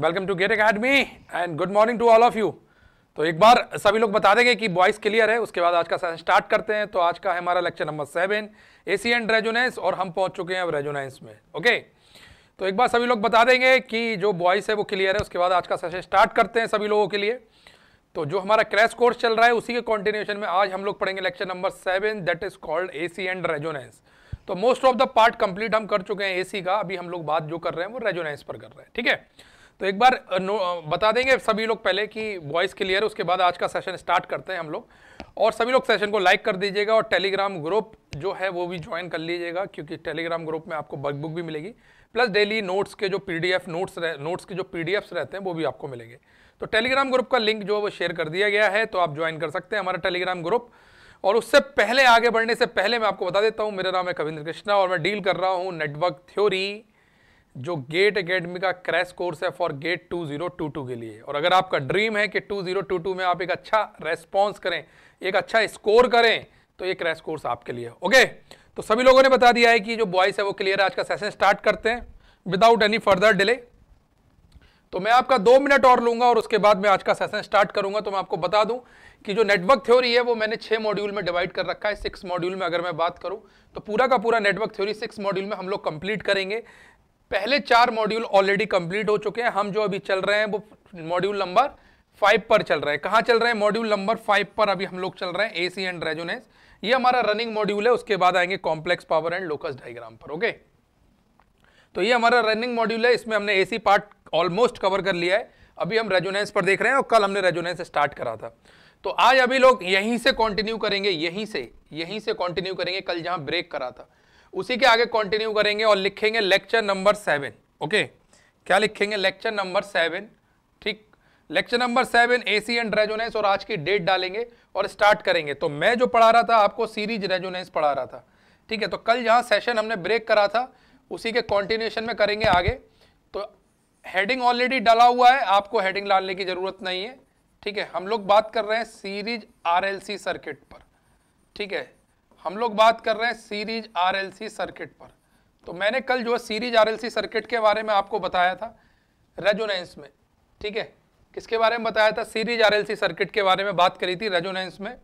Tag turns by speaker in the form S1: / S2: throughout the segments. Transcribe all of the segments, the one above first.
S1: welcome to GATE academy and good morning to all of you तो एक बार सभी लोग बता देंगे कि वॉइस क्लियर है उसके बाद आज का सेशन स्टार्ट करते हैं तो आज का है हमारा lecture number seven C and resonance और हम पहुंच चुके हैं अब रेजोनेंस में ओके तो एक बार सभी लोग बता देंगे कि जो वॉइस है वो क्लियर है उसके बाद आज का सेशन स्टार्ट करते हैं सभी लोगों के लिए तो जो हमारा क्रैश कोर्स चल रहा है उसी के कॉन्टिन्यूशन में आज हम लोग पढ़ेंगे lecture number seven that is called A C and resonance तो most of the part complete हम कर चुके हैं ए सी का अभी हम लोग बात जो कर रहे हैं वो रेजोनेंस पर कर रहे हैं ठीक है तो एक बार बता देंगे सभी लोग पहले कि वॉइस क्लियर उसके बाद आज का सेशन स्टार्ट करते हैं हम लोग और सभी लोग सेशन को लाइक कर दीजिएगा और टेलीग्राम ग्रुप जो है वो भी ज्वाइन कर लीजिएगा क्योंकि टेलीग्राम ग्रुप में आपको बुक भी मिलेगी प्लस डेली नोट्स के जो पीडीएफ नोट्स नोट्स के जो पीडीएफ्स रहते हैं वो भी आपको मिलेंगे तो टेलीग्राम ग्रुप का लिंक जो वो शेयर कर दिया गया है तो आप ज्वाइन कर सकते हैं हमारा टेलीग्राम ग्रुप और उससे पहले आगे बढ़ने से पहले मैं आपको बता देता हूँ मेरा नाम है कविंद्र कृष्णा और मैं डील कर रहा हूँ नेटवर्क थ्योरी जो गेट अकेडमी का क्रैश कोर्स है फॉर गेट 2022 के लिए और अगर आपका ड्रीम है कि 2022 में आप एक अच्छा रेस्पॉन्स करें एक अच्छा स्कोर करें तो ये क्रैश कोर्स आपके लिए ओके तो सभी लोगों ने बता दिया है कि जो बॉयस है वो क्लियर है आज का सेशन स्टार्ट करते हैं विदाउट एनी फर्दर डिले तो मैं आपका दो मिनट और लूंगा और उसके बाद मैं आज का सेशन स्टार्ट करूंगा तो मैं आपको बता दूं कि जो नेटवर्क थ्योरी है वो मैंने छह मॉड्यूल में डिवाइड कर रखा है सिक्स मॉड्यूल में अगर मैं बात करूं तो पूरा का पूरा नेटवर्क थ्योरी सिक्स मॉड्यूल में हम लोग कंप्लीट करेंगे पहले चार मॉड्यूल ऑलरेडी कंप्लीट हो चुके हैं हम जो अभी चल रहे हैं वो मॉड्यूल नंबर फाइव पर चल रहे हैं कहाँ चल रहे हैं मॉड्यूल नंबर फाइव पर अभी हम लोग चल रहे हैं ए सी एंड रेजोनेस ये हमारा रनिंग मॉड्यूल है उसके बाद आएंगे complex power and locus diagram पर ओके तो ये हमारा रनिंग मॉड्यूल है इसमें हमने सी पार्ट ऑलमोस्ट कवर कर लिया है अभी हम रेजोनेंस पर देख रहे हैं और कल हमने रेजोनेंस स्टार्ट करा था तो आज अभी लोग यहीं से कंटिन्यू करेंगे यहीं से यहीं से कंटिन्यू करेंगे कल जहां ब्रेक करा था उसी के आगे कंटिन्यू करेंगे और लिखेंगे लेक्चर नंबर सेवन ओके क्या लिखेंगे लेक्चर नंबर सेवन ठीक lecture number seven C and resonance और आज की डेट डालेंगे और स्टार्ट करेंगे तो मैं जो पढ़ा रहा था आपको सीरीज रेजोनेंस पढ़ा रहा था ठीक है तो कल जहाँ सेशन हमने ब्रेक करा था उसी के कॉन्टिन्यूशन में करेंगे आगे तो हेडिंग ऑलरेडी डाला हुआ है आपको हेडिंग डालने की ज़रूरत नहीं है ठीक है हम लोग बात कर रहे हैं सीरीज आर सर्किट पर ठीक है हम लोग बात कर रहे हैं सीरीज आरएलसी सर्किट पर तो मैंने कल जो सीरीज आरएलसी सर्किट के बारे में आपको बताया था रेजोनेंस में ठीक है किसके बारे में बताया था सीरीज आरएलसी सर्किट के बारे में बात करी थी रेजोनेंस में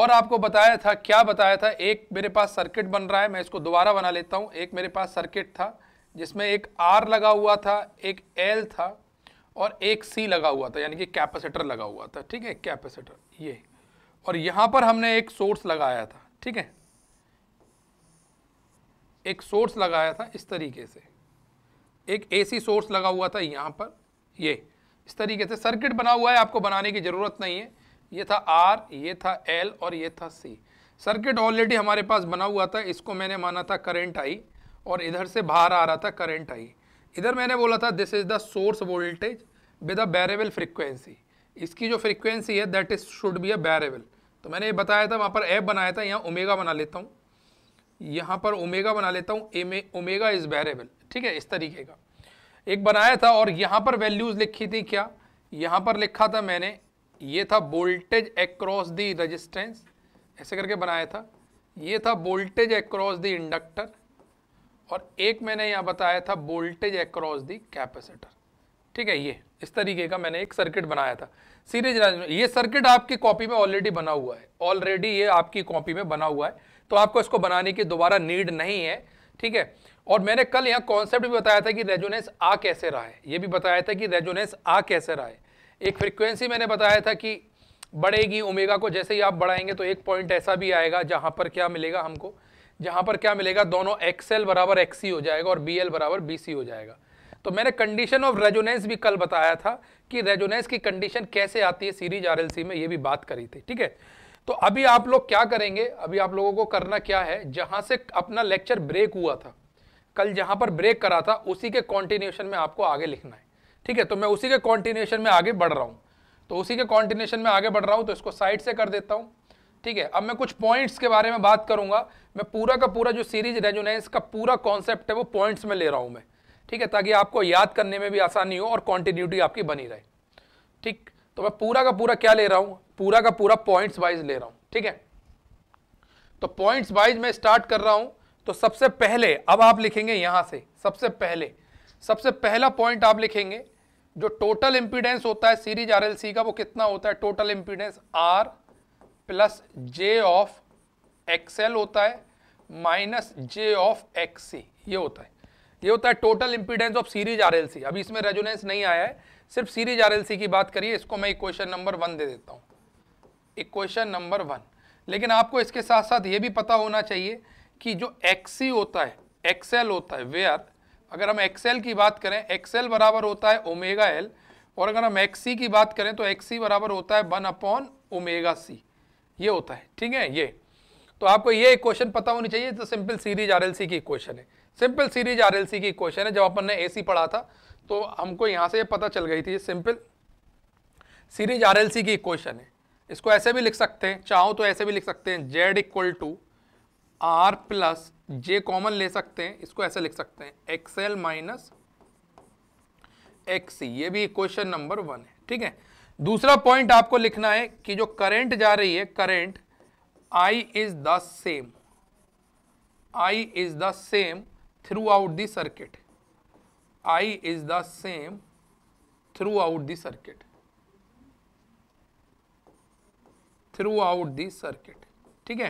S1: और आपको बताया था क्या बताया था एक मेरे पास सर्किट बन रहा है मैं इसको दोबारा बना लेता हूँ एक मेरे पास सर्किट था जिसमें एक आर लगा हुआ था एक एल था और एक सी लगा हुआ था यानी कि कैपेसिटर लगा हुआ था ठीक है कैपेसिटर ये और यहाँ पर हमने एक सोर्स लगाया था ठीक है एक सोर्स लगाया था इस तरीके से एक एसी सोर्स लगा हुआ था यहाँ पर ये इस तरीके से सर्किट बना हुआ है आपको बनाने की ज़रूरत नहीं है ये था आर ये था एल और ये था सी सर्किट ऑलरेडी हमारे पास बना हुआ था इसको मैंने माना था करंट आई और इधर से बाहर आ रहा था करंट आई इधर मैंने बोला था this is the source voltage with a variable frequency इसकी जो फ्रीक्वेंसी है that is should be a variable तो मैंने ये बताया था वहाँ पर एफ बनाया था यहाँ ओमेगा बना लेता हूँ यहाँ पर ओमेगा बना लेता हूँ एम ओमेगा इज़ बैरेबल ठीक है इस तरीके का एक बनाया था और यहाँ पर वैल्यूज़ लिखी थी क्या यहाँ पर लिखा था मैंने ये था वोल्टेज एक्रॉस दी रजिस्टेंस ऐसे करके बनाया था ये था वोल्टेज एक्रॉस द इंडक्टर और एक मैंने यहाँ बताया था वोल्टेज एक्रॉस दी कैपेसिटर ठीक है ये इस तरीके का मैंने एक सर्किट बनाया था सीरीज ये सर्किट आपकी कॉपी में ऑलरेडी बना हुआ है ऑलरेडी ये आपकी कॉपी में बना हुआ है तो आपको इसको बनाने की दोबारा नीड नहीं है ठीक है और मैंने कल यहाँ कॉन्सेप्ट भी बताया था कि रेजोनेंस आ कैसे रहा है ये भी बताया था कि रेजोनेंस आ कैसे रहा है एक फ्रिक्वेंसी मैंने बताया था कि बढ़ेगी ओमेगा को जैसे ही आप बढ़ाएंगे तो एक पॉइंट ऐसा भी आएगा जहाँ पर क्या मिलेगा हमको जहाँ पर क्या मिलेगा दोनों एक्सएल बराबर एक्सी हो जाएगा और बी एल बराबर बी सी हो जाएगा तो मैंने कंडीशन ऑफ रेजोनेंस भी कल बताया था कि रेजोनेंस की कंडीशन कैसे आती है सीरीज आरएलसी में ये भी बात करी थी ठीक है तो अभी आप लोग क्या करेंगे अभी आप लोगों को करना क्या है जहां से अपना लेक्चर ब्रेक हुआ था कल जहां पर ब्रेक करा था उसी के कॉन्टिन्यूशन में आपको आगे लिखना है ठीक है तो मैं उसी के कॉन्टिन्यूशन में आगे बढ़ रहा हूँ तो उसी के कॉन्टिन्यूशन में आगे बढ़ रहा हूँ तो इसको साइड से कर देता हूँ ठीक है अब मैं कुछ पॉइंट्स के बारे में बात करूंगा मैं पूरा का पूरा जो सीरीज रेजोनेंस का पूरा कॉन्सेप्ट है वो पॉइंट्स में ले रहा हूँ मैं ठीक है ताकि आपको याद करने में भी आसानी हो और कॉन्टिन्यूटी आपकी बनी रहे ठीक तो मैं पूरा का पूरा क्या ले रहा हूँ पूरा का पूरा पॉइंट्स वाइज ले रहा हूँ ठीक है तो पॉइंट्स वाइज मैं स्टार्ट कर रहा हूँ तो सबसे पहले अब आप लिखेंगे यहाँ से सबसे पहले सबसे पहला पॉइंट आप लिखेंगे जो टोटल इम्पीडेंस होता है सीरीज आर का वो कितना होता है total impedance R plus J of XL होता है माइनस जे ऑफ एक्स ये होता है ये होता है total impedance of series R अभी इसमें रेजोनेंस नहीं आया है सिर्फ सीरीज आर की बात करिए इसको मैं इक्वेशन नंबर वन दे देता हूँ इक्वेशन नंबर वन लेकिन आपको इसके साथ साथ ये भी पता होना चाहिए कि जो एक्सी होता है एक्सेल होता है वेयर अगर हम एक्सेल की बात करें एक्सेल बराबर होता है ओमेगा एल और अगर हम एक्सी की बात करें तो एक्सी बराबर होता है वन अपॉन ओमेगा सी ये होता है ठीक है ये तो आपको ये इक्वेशन पता होनी चाहिए तो सिंपल सीरीज आर की इक्वेशन है सिंपल सीरीज आर की क्वेश्चन है जब अपन ने ए पढ़ा था तो हमको यहाँ से पता चल गई थी सिंपल सीरीज आर की क्वेश्चन है इसको ऐसे भी लिख सकते हैं चाहो तो ऐसे भी लिख सकते हैं Z equal to R plus J common ले सकते हैं इसको ऐसे लिख सकते हैं एक्स एल माइनस एक्स ये भी क्वेश्चन नंबर वन है ठीक है दूसरा पॉइंट आपको लिखना है कि जो करंट जा रही है current I is the same I is the same throughout the circuit i is the same throughout the circuit throughout the circuit ठीक है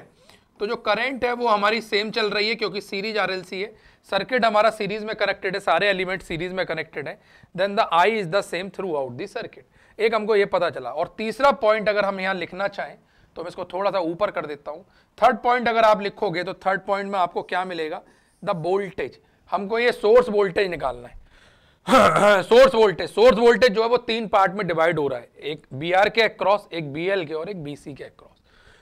S1: तो जो करंट है वो हमारी सेम चल रही है क्योंकि सीरीज आर एल सी है सर्किट हमारा सीरीज में कनेक्टेड है सारे एलिमेंट सीरीज में कनेक्टेड है then the I is the same throughout the circuit एक हमको ये पता चला और तीसरा पॉइंट अगर हम यहां लिखना चाहें तो मैं इसको थोड़ा सा ऊपर कर देता हूं थर्ड पॉइंट अगर आप लिखोगे तो थर्ड पॉइंट में आपको क्या मिलेगा द वोल्टेज हमको ये सोर्स वोल्टेज निकालना है सोर्स वोल्टेज सोर्स वोल्टेज जो है वो तीन पार्ट में डिवाइड हो रहा है एक बी आर के अक्रॉस एक बी एल के और एक बी सी के अक्रॉस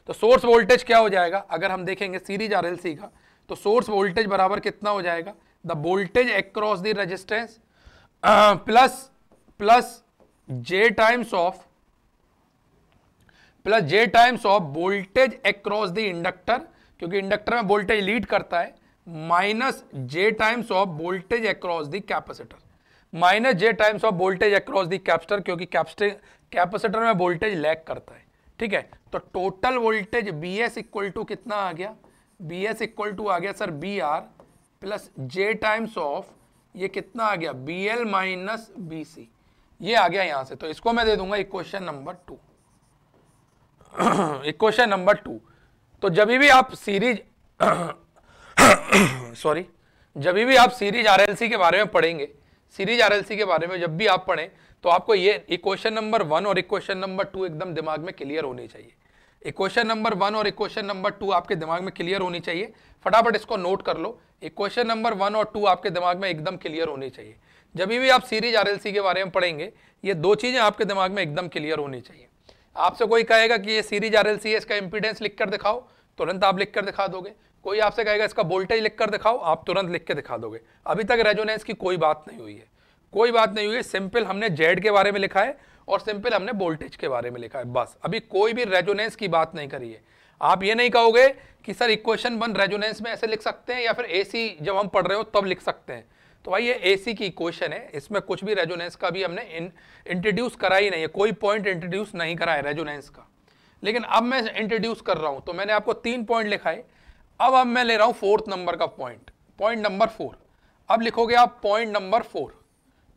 S1: तो सोर्स वोल्टेज क्या हो जाएगा अगर हम देखेंगे सीरीज आर एल सी का तो सोर्स वोल्टेज बराबर कितना हो जाएगा the voltage across the resistance plus plus J times of plus J times of voltage across the inductor क्योंकि इंडक्टर में वोल्टेज लीड करता है minus J times of voltage across the capacitor minus J times of voltage across the capacitor क्योंकि capacitor में voltage lag करता है ठीक है तो total voltage V S equal to कितना आ गया बी एस इक्वल टू आ गया sir V R plus J times of ये कितना आ गया V L minus V C ये आ गया यहां से तो इसको मैं दे दूंगा equation number two equation number two तो जब भी आप सीरीज सॉरी जब भी आप सीरीज आरएलसी के बारे में पढ़ेंगे सीरीज आरएलसी के बारे में जब भी आप पढ़ें तो आपको ये इक्वेशन नंबर वन और इक्वेशन नंबर टू एकदम दिमाग में क्लियर होनी चाहिए इक्वेशन नंबर वन और इक्वेशन नंबर टू आपके दिमाग में क्लियर होनी चाहिए फटाफट इसको नोट कर लो इक्वेशन नंबर वन और टू आपके दिमाग में एकदम क्लियर होनी चाहिए जब भी आप सीरीज आरएलसी के बारे में पढ़ेंगे ये दो चीज़ें आपके दिमाग में एकदम क्लियर होनी चाहिए आपसे कोई कहेगा कि ये सीरीज आरएलसी है इसका इम्पीडेंस लिख कर दिखाओ तुरंत आप लिख कर दिखा दोगे कोई आपसे कहेगा इसका वोल्टेज लिख कर दिखाओ आप तुरंत लिख के दिखा दोगे अभी तक रेजोनेंस की कोई बात नहीं हुई है कोई बात नहीं हुई है सिंपल हमने जेड के बारे में लिखा है और सिंपल हमने वोल्टेज के बारे में लिखा है बस अभी कोई भी रेजोनेंस की बात नहीं करी है आप ये नहीं कहोगे कि सर इक्वेशन वन रेजोनेंस में ऐसे लिख सकते हैं या फिर ए जब हम पढ़ रहे हो तब लिख सकते हैं तो भाई ये एसी की इक्वेशन है इसमें कुछ भी रेजोनेंस का भी हमने इंट्रोड्यूस करा ही नहीं है कोई पॉइंट इंट्रोड्यूस नहीं करा है रेजोनेंस का लेकिन अब मैं इंट्रोड्यूस कर रहा हूँ तो मैंने आपको तीन पॉइंट लिखा है अब अब मैं ले रहा हूं फोर्थ नंबर का पॉइंट पॉइंट नंबर फोर अब लिखोगे आप पॉइंट नंबर फोर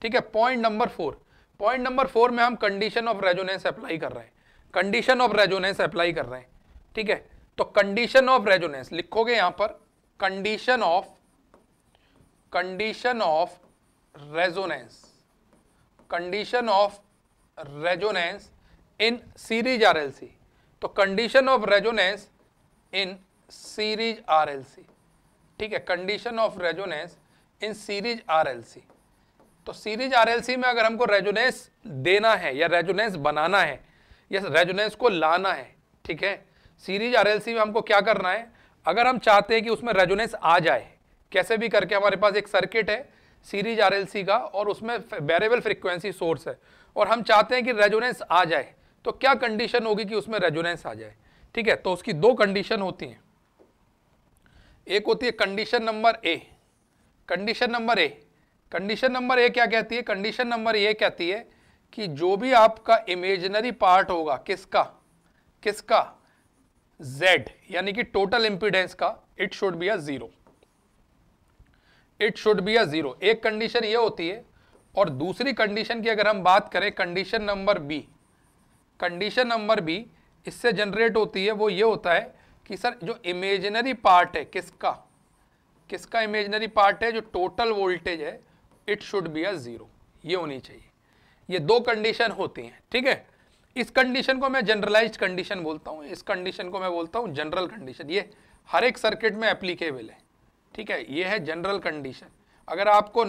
S1: ठीक है point number four point number four में हम कंडीशन ऑफ रेजोनेंस अप्लाई कर रहे हैं कंडीशन ऑफ रेजोनेंस अप्लाई कर रहे हैं ठीक है तो कंडीशन ऑफ रेजोनेंस लिखोगे यहां पर condition of condition of resonance condition of resonance in series RLC तो condition of resonance in series RLC ठीक है condition of resonance in series RLC तो सीरीज आरएलसी में अगर हमको रेजोनेंस देना है या रेजोनेंस बनाना है या रेजोनेंस को लाना है ठीक है सीरीज आरएलसी में हमको क्या करना है अगर हम चाहते हैं कि उसमें रेजोनेंस आ जाए कैसे भी करके हमारे पास एक सर्किट है सीरीज आरएलसी का और उसमें वेरिएबल फ्रिक्वेंसी सोर्स है और हम चाहते हैं कि रेजोनेंस आ जाए तो क्या कंडीशन होगी कि उसमें रेजोनेंस आ जाए ठीक है तो उसकी दो कंडीशन होती हैं एक होती है condition number A condition number A condition number A क्या कहती है कंडीशन नंबर ए कहती है कि जो भी आपका इमेजनरी पार्ट होगा किसका किसका z यानी कि टोटल इंपीडेंस का it should be a zero it should be a zero एक कंडीशन ये होती है और दूसरी कंडीशन की अगर हम बात करें condition number B condition number B इससे जनरेट होती है वो ये होता है कि सर जो इमेजनरी पार्ट है किसका किसका इमेजनरी पार्ट है जो टोटल वोल्टेज है it should be a zero ये होनी चाहिए ये दो कंडीशन होती हैं ठीक है इस कंडीशन को मैं जनरलाइज्ड कंडीशन बोलता हूँ इस कंडीशन को मैं बोलता हूँ जनरल कंडीशन ये हर एक सर्किट में एप्लीकेबल है ठीक है ये है जनरल कंडीशन अगर आपको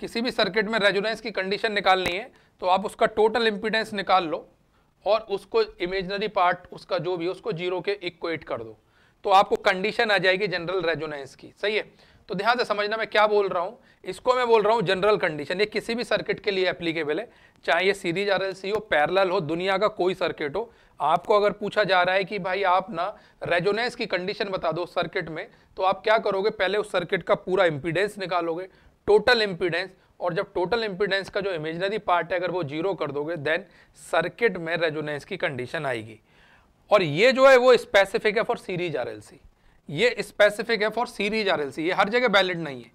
S1: किसी भी सर्किट में रेजोनेंस की कंडीशन निकालनी है तो आप उसका टोटल इम्पीडेंस निकाल लो और उसको इमेजनरी पार्ट उसका जो भी उसको जीरो के इक्वेट कर दो तो आपको कंडीशन आ जाएगी जनरल रेजोनेंस की सही है तो ध्यान से समझना मैं क्या बोल रहा हूँ इसको मैं बोल रहा हूँ जनरल कंडीशन ये किसी भी सर्किट के लिए एप्लीकेबल है चाहे ये सीरीज आर हो पैरल हो दुनिया का कोई सर्किट हो आपको अगर पूछा जा रहा है कि भाई आप ना रेजोनेंस की कंडीशन बता दो सर्किट में तो आप क्या करोगे पहले उस सर्किट का पूरा इम्पीडेंस निकालोगे टोटल इम्पीडेंस और जब टोटल इम्पिडेंस का जो इमेजनरी पार्ट है अगर वो जीरो कर दोगे देन सर्किट में रेजोनेंस की कंडीशन आएगी और ये जो है वो स्पेसिफिक है फॉर सीरीज आर ये स्पेसिफिक है फॉर सीरीज आर ये हर जगह वैलिड नहीं है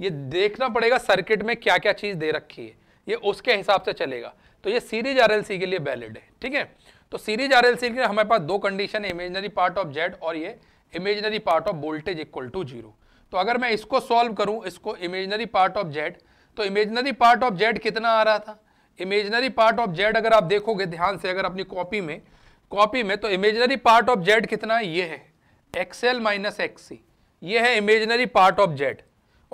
S1: ये देखना पड़ेगा सर्किट में क्या क्या चीज़ दे रखी है ये उसके हिसाब से चलेगा तो ये सीरीज आर के लिए वैलिड है ठीक है तो सीरीज आर के लिए हमारे पास दो कंडीशन है इमेजनरी पार्ट ऑफ जेड और ये imaginary part of voltage equal to zero तो अगर मैं इसको सॉल्व करूं इसको इमेजनरी पार्ट ऑफ जेड तो इमेजनरी पार्ट ऑफ जेड कितना आ रहा था इमेजनरी पार्ट ऑफ जेड अगर आप देखोगे ध्यान से अगर अपनी कॉपी में कॉपी में तो इमेजनरी पार्ट ऑफ जेड कितना है ये है एक्सएल माइनस एक्स ये है इमेजनरी पार्ट ऑफ जेड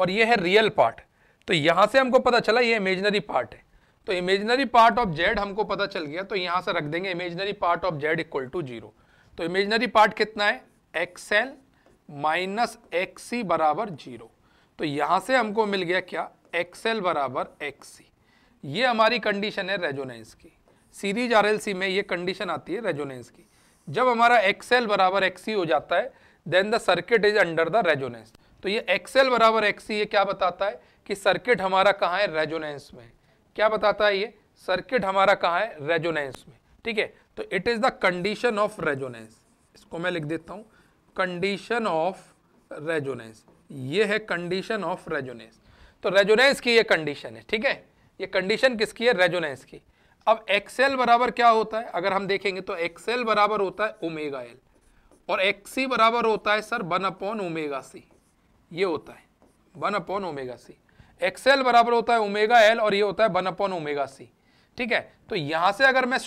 S1: और ये है रियल पार्ट तो यहां से हमको पता चला ये इमेजनरी पार्ट है तो इमेजनरी पार्ट ऑफ जेड हमको पता चल गया तो यहां से रख देंगे imaginary part of Z equal to zero तो इमेजनरी पार्ट कितना है एक्सएल माइनस एक्स बराबर जीरो तो यहां से हमको मिल गया क्या एक्सएल बराबर एक्स ये हमारी कंडीशन है रेजोनेंस की सीरीज सी में ये कंडीशन आती है रेजोनेंस की जब हमारा एक्सएल बराबर एक्सी हो जाता है then the circuit is under the resonance तो ये एक्सएल बराबर एक्सी ये क्या बताता है कि सर्किट हमारा कहाँ है रेजोनेंस में क्या बताता है ये सर्किट हमारा कहाँ है रेजोनेंस में ठीक है तो it is the condition of resonance इसको मैं लिख देता हूँ कंडीशन ऑफ रेजोनेंस ये है कंडीशन ऑफ रेजोनेंस तो रेजोनेंस की ये कंडीशन है ठीक है ये कंडीशन किसकी है रेजोनेंस की अब एक्सएल बराबर क्या होता है अगर हम देखेंगे तो एक्सएल बराबर होता है ओमेगा एल और एक्सी बराबर होता है sir one upon omega C ये होता है one upon omega C XL बराबर होता है ओमेगा एल और ये होता है वन अपॉन ओमेगा सी ठीक है तो यहाँ से अगर मैं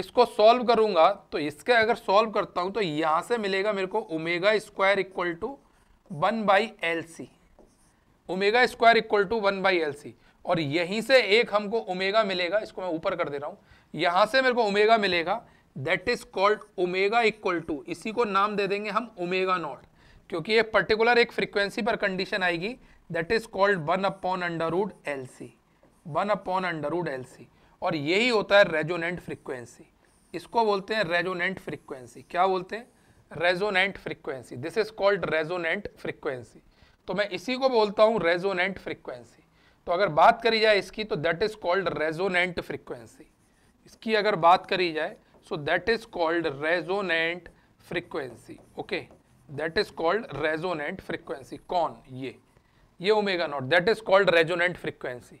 S1: इसको सॉल्व करूंगा तो इसके अगर सॉल्व करता हूँ तो यहाँ से मिलेगा मेरे को omega square equal to one by L C omega square equal to one by L C और यहीं से एक हमको ओमेगा मिलेगा इसको मैं ऊपर कर दे रहा हूँ यहाँ से मेरे को ओमेगा मिलेगा that is called omega equal to इसी को नाम दे देंगे हम ओमेगा नॉट क्योंकि ये पर्टिकुलर एक फ्रीक्वेंसी पर कंडीशन आएगी that is called one upon under root L C one upon under root L C और यही होता है रेजोनेंट फ्रीक्वेंसी इसको बोलते हैं रेजोनेंट फ्रीक्वेंसी क्या बोलते हैं resonant frequency this is called resonant frequency तो मैं इसी को बोलता हूँ रेजोनेंट फ्रिक्वेंसी तो अगर बात करी जाए इसकी तो that is called resonant frequency इसकी अगर बात करी जाए so that is called resonant frequency okay that is called resonant frequency कौन ये ये omega not that is called resonant frequency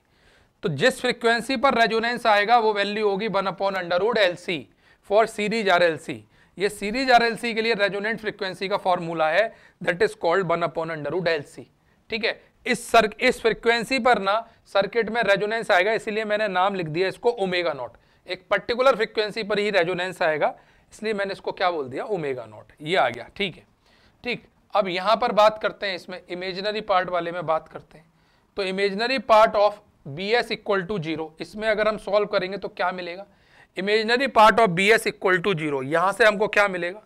S1: तो जिस फ्रिक्वेंसी पर रेजोनेंस आएगा वो वैल्यू होगी one upon under root L C for series R L C ये सीरीज आरएलसी के लिए रेजोनेंट फ्रीक्वेंसी का फॉर्मूला है that is called one upon under root L ठीक है इस सर्क इस फ्रीक्वेंसी पर ना सर्किट में रेजोनेंस आएगा इसीलिए मैंने नाम लिख दिया इसको ओमेगा नॉट एक पर्टिकुलर फ्रिक्वेंसी पर ही रेजोनेंस आएगा इसलिए मैंने इसको क्या बोल दिया ओमेगा नॉट ये आ गया ठीक है ठीक अब यहां पर बात करते हैं इसमें इमेजनरी पार्ट वाले में बात करते हैं तो imaginary part of V S equal to zero इसमें अगर हम सॉल्व करेंगे तो क्या मिलेगा imaginary part of V S equal to zero यहाँ से हमको क्या मिलेगा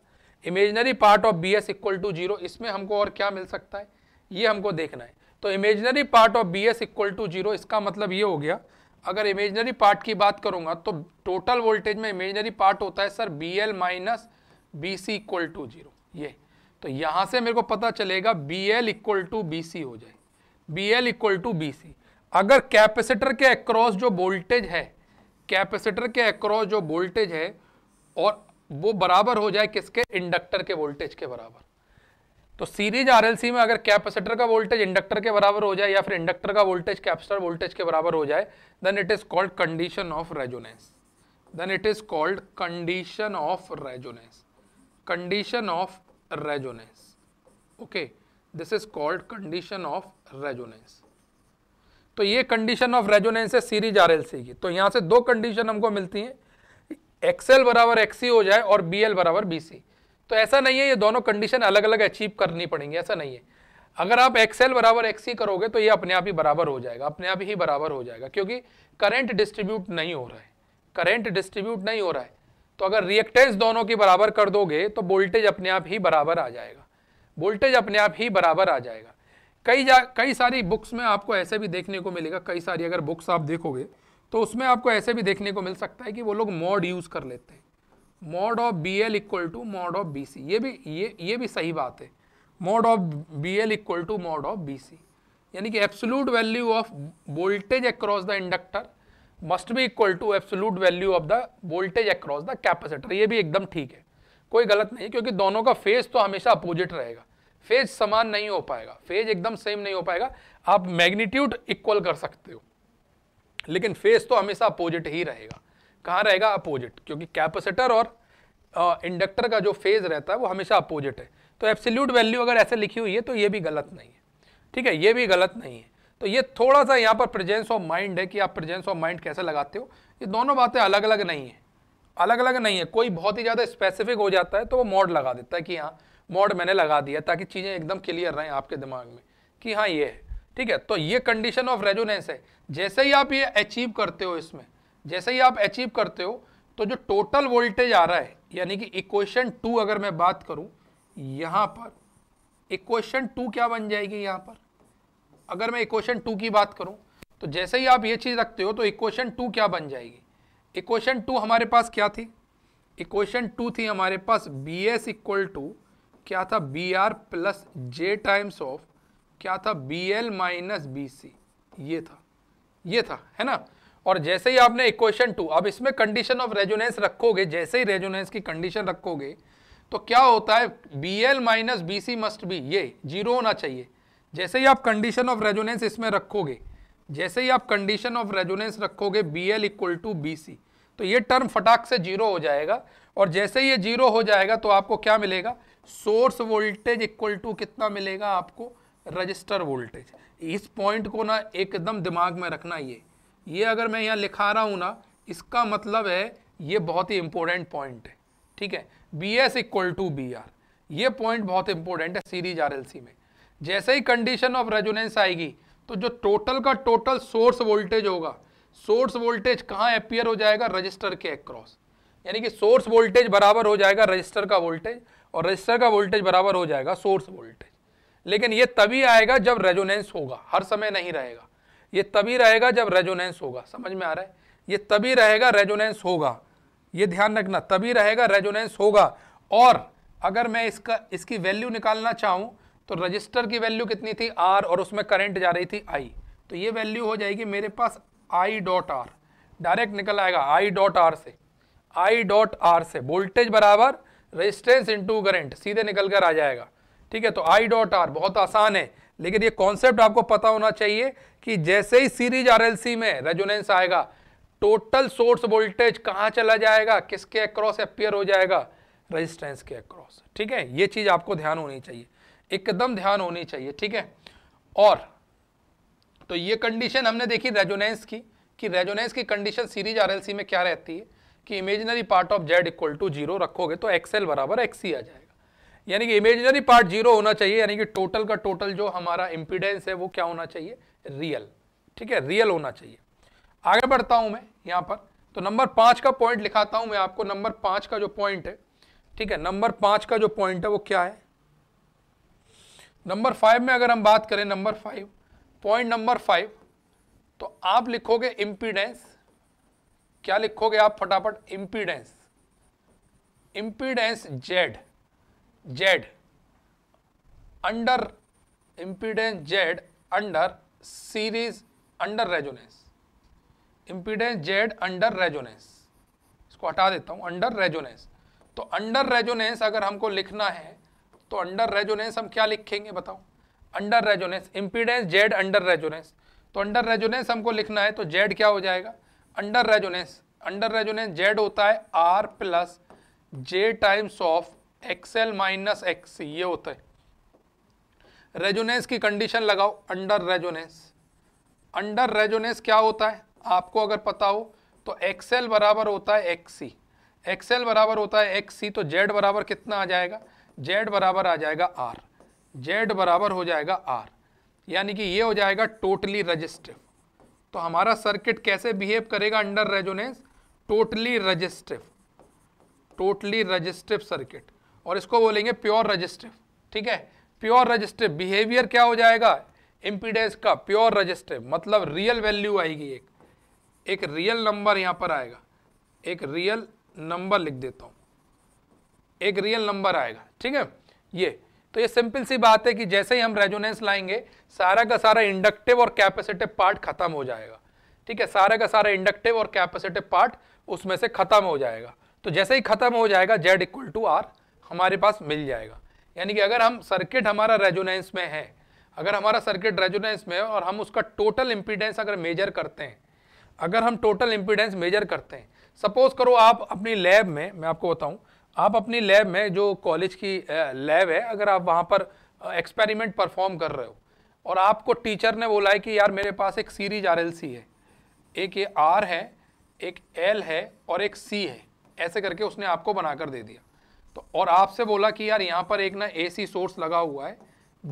S1: imaginary part of V S equal to zero इसमें हमको और क्या मिल सकता है ये हमको देखना है तो imaginary part of V S equal to zero इसका मतलब ये हो गया अगर इमेजनरी पार्ट की बात करूंगा तो टोटल वोल्टेज में इमेजनरी पार्ट होता है sir V L minus V C equal to zero ये तो यहाँ से मेरे को पता चलेगा V L equal to V C हो जाए V L equal to V C अगर कैपेसिटर के अक्रॉस जो वोल्टेज है कैपेसिटर के अक्रॉस जो वोल्टेज है और वो बराबर हो जाए किसके इंडक्टर के वोल्टेज के बराबर तो सीरीज आरएलसी में अगर कैपेसिटर का वोल्टेज इंडक्टर के बराबर हो जाए या फिर इंडक्टर का वोल्टेज कैपेसिटर वोल्टेज के बराबर हो जाए then it is called condition of resonance then it is called condition of resonance condition of resonance okay this is called condition of resonance तो ये कंडीशन ऑफ रेजोनेंस है series C की तो यहां से दो कंडीशन हमको मिलती है एक्सएल बराबर एक्सी हो जाए और बी एल बराबर बी सी तो ऐसा नहीं है ये दोनों कंडीशन अलग अलग अचीव करनी पड़ेंगी ऐसा नहीं है अगर आप एक्सएल बराबर एक्सी करोगे तो ये अपने आप ही बराबर हो जाएगा अपने आप ही बराबर हो जाएगा क्योंकि करेंट डिस्ट्रीब्यूट नहीं हो रहा है करेंट डिस्ट्रीब्यूट नहीं हो रहा है तो अगर रिएक्टेंस दोनों की बराबर कर दोगे तो वोल्टेज अपने आप ही बराबर आ जाएगा वोल्टेज अपने आप ही बराबर आ जाएगा कई जा कई सारी बुक्स में आपको ऐसे भी देखने को मिलेगा कई सारी अगर बुक्स आप देखोगे तो उसमें आपको ऐसे भी देखने को मिल सकता है कि वो लोग मॉड यूज़ कर लेते हैं mod of V L equal to mod of V C ये भी ये ये भी सही बात है mod of V L equal to mod of V C यानी कि absolute value of voltage across the inductor must भी equal to absolute value of the voltage across the capacitor ये भी एकदम ठीक है कोई गलत नहीं है क्योंकि दोनों का फेज तो हमेशा अपोजिट रहेगा फेज समान नहीं हो पाएगा फेज एकदम सेम नहीं हो पाएगा आप मैग्नीट्यूड इक्वल कर सकते हो लेकिन फेज तो हमेशा अपोजिट ही रहेगा कहाँ रहेगा अपोजिट क्योंकि कैपेसिटर और इंडक्टर का जो फेज रहता है वो हमेशा अपोजिट है तो एब्सोल्यूट वैल्यू अगर ऐसे लिखी हुई है तो ये भी गलत नहीं है ठीक है ये भी गलत नहीं है तो ये थोड़ा सा यहाँ पर प्रेजेंस ऑफ माइंड है कि आप प्रेजेंस ऑफ माइंड कैसे लगाते हो ये दोनों बातें अलग अलग नहीं है अलग अलग नहीं है कोई बहुत ही ज़्यादा स्पेसिफिक हो जाता है तो वो मॉड लगा देता है कि हाँ मोड मैंने लगा दिया ताकि चीज़ें एकदम क्लियर रहें आपके दिमाग में कि हाँ ये है ठीक है तो ये कंडीशन ऑफ रेजोनेंस है जैसे ही आप ये अचीव करते हो इसमें जैसे ही आप अचीव करते हो तो जो टोटल वोल्टेज आ रहा है यानी कि इक्वेशन टू अगर मैं बात करूं यहाँ पर इक्वेशन टू क्या बन जाएगी यहाँ पर अगर मैं इक्वेशन टू की बात करूं तो जैसे ही आप ये चीज़ रखते हो तो इक्वेशन टू क्या बन जाएगी इक्वेशन टू हमारे पास क्या थी इक्वेशन टू थी हमारे पास बी एस इक्वल टू क्या था V R plus J times of क्या था V L minus V C ये था ये था है ना और जैसे ही आपने इक्वेशन टू अब इसमें कंडीशन ऑफ रेजोनेंस रखोगे जैसे ही रेजोनेंस की कंडीशन रखोगे तो क्या होता है V L minus V C must be ये जीरो होना चाहिए जैसे ही आप कंडीशन ऑफ रेजोनेंस इसमें रखोगे जैसे ही आप कंडीशन ऑफ रेजोनेंस रखोगे V L equal to V C तो ये टर्म फटाक से जीरो हो जाएगा और जैसे ही ये जीरो हो जाएगा तो आपको क्या मिलेगा सोर्स वोल्टेज इक्वल टू कितना मिलेगा आपको रजिस्टर वोल्टेज इस पॉइंट को ना एकदम दिमाग में रखना ये ये अगर मैं यहाँ लिखा रहा हूँ ना इसका मतलब है ये बहुत ही इंपॉर्टेंट पॉइंट है ठीक है B S equal to V R ये पॉइंट बहुत इंपॉर्टेंट है सीरीज आर एल सी में जैसे ही कंडीशन ऑफ रेजोनेंस आएगी तो जो टोटल का टोटल सोर्स वोल्टेज होगा सोर्स वोल्टेज कहाँ अपियर हो जाएगा रजिस्टर के अक्रॉस यानी कि सोर्स वोल्टेज बराबर हो जाएगा रजिस्टर का वोल्टेज और रजिस्टर का वोल्टेज बराबर हो जाएगा सोर्स वोल्टेज लेकिन ये तभी आएगा जब रेजोनेंस होगा हर समय नहीं रहेगा ये तभी रहेगा जब रेजोनेंस होगा समझ में आ रहा है ये तभी रहेगा रेजोनेंस होगा ये ध्यान रखना तभी रहेगा रेजोनेंस होगा और अगर मैं इसका इसकी वैल्यू निकालना चाहूँ तो रजिस्टर की वैल्यू कितनी थी आर और उसमें करेंट जा रही थी आई तो ये वैल्यू हो जाएगी मेरे पास आई डॉट आर डायरेक्ट निकल आएगा आई डॉट आर से आई डॉट आर से वोल्टेज बराबर रेजिस्टेंस इनटू करंट सीधे निकल कर आ जाएगा ठीक है तो आई डॉट आर बहुत आसान है लेकिन ये कॉन्सेप्ट आपको पता होना चाहिए कि जैसे ही सीरीज सी में रेजोनेंस आएगा टोटल सोर्स वोल्टेज कहाँ चला जाएगा किसके अक्रॉस अपियर हो जाएगा रेजिस्टेंस के अक्रॉस ठीक है ये चीज़ आपको ध्यान होनी चाहिए एकदम ध्यान होनी चाहिए ठीक है और तो ये कंडीशन हमने देखी रेजोनेंस की कि रेजोनेंस की कंडीशन सीरीज आरएलसी में क्या रहती है कि imaginary part of Z equal to zero रखोगे तो एक्सएल बराबर एक्स ही e आ जाएगा यानी कि इमेजनरी पार्ट जीरो होना चाहिए यानी कि टोटल का टोटल जो हमारा इम्पिडेंस है वो क्या होना चाहिए रियल ठीक है रियल होना चाहिए आगे बढ़ता हूँ मैं यहाँ पर तो नंबर पाँच का पॉइंट लिखाता हूँ मैं आपको नंबर पाँच का जो पॉइंट है ठीक है नंबर पाँच का जो पॉइंट है वो क्या है नंबर फाइव में अगर हम बात करें number five point number five तो आप लिखोगे इम्पीडेंस क्या लिखोगे आप फटाफट impedance impedance Z Z under impedance Z under series under resonance impedance Z under resonance इसको हटा देता हूं अंडर रेजोनेंस तो अंडर रेजोनेंस अगर हमको लिखना है तो अंडर रेजोनेंस हम क्या लिखेंगे बताओ under resonance impedance Z under resonance तो अंडर रेजोनेंस हमको लिखना है तो जेड क्या हो जाएगा under resonance under resonance Z होता है R plus J times of XL minus X ये होता है रेजोनेंस की कंडीशन लगाओ अंडर रेजोनेंस अंडर रेजोनेंस क्या होता है आपको अगर पता हो तो एक्सएल बराबर होता है एक्सी एक्सएल बराबर होता है एक्स सी तो जेड बराबर कितना आ जाएगा जेड बराबर आ जाएगा आर जेड बराबर हो जाएगा आर यानी कि ये हो जाएगा टोटली रजिस्टिव तो हमारा सर्किट कैसे बिहेव करेगा under resonance totally resistive totally resistive circuit और इसको बोलेंगे प्योर रजिस्टिव ठीक है प्योर रजिस्टिव बिहेवियर क्या हो जाएगा इम्पीडेंस का प्योर रजिस्टिव मतलब रियल वैल्यू आएगी एक एक रियल नंबर यहां पर आएगा एक रियल नंबर लिख देता हूँ एक रियल नंबर आएगा ठीक है ये तो ये सिंपल सी बात है कि जैसे ही हम रेजोनेंस लाएंगे सारा का सारा इंडक्टिव और कैपेसिटिव पार्ट खत्म हो जाएगा ठीक है सारा का सारा इंडक्टिव और कैपेसिटिव पार्ट उसमें से खत्म हो जाएगा तो जैसे ही खत्म हो जाएगा जेड इक्वल टू आर हमारे पास मिल जाएगा यानी कि अगर हम सर्किट हमारा रेजोनेंस में है अगर हमारा सर्किट रेजोनेंस में है और हम उसका टोटल इंपीडेंस अगर मेजर करते हैं अगर हम टोटल इम्पिडेंस मेजर करते हैं सपोज करो आप अपनी लैब में मैं आपको बताऊं आप अपनी लैब में जो कॉलेज की लैब है अगर आप वहाँ पर एक्सपेरिमेंट परफॉर्म कर रहे हो और आपको टीचर ने बोला है कि यार मेरे पास एक सीरीज आर है एक ये आर है एक एल है और एक सी है ऐसे करके उसने आपको बना कर दे दिया तो और आपसे बोला कि यार यहाँ पर एक ना ए सी सोर्स लगा हुआ है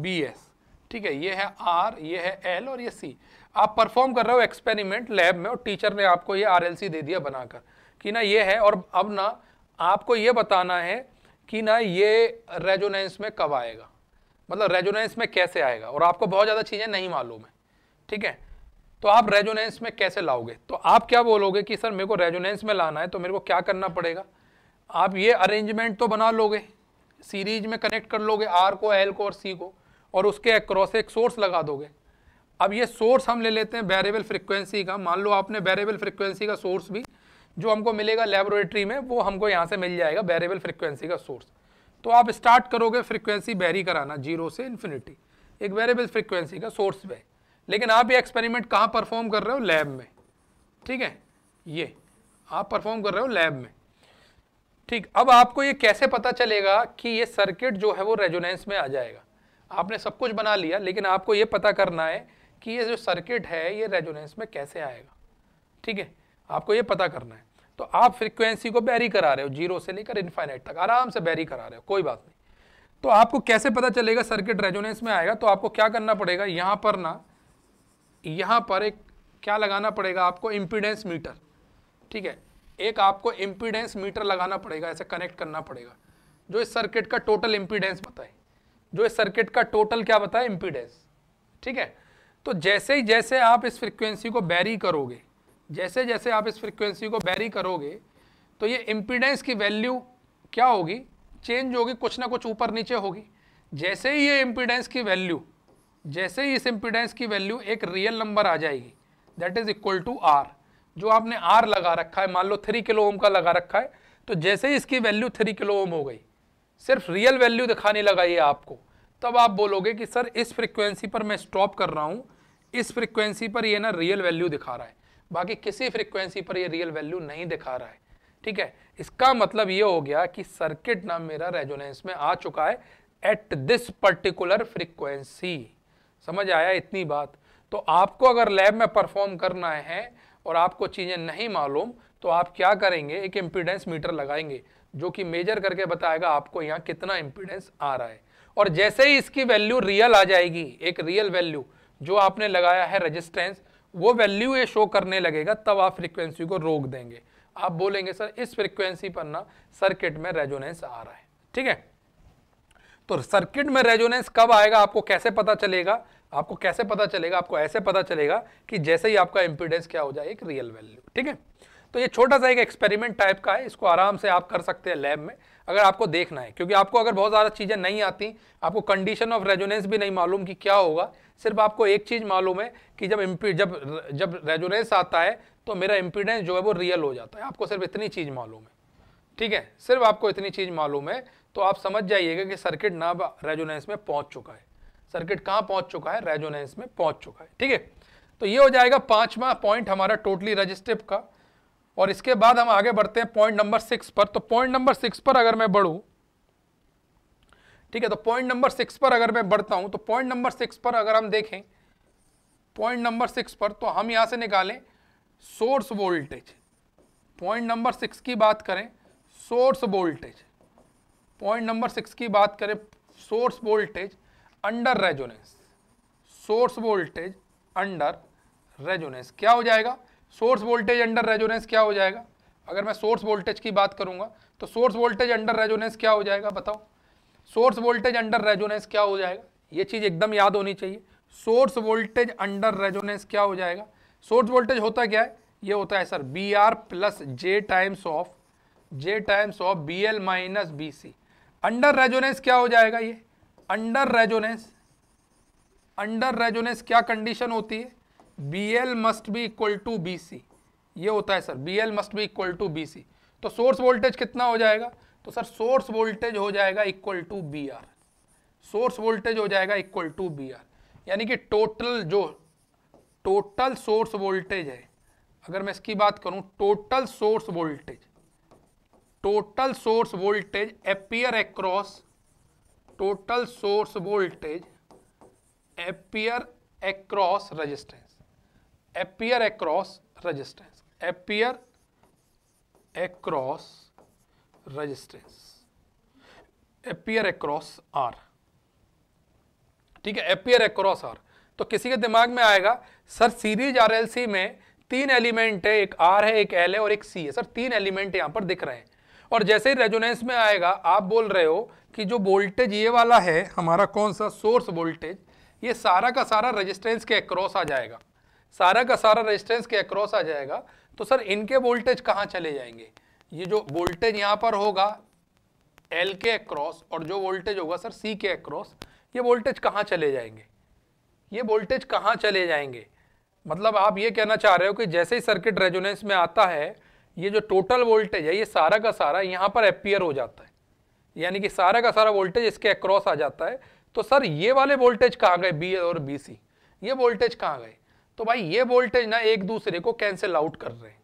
S1: बी एस ठीक है ये है आर ये है एल और ये सी आप परफॉर्म कर रहे हो एक्सपेरिमेंट लैब में और टीचर ने आपको ये आर एल सी दे दिया बनाकर कि ना ये है और अब ना आपको ये बताना है कि ना ये रेजोनेंस में कब आएगा मतलब रेजोनेंस में कैसे आएगा और आपको बहुत ज़्यादा चीज़ें नहीं मालूम है ठीक है तो आप रेजोनेंस में कैसे लाओगे तो आप क्या बोलोगे कि सर मेरे को रेजोनेंस में लाना है तो मेरे को क्या करना पड़ेगा आप ये अरेंजमेंट तो बना लोगे सीरीज में कनेक्ट कर लोगे आर को एल को और सी को और उसके अक्रॉस एक सोर्स लगा दोगे अब ये सोर्स हम ले लेते हैं वेरिएबल फ्रिक्वेंसी का मान लो आपने वेरिएबल फ्रिक्वेंसी का सोर्स भी जो हमको मिलेगा लेबोरेटरी में वो हमको यहाँ से मिल जाएगा वेरिएबल फ्रिक्वेंसी का सोर्स तो आप स्टार्ट करोगे फ्रिक्वेंसी बैरी कराना जीरो से इन्फिनिटी एक वेरेबल फ्रिक्वेंसी का सोर्स वे लेकिन आप ये एक्सपेरिमेंट कहाँ परफॉर्म कर रहे हो लैब में ठीक है ये आप परफॉर्म कर रहे हो लैब में ठीक अब आपको ये कैसे पता चलेगा कि ये सर्किट जो है वो रेजोनेंस में आ जाएगा आपने सब कुछ बना लिया लेकिन आपको ये पता करना है कि ये जो सर्किट है ये रेजोनेंस में कैसे आएगा ठीक है आपको ये पता करना है तो आप फ्रिक्वेंसी को बैरी करा रहे हो जीरो से लेकर इन्फाइनाइट तक आराम से बैरी करा रहे हो कोई बात नहीं तो आपको कैसे पता चलेगा सर्किट रेजोनेंस में आएगा तो आपको क्या करना पड़ेगा यहाँ पर ना यहाँ पर एक क्या लगाना पड़ेगा आपको इम्पीडेंस मीटर ठीक है एक आपको इम्पीडेंस मीटर लगाना पड़ेगा ऐसे कनेक्ट करना पड़ेगा जो इस सर्किट का टोटल इम्पीडेंस बताए जो इस सर्किट का टोटल क्या बताए इम्पीडेंस ठीक है तो जैसे ही जैसे आप इस फ्रिक्वेंसी को बैरी करोगे जैसे जैसे आप इस फ्रिक्वेंसी को बैरी करोगे तो ये इम्पीडेंस की वैल्यू क्या होगी चेंज होगी कुछ ना कुछ ऊपर नीचे होगी जैसे ही ये इम्पीडेंस की वैल्यू जैसे ही इस इम्पीडेंस की वैल्यू एक रियल नंबर आ जाएगी that is equal to R जो आपने आर लगा रखा है मान लो थ्री किलो ओम का लगा रखा है तो जैसे ही इसकी वैल्यू थ्री किलो ओम हो गई सिर्फ रियल वैल्यू दिखाने लगाई है आपको तब आप बोलोगे कि सर इस फ्रिक्वेंसी पर मैं स्टॉप कर रहा हूँ इस फ्रिक्वेंसी पर ये ना रियल वैल्यू दिखा रहा है बाकी किसी फ्रिक्वेंसी पर ये रियल वैल्यू नहीं दिखा रहा है ठीक है इसका मतलब ये हो गया कि सर्किट ना मेरा रेजोनेंस में आ चुका है एट दिस पर्टिकुलर फ्रिक्वेंसी समझ आया इतनी बात तो आपको अगर लैब में परफॉर्म करना है और आपको चीज़ें नहीं मालूम तो आप क्या करेंगे एक इम्पिडेंस मीटर लगाएंगे जो कि मेजर करके बताएगा आपको यहाँ कितना इम्पिडेंस आ रहा है और जैसे ही इसकी वैल्यू रियल आ जाएगी एक रियल वैल्यू जो आपने लगाया है रजिस्टेंस वो वैल्यू ये शो करने लगेगा तब आप फ्रिक्वेंसी को रोक देंगे आप बोलेंगे सर इस फ्रिक्वेंसी पर ना सर्किट में रेजोनेंस आ रहा है ठीक है तो सर्किट में रेजोनेंस कब आएगा आपको कैसे पता चलेगा आपको कैसे पता चलेगा आपको ऐसे पता चलेगा कि जैसे ही आपका इंपीडेंस क्या हो जाए एक रियल वैल्यू ठीक है तो ये छोटा सा एक एक्सपेरिमेंट टाइप का है इसको आराम से आप कर सकते हैं लैब में अगर आपको देखना है क्योंकि आपको अगर बहुत ज़्यादा चीज़ें नहीं आती आपको कंडीशन ऑफ रेजोनेंस भी नहीं मालूम कि क्या होगा सिर्फ आपको एक चीज़ मालूम है कि जब इम्पी जब जब रेजोनेंस आता है तो मेरा इम्पीडेंस जो है वो रियल हो जाता है आपको सिर्फ इतनी चीज़ मालूम है ठीक है सिर्फ आपको इतनी चीज़ मालूम है तो आप समझ जाइएगा कि सर्किट ना रेजोनेंस में पहुंच चुका है सर्किट कहाँ पहुंच चुका है रेजोनेंस में पहुंच चुका है ठीक है तो ये हो जाएगा पांचवा पॉइंट हमारा टोटली रजिस्टिव का और इसके बाद हम आगे बढ़ते हैं पॉइंट नंबर सिक्स पर तो पॉइंट नंबर सिक्स पर अगर मैं बढ़ूँ ठीक है तो पॉइंट नंबर सिक्स पर अगर मैं बढ़ता हूँ तो पॉइंट नंबर सिक्स पर अगर हम देखें पॉइंट नंबर सिक्स पर तो हम यहाँ से निकालें source voltage point number six की बात करें source voltage point number six की बात करें source voltage under resonance source voltage under resonance क्या हो जाएगा सोर्स वोल्टेज अंडर रेजोनेंस क्या हो जाएगा अगर मैं सोर्स वोल्टेज की बात करूंगा तो सोर्स वोल्टेज अंडर रेजोनेंस क्या हो जाएगा बताओ सोर्स वोल्टेज अंडर रेजोनेंस क्या हो जाएगा ये चीज़ एकदम याद होनी चाहिए सोर्स वोल्टेज अंडर रेजोनेंस क्या हो जाएगा सोर्स वोल्टेज होता क्या है ये होता है sir V R plus J times of j times of V L minus V C under resonance क्या हो जाएगा ये अंडर रेजोनेंस अंडर रेजोनेंस क्या कंडीशन होती है V L must be equal to V C ये होता है sir V L must be equal to V C तो सोर्स वोल्टेज कितना हो जाएगा तो सर सोर्स वोल्टेज हो जाएगा equal to V R source voltage हो जाएगा इक्वल टू बी आर यानी कि टोटल जो टोटल सोर्स वोल्टेज है अगर मैं इसकी बात करूं total source voltage total source voltage appear across total source voltage appear across resistance appear across resistance appear across resistance appear across R ठीक है appear across R तो किसी के दिमाग में आएगा सर सीरीज सी में तीन एलिमेंट है एक आर है एक एल है और एक सी है सर तीन एलिमेंट यहां पर दिख रहे हैं और जैसे ही रेजोनेंस में आएगा आप बोल रहे हो कि जो वोल्टेज ये वाला है हमारा कौन सा सोर्स वोल्टेज ये सारा का सारा रेजिस्टेंस के अक्रॉस आ जाएगा सारा का सारा रेजिस्टेंस के अक्रॉस आ जाएगा तो सर इनके वोल्टेज कहाँ चले जाएंगे ये जो वोल्टेज यहाँ पर होगा एल के अक्रॉस और जो वोल्टेज होगा सर सी के अक्रॉस ये वोल्टेज कहाँ चले जाएंगे ये वोल्टेज कहाँ चले जाएंगे मतलब आप ये कहना चाह रहे हो कि जैसे ही सर्किट रेजोनेंस में आता है ये जो टोटल वोल्टेज है ये सारा का सारा यहाँ पर अपियर हो जाता है यानी कि सारा का सारा वोल्टेज इसके अक्रॉस आ जाता है तो सर ये वाले वोल्टेज कहाँ गए बी और बी सी ये वोल्टेज कहाँ गए तो भाई ये वोल्टेज ना एक दूसरे को कैंसिल आउट कर रहे हैं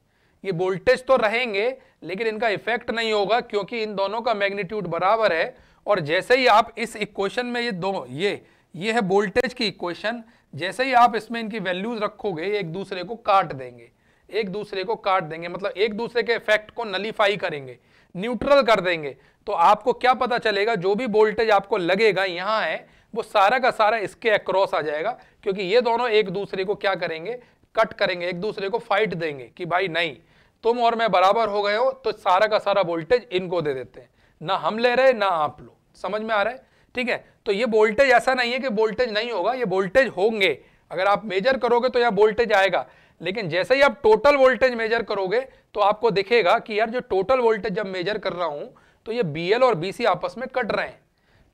S1: ये वोल्टेज तो रहेंगे लेकिन इनका इफेक्ट नहीं होगा क्योंकि इन दोनों का मैग्नीट्यूड बराबर है और जैसे ही आप इस इक्वेशन में ये दो ये ये है वोल्टेज की इक्वेशन जैसे ही आप इसमें इनकी वैल्यूज रखोगे एक दूसरे को काट देंगे एक दूसरे को काट देंगे मतलब एक दूसरे के इफेक्ट को नलीफाई करेंगे न्यूट्रल कर देंगे तो आपको क्या पता चलेगा जो भी वोल्टेज आपको लगेगा यहाँ है वो सारा का सारा इसके अक्रॉस आ जाएगा क्योंकि ये दोनों एक दूसरे को क्या करेंगे कट करेंगे एक दूसरे को फाइट देंगे कि भाई नहीं तुम और मैं बराबर हो गए हो तो सारा का सारा वोल्टेज इनको दे देते हैं ना हम ले रहे ना आप लो समझ में आ रहा है ठीक है तो ये वोल्टेज ऐसा नहीं है कि वोल्टेज नहीं होगा ये वोल्टेज होंगे अगर आप मेजर करोगे तो यहाँ वोल्टेज आएगा लेकिन जैसे ही आप टोटल वोल्टेज मेजर करोगे तो आपको दिखेगा कि यार जो टोटल वोल्टेज जब मेजर कर रहा हूँ तो ये बी और बी आपस में कट रहे हैं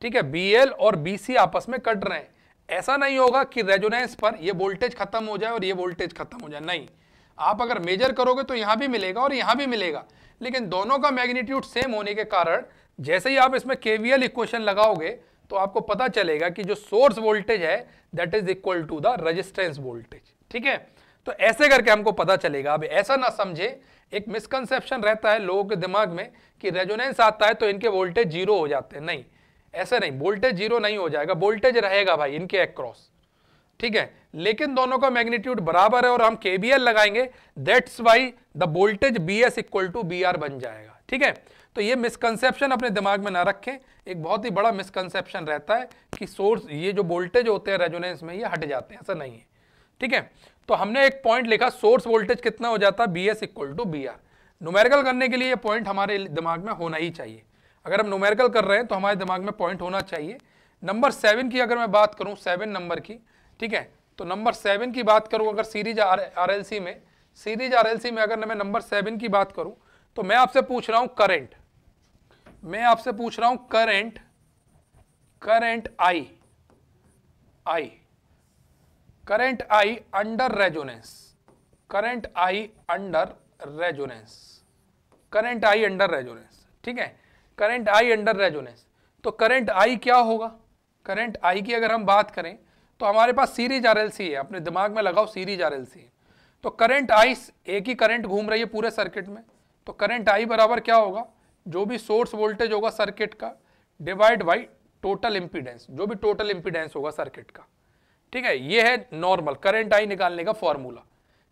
S1: ठीक है बी और बी आपस में कट रहे हैं ऐसा नहीं होगा कि रेजोनेंस पर ये वोल्टेज खत्म हो जाए और ये वोल्टेज खत्म हो जाए नहीं आप अगर मेजर करोगे तो यहाँ भी मिलेगा और यहाँ भी मिलेगा लेकिन दोनों का मैग्नीट्यूड सेम होने के कारण जैसे ही आप इसमें केवीएल इक्वेशन लगाओगे तो आपको पता चलेगा कि जो सोर्स वोल्टेज है that is equal to the resistance voltage ठीक है तो ऐसे करके हमको पता चलेगा अब ऐसा ना समझे एक मिसकंसेप्शन रहता है लोगों के दिमाग में कि रेजोनेंस आता है तो इनके वोल्टेज जीरो हो जाते हैं नहीं ऐसे नहीं वोल्टेज जीरो नहीं हो जाएगा वोल्टेज रहेगा भाई इनके एक्रॉस ठीक है लेकिन दोनों का मैग्नीट्यूड बराबर है और हम केबीएल लगाएंगे that's why the voltage V S equal to V R बन जाएगा ठीक है तो ये मिसकंसेप्शन अपने दिमाग में ना रखें एक बहुत ही बड़ा मिसकंसेप्शन रहता है कि सोर्स ये जो वोल्टेज होते हैं रेजोनेंस में ये हट जाते हैं ऐसा नहीं है ठीक है तो हमने एक पॉइंट लिखा सोर्स वोल्टेज कितना हो जाता है B S equal to V R numerical करने के लिए ये पॉइंट हमारे दिमाग में होना ही चाहिए अगर हम न्यूमेरिकल कर रहे हैं तो हमारे दिमाग में पॉइंट होना चाहिए नंबर सेवन की अगर मैं बात करूं सेवन नंबर की ठीक है तो नंबर सेवन की बात करूं अगर सीरीज आर एल सी में सीरीज आर एल सी में अगर मैं नंबर सेवन की बात करूं तो मैं आपसे पूछ रहा हूं करेंट मैं आपसे पूछ रहा हूं current current I I current I under resonance current I under resonance current I under resonance ठीक है करंट आई अंडर रेजोनेंस तो करंट आई क्या होगा करंट आई की अगर हम बात करें तो हमारे पास सीरीज आर है अपने दिमाग में लगाओ सीरीज आर तो करंट आई एक ही करंट घूम रही है पूरे सर्किट में तो करंट आई बराबर क्या होगा जो भी सोर्स वोल्टेज होगा सर्किट का डिवाइड बाई टोटल इम्पीडेंस जो भी टोटल इम्पीडेंस होगा सर्किट का ठीक है ये है नॉर्मल करंट आई निकालने का फॉर्मूला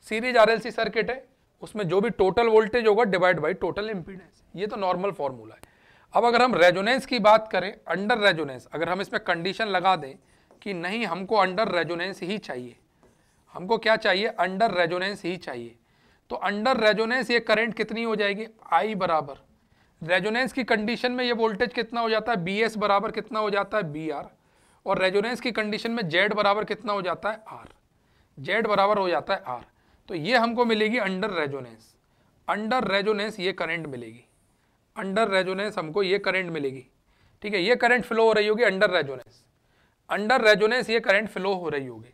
S1: सीरीज सी सर्किट है उसमें जो भी टोटल वोल्टेज होगा डिवाइड बाई टोटल इम्पीडेंस ये तो नॉर्मल फॉर्मूला है अब अगर हम रेजोनेंस की बात करें अंडर रेजोनेंस अगर हम इसमें कंडीशन लगा दें कि नहीं हमको अंडर रेजोनेंस ही चाहिए हमको क्या चाहिए अंडर रेजोनेंस ही चाहिए तो अंडर रेजोनेंस ये करंट कितनी हो जाएगी आई बराबर रेजोनेंस की कंडीशन में ये वोल्टेज कितना हो जाता है बी एस बराबर कितना हो जाता है बी आर और रेजोनेंस की कंडीशन में जेड बराबर कितना हो जाता है आर जेड बराबर हो जाता है आर तो ये हमको मिलेगी अंडर रेजोनेंस अंडर रेजोनेंस ये करंट मिलेगी अंडर रेजोनेंस हमको ये करंट मिलेगी ठीक है ये करंट फ्लो हो रही होगी अंडर रेजोनेंस अंडर रेजोनेंस ये करंट फ्लो हो रही होगी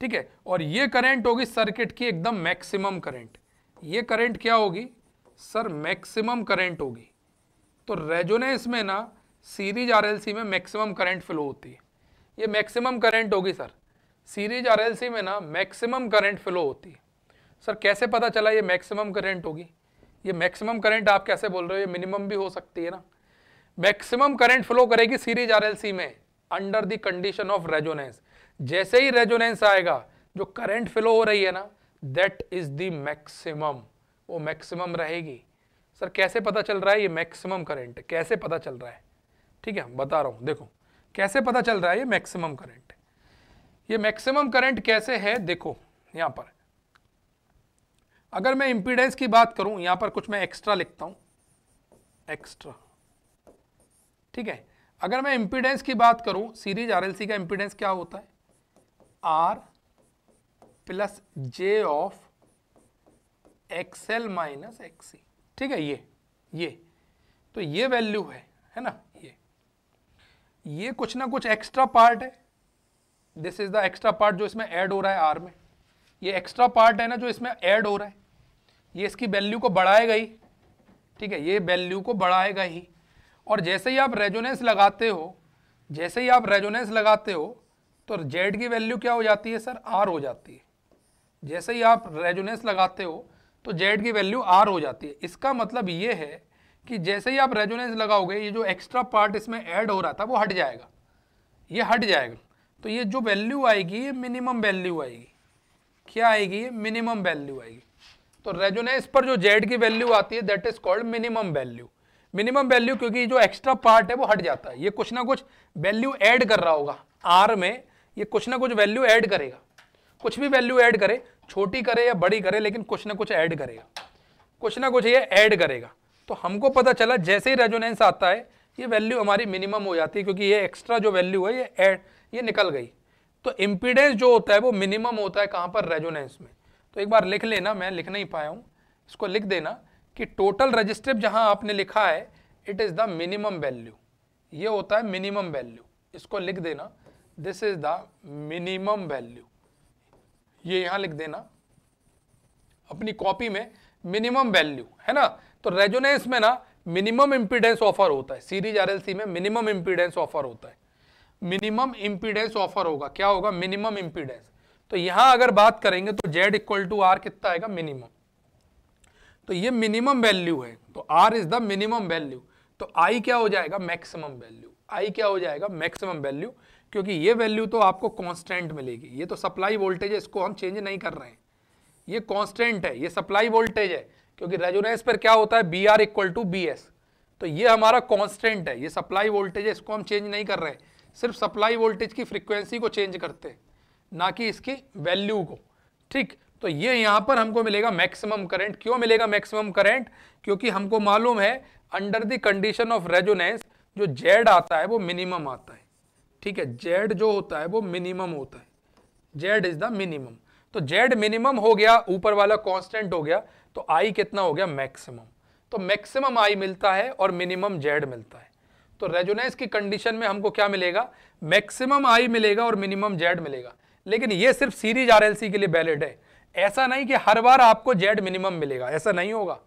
S1: ठीक है और ये करंट होगी सर्किट की एकदम मैक्सिमम करंट ये करंट क्या होगी सर मैक्सिमम करंट होगी तो रेजोनेंस में ना सीरीज आरएलसी में मैक्सिमम करंट फ्लो होती है ये मैक्सिमम करंट होगी सर सीरीज आरएलसी में ना मैक्सिमम करंट फ्लो होती है सर कैसे पता चला ये मैक्सिमम करंट होगी ये मैक्सिमम करंट आप कैसे बोल रहे हो ये मिनिमम भी हो सकती है ना मैक्सिमम करंट फ्लो करेगी सीरीज आरएलसी में under the condition of resonance जैसे ही रेजोनेंस आएगा जो करंट फ्लो हो रही है ना दैट इज द मैक्सिमम वो मैक्सिमम रहेगी सर कैसे पता चल रहा है ये मैक्सिमम करंट कैसे पता चल रहा है ठीक है बता रहा हूं देखो कैसे पता चल रहा है ये मैक्सिमम करंट ये मैक्सिमम करंट कैसे है देखो यहां पर अगर मैं इंपीडेंस की बात करूं यहां पर कुछ मैं एक्स्ट्रा लिखता हूं एक्स्ट्रा ठीक है अगर मैं इंपीडेंस की बात करूं सीरीज आरएलसी का इंपीडेंस क्या होता है R plus J of XL minus XC ठीक है ये ये तो ये वैल्यू है है ना ये ये कुछ ना कुछ एक्स्ट्रा पार्ट है this is the extra part जो इसमें ऐड हो रहा है आर में ये एक्स्ट्रा पार्ट है ना जो इसमें ऐड हो रहा है ये इसकी वैल्यू को बढ़ाएगा ही ठीक है ये वैल्यू को बढ़ाएगा ही और जैसे ही आप रेजोनेंस लगाते हो जैसे ही आप रेजोनेंस लगाते हो तो जेड की वैल्यू क्या हो जाती है सर आर हो जाती है जैसे ही आप रेजोनेंस लगाते हो तो जेड की वैल्यू आर हो जाती है इसका मतलब ये है कि जैसे ही आप रेजोनेंस लगाओगे ये जो एक्स्ट्रा पार्ट इसमें ऐड हो रहा था वो हट जाएगा ये हट जाएगा तो ये जो वैल्यू आएगी ये मिनिमम वैल्यू आएगी क्या आएगी ये मिनिमम वैल्यू आएगी तो रेजोनेंस पर जो जेड की वैल्यू आती है that is called minimum value minimum value क्योंकि जो एक्स्ट्रा पार्ट है वो हट जाता है ये कुछ ना कुछ वैल्यू ऐड कर रहा होगा आर में ये कुछ ना कुछ वैल्यू ऐड करेगा कुछ भी वैल्यू ऐड करे छोटी करे या बड़ी करे लेकिन कुछ ना कुछ ऐड करेगा कुछ ना कुछ ये ऐड करेगा तो हमको पता चला जैसे ही रेजोनेंस आता है ये वैल्यू हमारी मिनिमम हो जाती है क्योंकि ये एक्स्ट्रा जो वैल्यू है ये ऐड ये निकल गई तो इम्पीडेंस जो होता है वो मिनिमम होता है कहाँ पर रेजोनेंस में तो एक बार लिख लेना मैं लिख नहीं पाया हूँ इसको लिख देना कि टोटल रजिस्ट्रिप जहां आपने लिखा है it is the minimum value ये होता है मिनिमम वैल्यू इसको लिख देना this is the minimum value ये यहां लिख देना अपनी कॉपी में मिनिमम वैल्यू है ना तो रेजोनेंस में ना मिनिमम इम्पीडेंस ऑफर होता है सीरीज आर में मिनिमम इम्पीडेंस ऑफर होता है मिनिमम इंपीडेंस ऑफर होगा क्या होगा मिनिमम इम्पीडेंस तो यहां अगर बात करेंगे तो जेड इक्वल टू आर कितना आएगा मिनिमम तो ये मिनिमम वैल्यू है तो R is the minimum value तो आई क्या हो जाएगा मैक्सिमम वैल्यू आई क्या हो जाएगा मैक्सिमम वैल्यू क्योंकि ये वैल्यू तो आपको कांस्टेंट मिलेगी ये तो सप्लाई वोल्टेज है इसको हम चेंज नहीं कर रहे हैं ये कांस्टेंट है ये सप्लाई वोल्टेज है क्योंकि रेजोनेंस पर क्या होता है V R equal to V S तो ये हमारा कांस्टेंट है ये सप्लाई वोल्टेज है इसको हम चेंज नहीं कर रहे हैं सिर्फ सप्लाई वोल्टेज की फ्रिक्वेंसी को चेंज करते हैं ना कि इसकी वैल्यू को ठीक तो ये यहां पर हमको मिलेगा मैक्सिमम करंट क्यों मिलेगा मैक्सिमम करंट क्योंकि हमको मालूम है under the condition of resonance जो जेड आता है वो मिनिमम आता है ठीक है जेड जो होता है वो मिनिमम होता है जेड इज द मिनिमम तो जेड मिनिमम हो गया ऊपर वाला कॉन्स्टेंट हो गया तो आई कितना हो गया मैक्सिमम तो मैक्सिमम आई मिलता है और मिनिमम जेड मिलता है तो रेजोनेंस की कंडीशन में हमको क्या मिलेगा मैक्सिमम आई मिलेगा और मिनिमम जेड मिलेगा लेकिन ये सिर्फ सीरीज आरएलसी के लिए वैलिड है ऐसा नहीं कि हर बार आपको जेड मिनिमम मिलेगा ऐसा नहीं होगा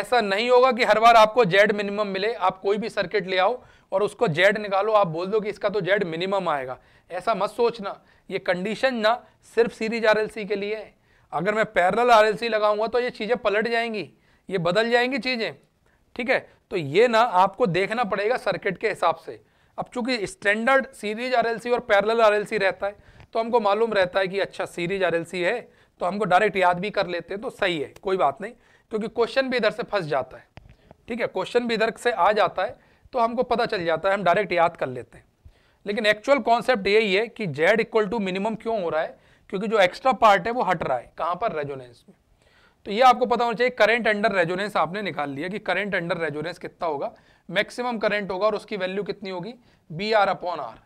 S1: ऐसा नहीं होगा कि हर बार आपको जेड मिनिमम मिले आप कोई भी सर्किट ले आओ और उसको जेड निकालो आप बोल दो कि इसका तो जेड मिनिमम आएगा ऐसा मत सोचना ये कंडीशन ना सिर्फ सीरीज आरएलसी के लिए है अगर मैं पैरल आरएलसी लगाऊंगा तो ये चीज़ें पलट जाएंगी ये बदल जाएंगी चीज़ें ठीक है तो ये ना आपको देखना पड़ेगा सर्किट के हिसाब से अब चूंकि स्टैंडर्ड सीरीज आर और पैरल आर रहता है तो हमको मालूम रहता है कि अच्छा सीरीज आर है तो हमको डायरेक्ट याद भी कर लेते हैं तो सही है कोई बात नहीं क्योंकि क्वेश्चन भी इधर से फंस जाता है ठीक है क्वेश्चन भी इधर से आ जाता है तो हमको पता चल जाता है हम डायरेक्ट याद कर लेते हैं लेकिन एक्चुअल कॉन्सेप्ट यही है कि जेड इक्वल टू मिनिमम क्यों हो रहा है क्योंकि जो एक्स्ट्रा पार्ट है वो हट रहा है कहाँ पर रेजोनेंस में तो ये आपको पता होना चाहिए करंट अंडर रेजोनेंस आपने निकाल लिया कि करंट अंडर रेजोनेंस कितना होगा मैक्सिमम करंट होगा और उसकी वैल्यू कितनी होगी बी आर अपॉन आर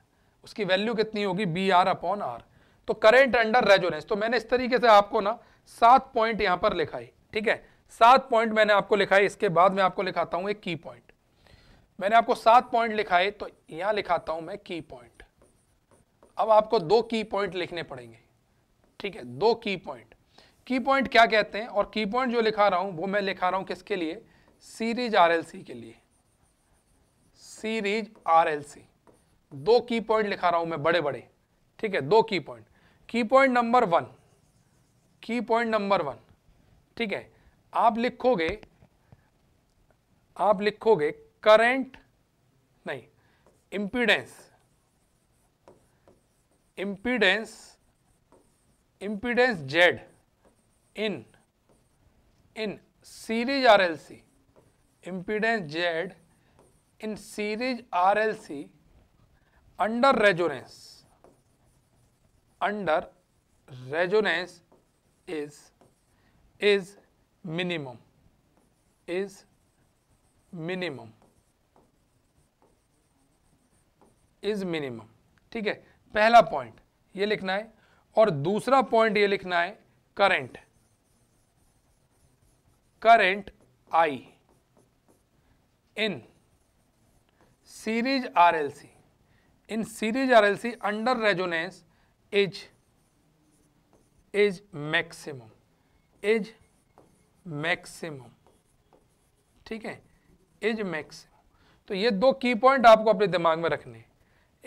S1: उसकी वैल्यू कितनी होगी बी आर अपॉन आर तो करेंट अंडर रेजोनेंस तो मैंने इस तरीके से आपको ना सात पॉइंट यहां पर लिखाई ठीक है सात पॉइंट मैंने आपको लिखाई इसके बाद मैं आपको लिखाता हूं एक की पॉइंट मैंने आपको सात पॉइंट लिखाए तो यहां लिखाता हूं मैं की पॉइंट अब आपको दो की पॉइंट लिखने पड़ेंगे ठीक है दो की पॉइंट की पॉइंट क्या कहते हैं और की पॉइंट जो लिखा रहा हूं वो मैं लिखा रहा हूं किसके लिए सीरीज आरएलसी के लिए सीरीज आरएलसी दो की पॉइंट लिखा रहा हूं मैं बड़े बड़े ठीक है दो की पॉइंट की पॉइंट नंबर वन की पॉइंट नंबर वन ठीक है आप लिखोगे आप लिखोगे करंट नहीं impedance impedance impedance Z in in series R L C impedance Z in series R L C under resonance under resonance is is minimum is minimum is minimum ठीक है पहला पॉइंट ये लिखना है और दूसरा पॉइंट ये लिखना है current current I in series RLC in series RLC under resonance is is maximum is maximum ठीक है इज मैक्सिमम तो ये दो की पॉइंट आपको अपने दिमाग में रखने हैं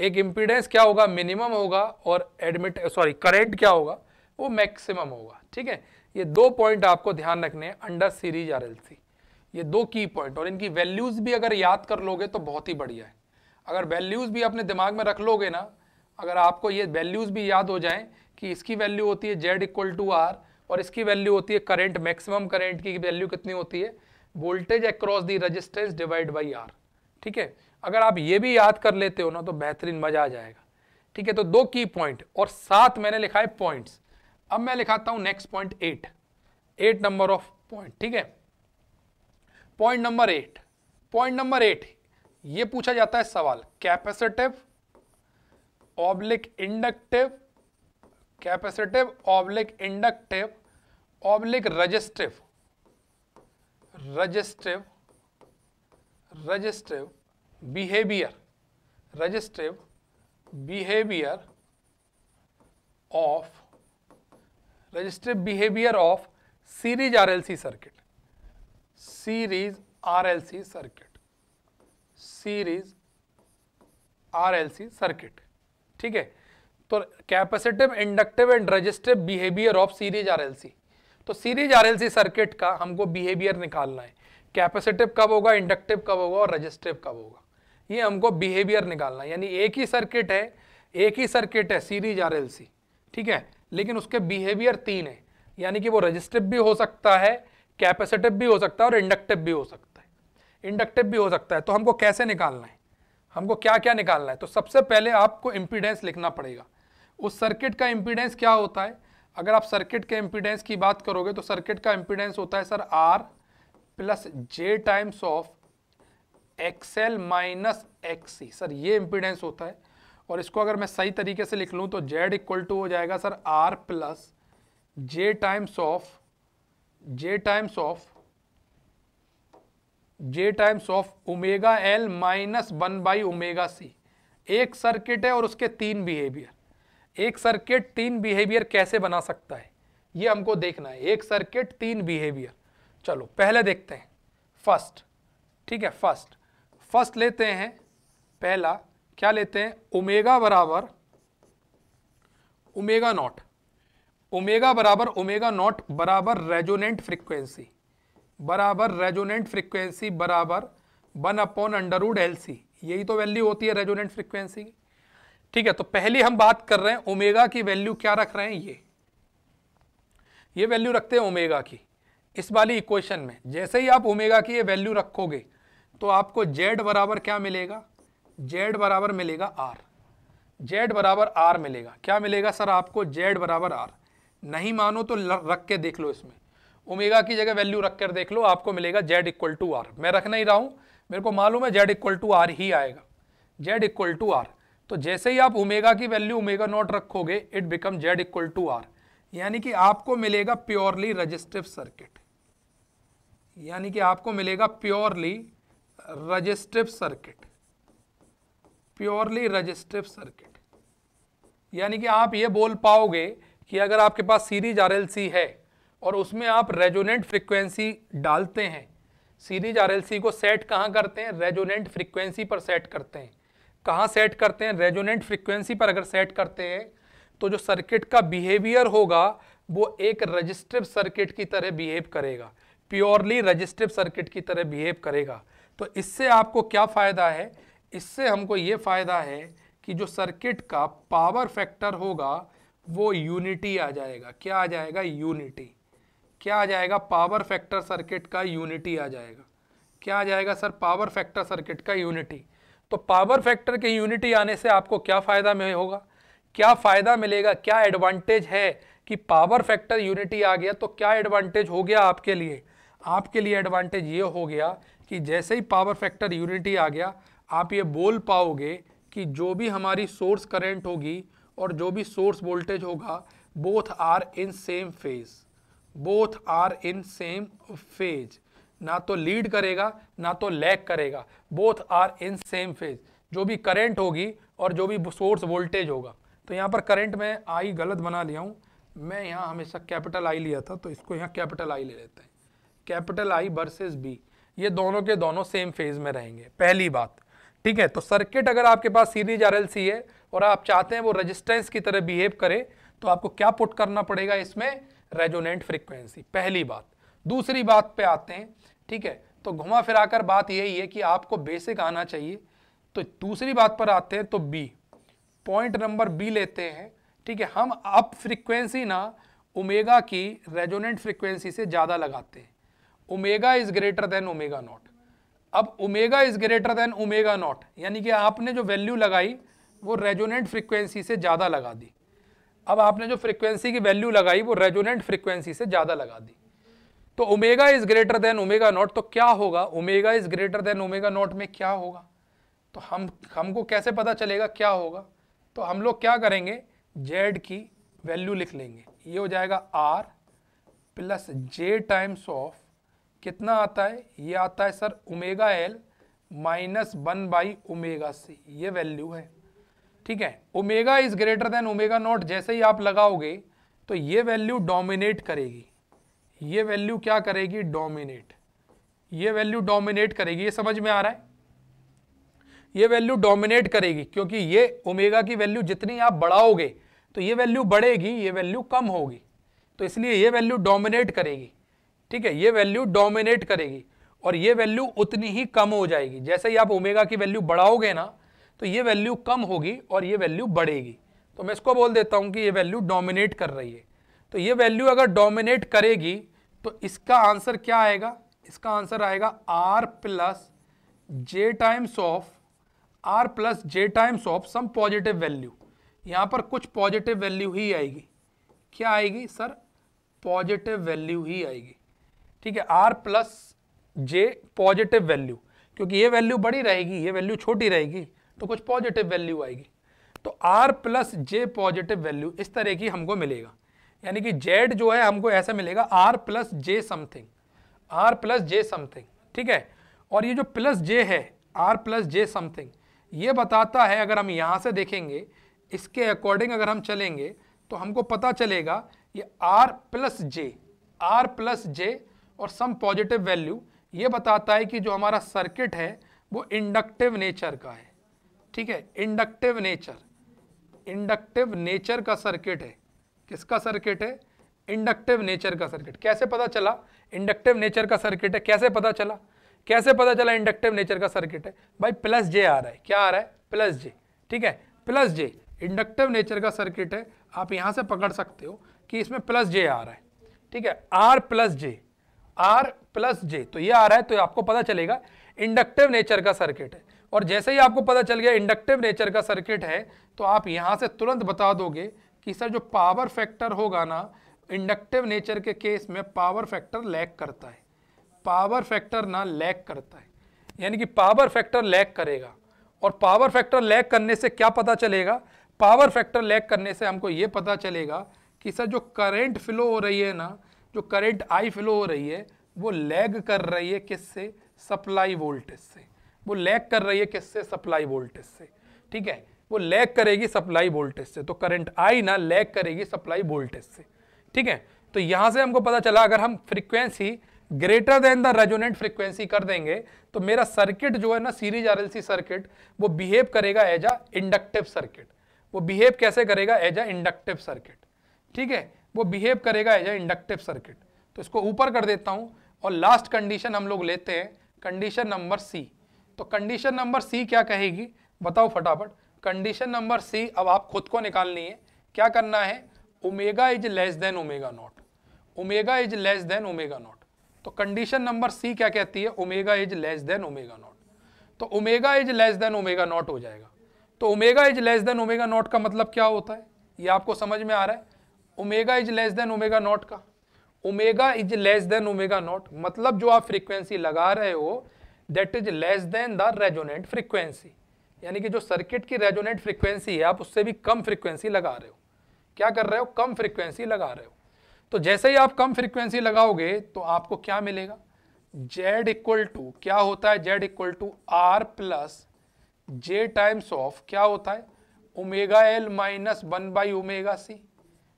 S1: एक इम्पीडेंस क्या होगा मिनिमम होगा और एडमिट सॉरी करेंट क्या होगा वो मैक्सिमम होगा ठीक है ये दो पॉइंट आपको ध्यान रखने हैं अंडर सीरीज आर ये दो की पॉइंट और इनकी वैल्यूज भी अगर याद कर लोगे तो बहुत ही बढ़िया है अगर वैल्यूज भी अपने दिमाग में रख लोगे ना अगर आपको ये वैल्यूज़ भी याद हो जाएं कि इसकी वैल्यू होती है जेड इक्वल टू आर और इसकी वैल्यू होती है करंट मैक्सिमम करंट की वैल्यू कितनी होती है voltage across the resistance divide by R ठीक है अगर आप ये भी याद कर लेते हो ना तो बेहतरीन मज़ा आ जाएगा ठीक है तो दो की पॉइंट और सात मैंने लिखा है पॉइंट्स अब मैं लिखाता हूँ next point eight eight number of point ठीक है point number eight point number eight ये पूछा जाता है सवाल capacitive oblique inductive capacitive oblique inductive oblique resistive resistive resistive behaviour resistive behaviour of resistive behaviour of series RLC circuit series RLC circuit series RLC circuit ठीक है तो capacitive inductive and resistive behaviour of series C तो series C circuit का हमको behaviour निकालना है capacitive कब होगा इंडक्टिव कब होगा और रजिस्टिव कब होगा ये हमको बिहेवियर निकालना है यानी एक ही सर्किट है एक ही सर्किट है सीरीज सी ठीक है लेकिन उसके बिहेवियर तीन है यानी कि वो रजिस्टिव भी हो सकता है कैपेसिटिव भी हो सकता है और इंडक्टिव भी हो सकता है इंडक्टिव भी हो सकता है तो हमको कैसे निकालना है हमको क्या क्या निकालना है तो सबसे पहले आपको इम्पीडेंस लिखना पड़ेगा उस सर्किट का इम्पीडेंस क्या होता है अगर आप सर्किट के इम्पीडेंस की बात करोगे तो सर्किट का इम्पीडेंस होता है sir R plus J times of XL minus X sir ये इम्पीडेंस होता है और इसको अगर मैं सही तरीके से लिख लूँ तो जेड इक्वल टू हो जाएगा sir R plus J times of j times of j times of omega L minus one by omega C एक सर्किट है और उसके तीन बिहेवियर एक सर्किट तीन बिहेवियर कैसे बना सकता है ये हमको देखना है एक सर्किट तीन बिहेवियर चलो पहले देखते हैं फर्स्ट ठीक है फर्स्ट फर्स्ट लेते हैं पहला क्या लेते हैं ओमेगा बराबर ओमेगा नॉट ओमेगा बराबर ओमेगा नॉट बराबर रेजोनेंट फ्रीक्वेंसी बराबर रेजोनेंट फ्रिक्वेंसी बराबर one upon under root L C यही तो वैल्यू होती है रेजोनेंट फ्रिक्वेंसी की ठीक है तो पहली हम बात कर रहे हैं ओमेगा की वैल्यू क्या रख रहे हैं ये ये वैल्यू रखते हैं ओमेगा की इस वाली इक्वेशन में जैसे ही आप ओमेगा की ये वैल्यू रखोगे तो आपको जेड बराबर क्या मिलेगा जेड बराबर मिलेगा आर जेड बराबर आर मिलेगा क्या मिलेगा सर आपको जेड बराबर आर नहीं मानो तो रख के देख लो इसमें ओमेगा की जगह वैल्यू रख कर देख लो आपको मिलेगा जेड इक्वल टू आर मैं रख नहीं रहा हूँ मेरे को मालूम है जेड इक्वल टू आर ही आएगा जेड इक्वल टू आर तो जैसे ही आप ओमेगा की वैल्यू ओमेगा नॉट रखोगे it become Z equal to R यानी कि आपको मिलेगा प्योरली रजिस्टिव सर्किट यानी कि आपको मिलेगा purely resistive circuit purely resistive circuit यानी कि आप ये बोल पाओगे कि अगर आपके पास सीरीज सी है और उसमें आप रेजोनेंट फ्रिक्वेंसी डालते हैं सीरीज आरएलसी को सेट कहाँ करते हैं रेजोनेंट फ्रिक्वेंसी पर सेट करते हैं कहाँ सेट करते हैं रेजोनेंट फ्रिक्वेंसी पर अगर सेट करते हैं तो जो सर्किट का बिहेवियर होगा वो एक रजिस्टिव सर्किट की तरह बिहेव करेगा प्योरली रजिस्टिव सर्किट की तरह बिहेव करेगा तो इससे आपको क्या फ़ायदा है इससे हमको ये फ़ायदा है कि जो सर्किट का पावर फैक्टर होगा वो यूनिटी आ जाएगा क्या आ जाएगा यूनिटी क्या आ जाएगा पावर फैक्टर सर्किट का यूनिटी आ जाएगा क्या आ जाएगा सर पावर फैक्टर सर्किट का यूनिटी तो पावर फैक्टर के यूनिटी आने से आपको क्या फ़ायदा में होगा क्या फ़ायदा मिलेगा क्या एडवांटेज है कि पावर फैक्टर यूनिटी आ गया तो क्या एडवांटेज हो गया आपके लिए आपके लिए एडवांटेज ये हो गया कि जैसे ही पावर फैक्टर यूनिटी आ गया आप ये बोल पाओगे कि जो भी हमारी सोर्स करेंट होगी और जो भी सोर्स वोल्टेज होगा both are in same phase both are in same phase ना तो लीड करेगा ना तो लैग करेगा both are in same phase जो भी करंट होगी और जो भी सोर्स वोल्टेज होगा तो यहाँ पर करंट मैं आई गलत बना लिया हूँ मैं यहाँ हमेशा कैपिटल आई लिया था तो इसको यहाँ कैपिटल आई ले लेते हैं कैपिटल आई वर्सेज बी ये दोनों के दोनों सेम फेज में रहेंगे पहली बात ठीक है तो सर्किट अगर आपके पास सीरीज आर है और आप चाहते हैं वो रजिस्टेंस की तरह बिहेव करे तो आपको क्या पुट करना पड़ेगा इसमें रेजोनेंट फ्रिक्वेंसी पहली बात दूसरी बात पे आते हैं ठीक है तो घुमा फिराकर बात यही है कि आपको बेसिक आना चाहिए तो दूसरी बात पर आते हैं तो बी पॉइंट नंबर बी लेते हैं ठीक है हम अब फ्रिक्वेंसी ना ओमेगा की रेजोनेंट फ्रिक्वेंसी से ज़्यादा लगाते हैं omega is greater than omega naught अब omega is greater than omega naught यानी कि आपने जो वैल्यू लगाई वो रेजोनेंट फ्रिक्वेंसी से ज़्यादा लगा दी अब आपने जो फ्रिक्वेंसी की वैल्यू लगाई वो रेजोनेंट फ्रीक्वेंसी से ज़्यादा लगा दी तो omega is greater than omega not तो क्या होगा omega is greater than omega naught में क्या होगा तो हम हमको कैसे पता चलेगा क्या होगा तो हम लोग क्या करेंगे जेड की वैल्यू लिख लेंगे ये हो जाएगा R plus J times of कितना आता है ये आता है sir omega L minus one by omega C ये वैल्यू है ठीक है omega is greater than omega naught जैसे ही आप लगाओगे तो ये वैल्यू डोमिनेट करेगी ये वैल्यू क्या करेगी डोमिनेट ये वैल्यू डोमिनेट करेगी ये समझ में आ रहा है ये वैल्यू डोमिनेट करेगी क्योंकि ये ओमेगा की वैल्यू जितनी आप बढ़ाओगे तो ये वैल्यू बढ़ेगी ये वैल्यू कम होगी तो इसलिए ये वैल्यू डोमिनेट करेगी ठीक है ये वैल्यू डोमिनेट करेगी और ये वैल्यू उतनी ही कम हो जाएगी जैसे ही आप ओमेगा की वैल्यू बढ़ाओगे ना तो ये वैल्यू कम होगी और ये वैल्यू बढ़ेगी तो मैं इसको बोल देता हूँ कि ये वैल्यू डोमिनेट कर रही है तो ये वैल्यू अगर डोमिनेट करेगी तो इसका आंसर क्या आएगा इसका आंसर आएगा R plus J times of R plus J times of some positive value यहाँ पर कुछ पॉजिटिव वैल्यू ही आएगी क्या आएगी सर पॉजिटिव वैल्यू ही आएगी ठीक है R plus j positive value क्योंकि ये वैल्यू बड़ी रहेगी ये वैल्यू छोटी रहेगी तो कुछ पॉजिटिव वैल्यू आएगी तो R plus j positive value इस तरह की हमको मिलेगा यानी कि जेड जो है हमको ऐसा मिलेगा R plus j something R plus j something ठीक है और ये जो प्लस जे है आर प्लस जे समथिंग ये बताता है अगर हम यहाँ से देखेंगे इसके अकॉर्डिंग अगर हम चलेंगे तो हमको पता चलेगा ये R plus J R plus J और सम पॉजिटिव वैल्यू ये बताता है कि जो हमारा सर्किट है वो इंडक्टिव नेचर का है ठीक है इंडक्टिव नेचर इंडक्टिव नेचर का सर्किट है किसका सर्किट है इंडक्टिव नेचर का सर्किट कैसे पता चला इंडक्टिव नेचर का सर्किट है कैसे पता चला कैसे पता चला इंडक्टिव नेचर का सर्किट है भाई प्लस जे आ रहा है क्या आ रहा है प्लस जे ठीक है प्लस जे इंडक्टिव नेचर का सर्किट है आप यहां से पकड़ सकते हो कि इसमें प्लस जे आ रहा है ठीक है R plus J R plus J तो ये आ रहा है तो आपको पता चलेगा इंडक्टिव नेचर का सर्किट है और जैसे ही आपको पता चल गया इंडक्टिव नेचर का सर्किट है तो आप यहाँ से तुरंत बता दोगे कि सर जो पावर फैक्टर होगा ना इंडक्टिव नेचर के केस में पावर फैक्टर लैग करता है पावर फैक्टर ना लैक करता है यानी कि पावर फैक्टर लैग करेगा और पावर फैक्टर लैग करने से क्या पता चलेगा पावर फैक्टर लैग करने से हमको ये पता चलेगा कि सर जो करंट फ्लो हो रही है ना जो करंट आई फ्लो हो रही है वो लैग कर रही है किससे सप्लाई वोल्टेज से वो लैग कर रही है किससे सप्लाई वोल्टेज से ठीक है वो लैग करेगी सप्लाई वोल्टेज से तो करंट आई ना लैग करेगी सप्लाई वोल्टेज से ठीक है तो यहां से हमको पता चला अगर हम frequency greater than the resonant frequency कर देंगे तो मेरा सर्किट जो है ना सीरीज सी सर्किट वो बिहेव करेगा एज अ इंडक्टिव सर्किट वो बिहेव कैसे करेगा एज अ इंडक्टिव सर्किट ठीक है वो बिहेव करेगा एज अ इंडक्टिव सर्किट तो इसको ऊपर कर देता हूं और लास्ट कंडीशन हम लोग लेते हैं कंडीशन नंबर सी तो कंडीशन नंबर सी क्या कहेगी बताओ फटाफट कंडीशन नंबर सी अब आप खुद को निकालनी है क्या करना है omega is less than omega not omega is less than omega not तो कंडीशन नंबर सी क्या कहती है omega is less than omega not तो omega is less than omega not हो जाएगा तो omega is less than omega naught का मतलब क्या होता है ये आपको समझ में आ रहा है omega is less than omega naught का omega is less than omega naught मतलब जो आप फ्रीक्वेंसी लगा रहे हो that is less than the resonant frequency यानी कि जो सर्किट की रेजोनेंट फ्रिक्वेंसी है आप उससे भी कम फ्रिक्वेंसी लगा रहे हो क्या कर रहे हो कम फ्रिक्वेंसी लगा रहे हो तो जैसे ही आप कम फ्रिक्वेंसी लगाओगे तो आपको क्या मिलेगा जेड इक्वल टू क्या होता है Z equal to R plus J times of क्या होता है omega L minus one by omega C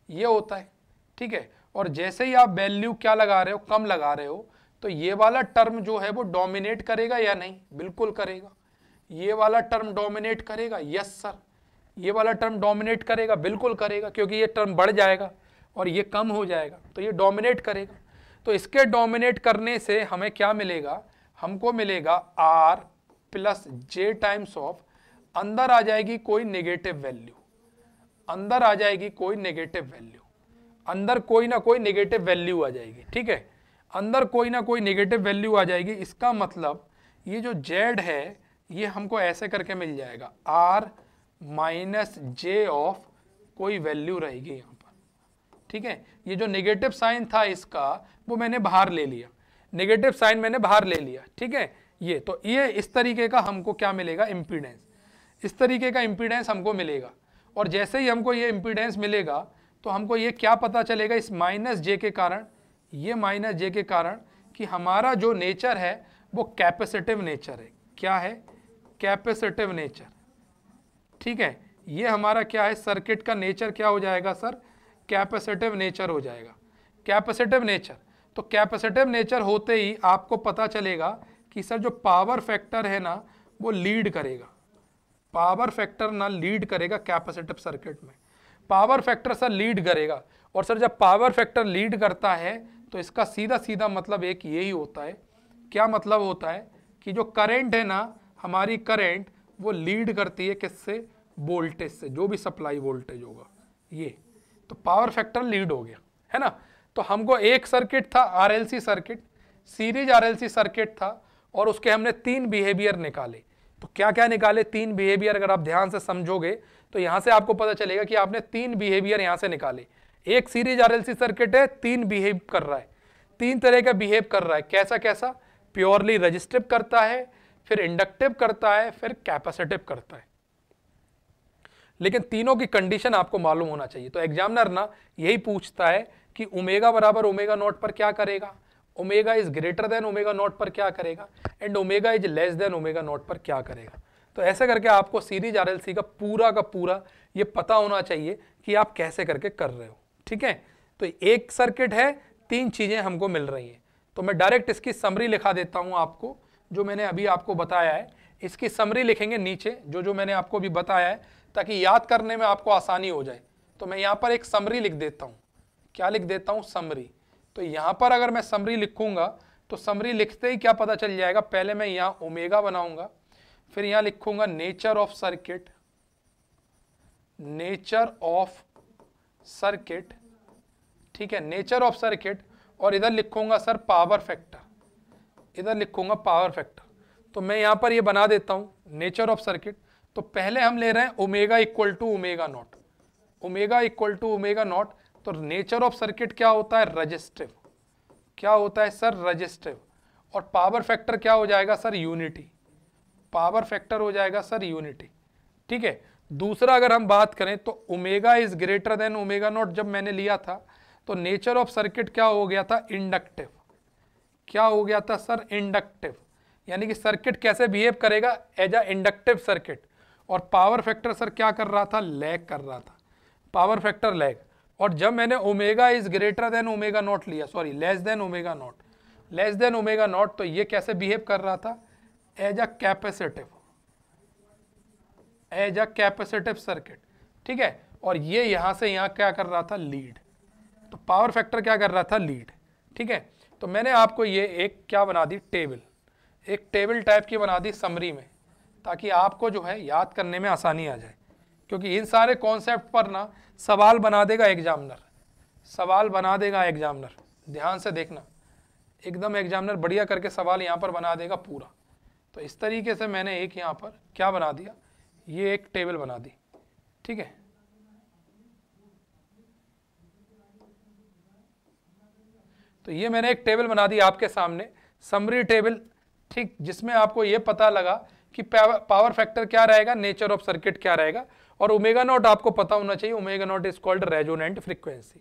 S1: ये होता है ठीक है और जैसे ही आप वैल्यू क्या लगा रहे हो कम लगा रहे हो तो ये वाला टर्म जो है वो डोमिनेट करेगा या नहीं बिल्कुल करेगा ये वाला टर्म डोमिनेट करेगा यस सर ये वाला टर्म डोमिनेट करेगा बिल्कुल करेगा क्योंकि ये टर्म बढ़ जाएगा और ये कम हो जाएगा तो ये डोमिनेट करेगा तो इसके डोमिनेट करने से हमें क्या मिलेगा हमको मिलेगा R plus J times of अंदर आ जाएगी कोई नेगेटिव वैल्यू अंदर आ जाएगी कोई नेगेटिव वैल्यू अंदर कोई ना कोई नेगेटिव वैल्यू आ जाएगी ठीक है अंदर कोई ना कोई नेगेटिव वैल्यू आ जाएगी इसका मतलब ये जो जेड है ये हमको ऐसे करके मिल जाएगा आर माइनस जे ऑफ कोई वैल्यू रहेगी यहाँ पर ठीक है ये जो नेगेटिव साइन था इसका वो मैंने बाहर ले लिया नेगेटिव साइन मैंने बाहर ले लिया ठीक है ये तो ये इस तरीके का हमको क्या मिलेगा इम्पीडेंस इस तरीके का इम्पीडेंस हमको मिलेगा और जैसे ही हमको ये इम्पीडेंस मिलेगा तो हमको ये क्या पता चलेगा इस माइनस जे के कारण ये माइनस जे के कारण कि हमारा जो नेचर है वो कैपेसिटिव नेचर है क्या है कैपेसिटिव नेचर ठीक है ये हमारा क्या है सर्किट का नेचर क्या हो जाएगा सर कैपेसिटिव नेचर हो जाएगा कैपेसिटिव नेचर तो कैपेसिटिव नेचर होते ही आपको पता चलेगा कि सर जो पावर फैक्टर है ना वो लीड करेगा पावर फैक्टर ना लीड करेगा कैपेसिटिव सर्किट में पावर फैक्टर सर लीड करेगा और सर जब पावर फैक्टर लीड करता है तो इसका सीधा सीधा मतलब एक ये ही होता है क्या मतलब होता है कि जो करेंट है ना हमारी करेंट वो लीड करती है किससे वोल्टेज से जो भी सप्लाई वोल्टेज होगा ये तो पावर फैक्टर लीड हो गया है ना तो हमको एक सर्किट था R circuit series R circuit था और उसके हमने तीन बिहेवियर निकाले तो क्या क्या निकाले तीन बिहेवियर अगर आप ध्यान से समझोगे तो यहाँ से आपको पता चलेगा कि आपने तीन बिहेवियर यहाँ से निकाले एक सीरीज आरएलसी सर्किट है तीन बिहेव कर रहा है तीन तरह का बिहेव कर रहा है कैसा कैसा प्योरली रजिस्टिव करता है फिर इंडक्टिव करता है फिर कैपेसिटिव करता है लेकिन तीनों की कंडीशन आपको मालूम होना चाहिए तो एग्जामिनर ना यही पूछता है कि ओमेगा बराबर ओमेगा नॉट पर क्या करेगा omega is greater than omega not पर क्या करेगा and omega is less than omega not पर क्या करेगा तो ऐसे करके आपको सीरीज आरएलसी का पूरा का पूरा ये पता होना चाहिए कि आप कैसे करके कर रहे हो ठीक है तो एक सर्किट है तीन चीज़ें हमको मिल रही हैं तो मैं डायरेक्ट इसकी समरी लिखा देता हूं आपको जो मैंने अभी आपको बताया है इसकी समरी लिखेंगे नीचे जो जो मैंने आपको अभी बताया है ताकि याद करने में आपको आसानी हो जाए तो मैं यहाँ पर एक समरी लिख देता हूँ क्या लिख देता हूँ समरी तो यहाँ पर अगर मैं समरी लिखूंगा तो समरी लिखते ही क्या पता चल जाएगा पहले मैं यहाँ ओमेगा बनाऊंगा फिर यहाँ लिखूंगा nature of circuit nature of circuit ठीक है नेचर ऑफ सर्किट और इधर लिखूंगा सर पावर फैक्टर इधर लिखूंगा पावर फैक्टर तो मैं यहाँ पर ये बना देता हूँ नेचर ऑफ सर्किट तो पहले हम ले रहे हैं omega equal to omega not omega equal to omega not तो नेचर ऑफ सर्किट क्या होता है रजिस्टिव क्या होता है सर रजिस्टिव और पावर फैक्टर क्या हो जाएगा सर यूनिटी पावर फैक्टर हो जाएगा सर यूनिटी ठीक है दूसरा अगर हम बात करें तो omega is greater than omega naught जब मैंने लिया था तो नेचर ऑफ सर्किट क्या हो गया था इंडक्टिव क्या हो गया था सर इंडक्टिव यानी कि सर्किट कैसे बिहेव करेगा एज अ इंडक्टिव सर्किट और पावर फैक्टर सर क्या कर रहा था लैग कर रहा था पावर फैक्टर लैग और जब मैंने omega is greater than omega naught लिया sorry less than omega naught less than omega not तो ये कैसे बिहेव कर रहा था as a capacitive as a capacitive circuit ठीक है और ये यहां से यहां क्या कर रहा था लीड तो पावर फैक्टर क्या कर रहा था लीड ठीक है तो मैंने आपको ये एक क्या बना दी टेबल एक टेबल टाइप की बना दी समरी में ताकि आपको जो है याद करने में आसानी आ जाए क्योंकि इन सारे कॉन्सेप्ट पर ना सवाल बना देगा एग्जामिनर सवाल बना देगा एग्जामिनर ध्यान से देखना एकदम एग्जामिनर बढ़िया करके सवाल यहाँ पर बना देगा पूरा तो इस तरीके से मैंने एक यहाँ पर क्या बना दिया ये एक टेबल बना दी ठीक है तो ये मैंने एक टेबल बना दी आपके सामने समरी टेबल ठीक जिसमें आपको ये पता लगा कि पावर फैक्टर क्या रहेगा नेचर ऑफ सर्किट क्या रहेगा और ओमेगा नॉट आपको पता होना चाहिए omega naught is called resonant frequency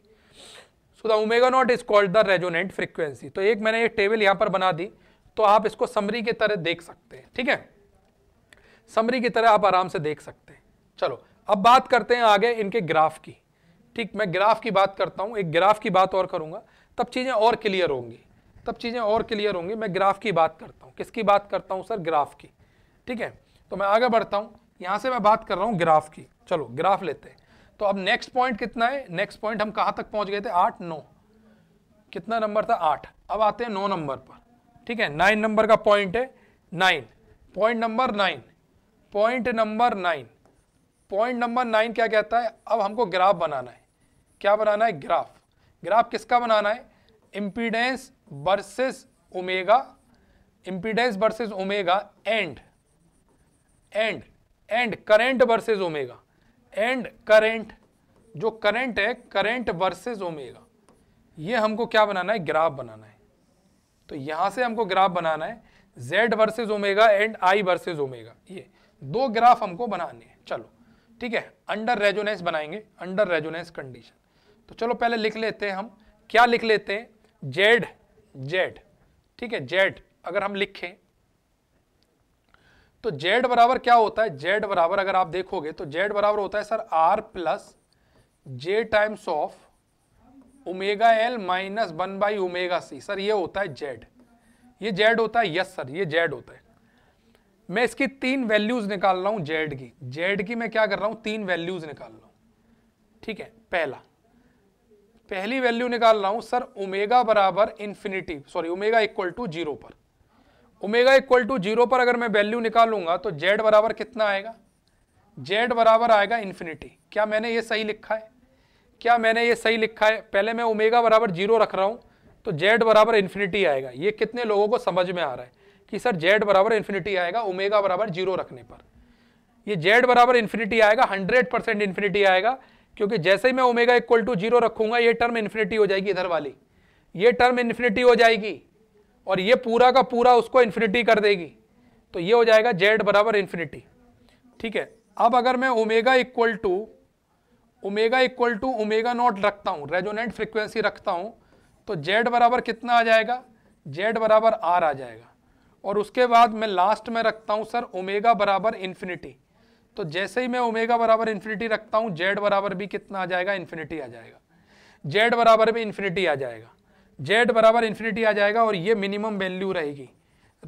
S1: so the omega naught is called the resonant frequency तो एक मैंने एक टेबल यहाँ पर बना दी तो आप इसको समरी की तरह देख सकते हैं ठीक है समरी की तरह आप आराम से देख सकते हैं चलो अब बात करते हैं आगे इनके ग्राफ की ठीक मैं ग्राफ की बात करता हूँ एक ग्राफ की बात और करूँगा तब चीज़ें और क्लियर होंगी तब चीज़ें और क्लियर होंगी मैं ग्राफ की बात करता हूँ किसकी बात करता हूँ सर ग्राफ की ठीक है तो मैं आगे बढ़ता हूँ यहाँ से मैं बात कर रहा हूँ ग्राफ की चलो ग्राफ लेते हैं तो अब नेक्स्ट पॉइंट कितना है नेक्स्ट पॉइंट हम कहाँ तक पहुँच गए थे आठ नौ कितना नंबर था आठ अब आते हैं नौ नंबर पर ठीक है नाइन नंबर का पॉइंट है nine point number nine point number nine point number nine क्या कहता है अब हमको ग्राफ बनाना है क्या बनाना है ग्राफ ग्राफ किसका बनाना है impedance versus omega impedance versus omega and and and current versus omega and current जो करेंट है करेंट वर्सेस ओमेगा ये हमको क्या बनाना है ग्राफ बनाना है तो यहां से हमको ग्राफ बनाना है Z versus omega and I versus omega ये दो ग्राफ हमको बनाने हैं चलो ठीक है अंडर रेजोनेंस बनाएंगे अंडर रेजोनेंस कंडीशन तो चलो पहले लिख लेते हैं हम क्या लिख लेते हैं जेड जेड ठीक है जेड अगर हम लिखें तो जेड बराबर क्या होता है जेड बराबर अगर आप देखोगे तो जेड बराबर होता है sir R plus J times of omega L minus one by omega C sir ये होता है जेड ये जेड होता है यस सर ये जेड होता है मैं इसकी तीन वैल्यूज निकाल रहा हूं जेड की जेड की मैं क्या कर रहा हूं तीन वैल्यूज निकाल रहा हूं ठीक है पहला पहली वैल्यू निकाल रहा हूं सर ओमेगा बराबर infinity sorry omega equal to zero पर ओमेगा इक्वल टू जीरो पर अगर मैं वैल्यू निकालूंगा तो जेड बराबर कितना आएगा जेड बराबर आएगा इन्फिनिटी क्या मैंने ये सही लिखा है क्या मैंने ये सही लिखा है पहले मैं ओमेगा बराबर जीरो रख रहा हूँ तो जेड बराबर इन्फिनिटी आएगा ये कितने लोगों को समझ में आ रहा है कि सर जेड बराबर इन्फिनिटी आएगा ओमेगा बराबर जीरो रखने पर ये जेड बराबर इन्फिनिटी आएगा हंड्रेड परसेंट इन्फिनिटी आएगा क्योंकि जैसे ही मैं ओमेगा इक्वल टू जीरो रखूंगा ये टर्म इन्फिनिटी हो जाएगी इधर वाली ये टर्म इन्फिनिटी हो जाएगी और ये पूरा का पूरा उसको इन्फिनिटी कर देगी तो ये हो जाएगा जेड बराबर इन्फिनिटी ठीक है अब अगर मैं omega equal to omega equal to omega naught रखता हूँ रेजोनेंट फ्रिक्वेंसी रखता हूँ तो जेड बराबर कितना आ जाएगा जेड बराबर आर आ जाएगा और उसके बाद मैं लास्ट में रखता हूँ सर ओमेगा बराबर इन्फिनिटी तो जैसे ही मैं ओमेगा बराबर इन्फिनिटी रखता हूँ जेड बराबर भी कितना आ जाएगा इन्फिनिटी आ जाएगा जेड बराबर भी इन्फिनिटी आ जाएगा जेड बराबर इन्फिनिटी आ जाएगा और ये मिनिमम वैल्यू रहेगी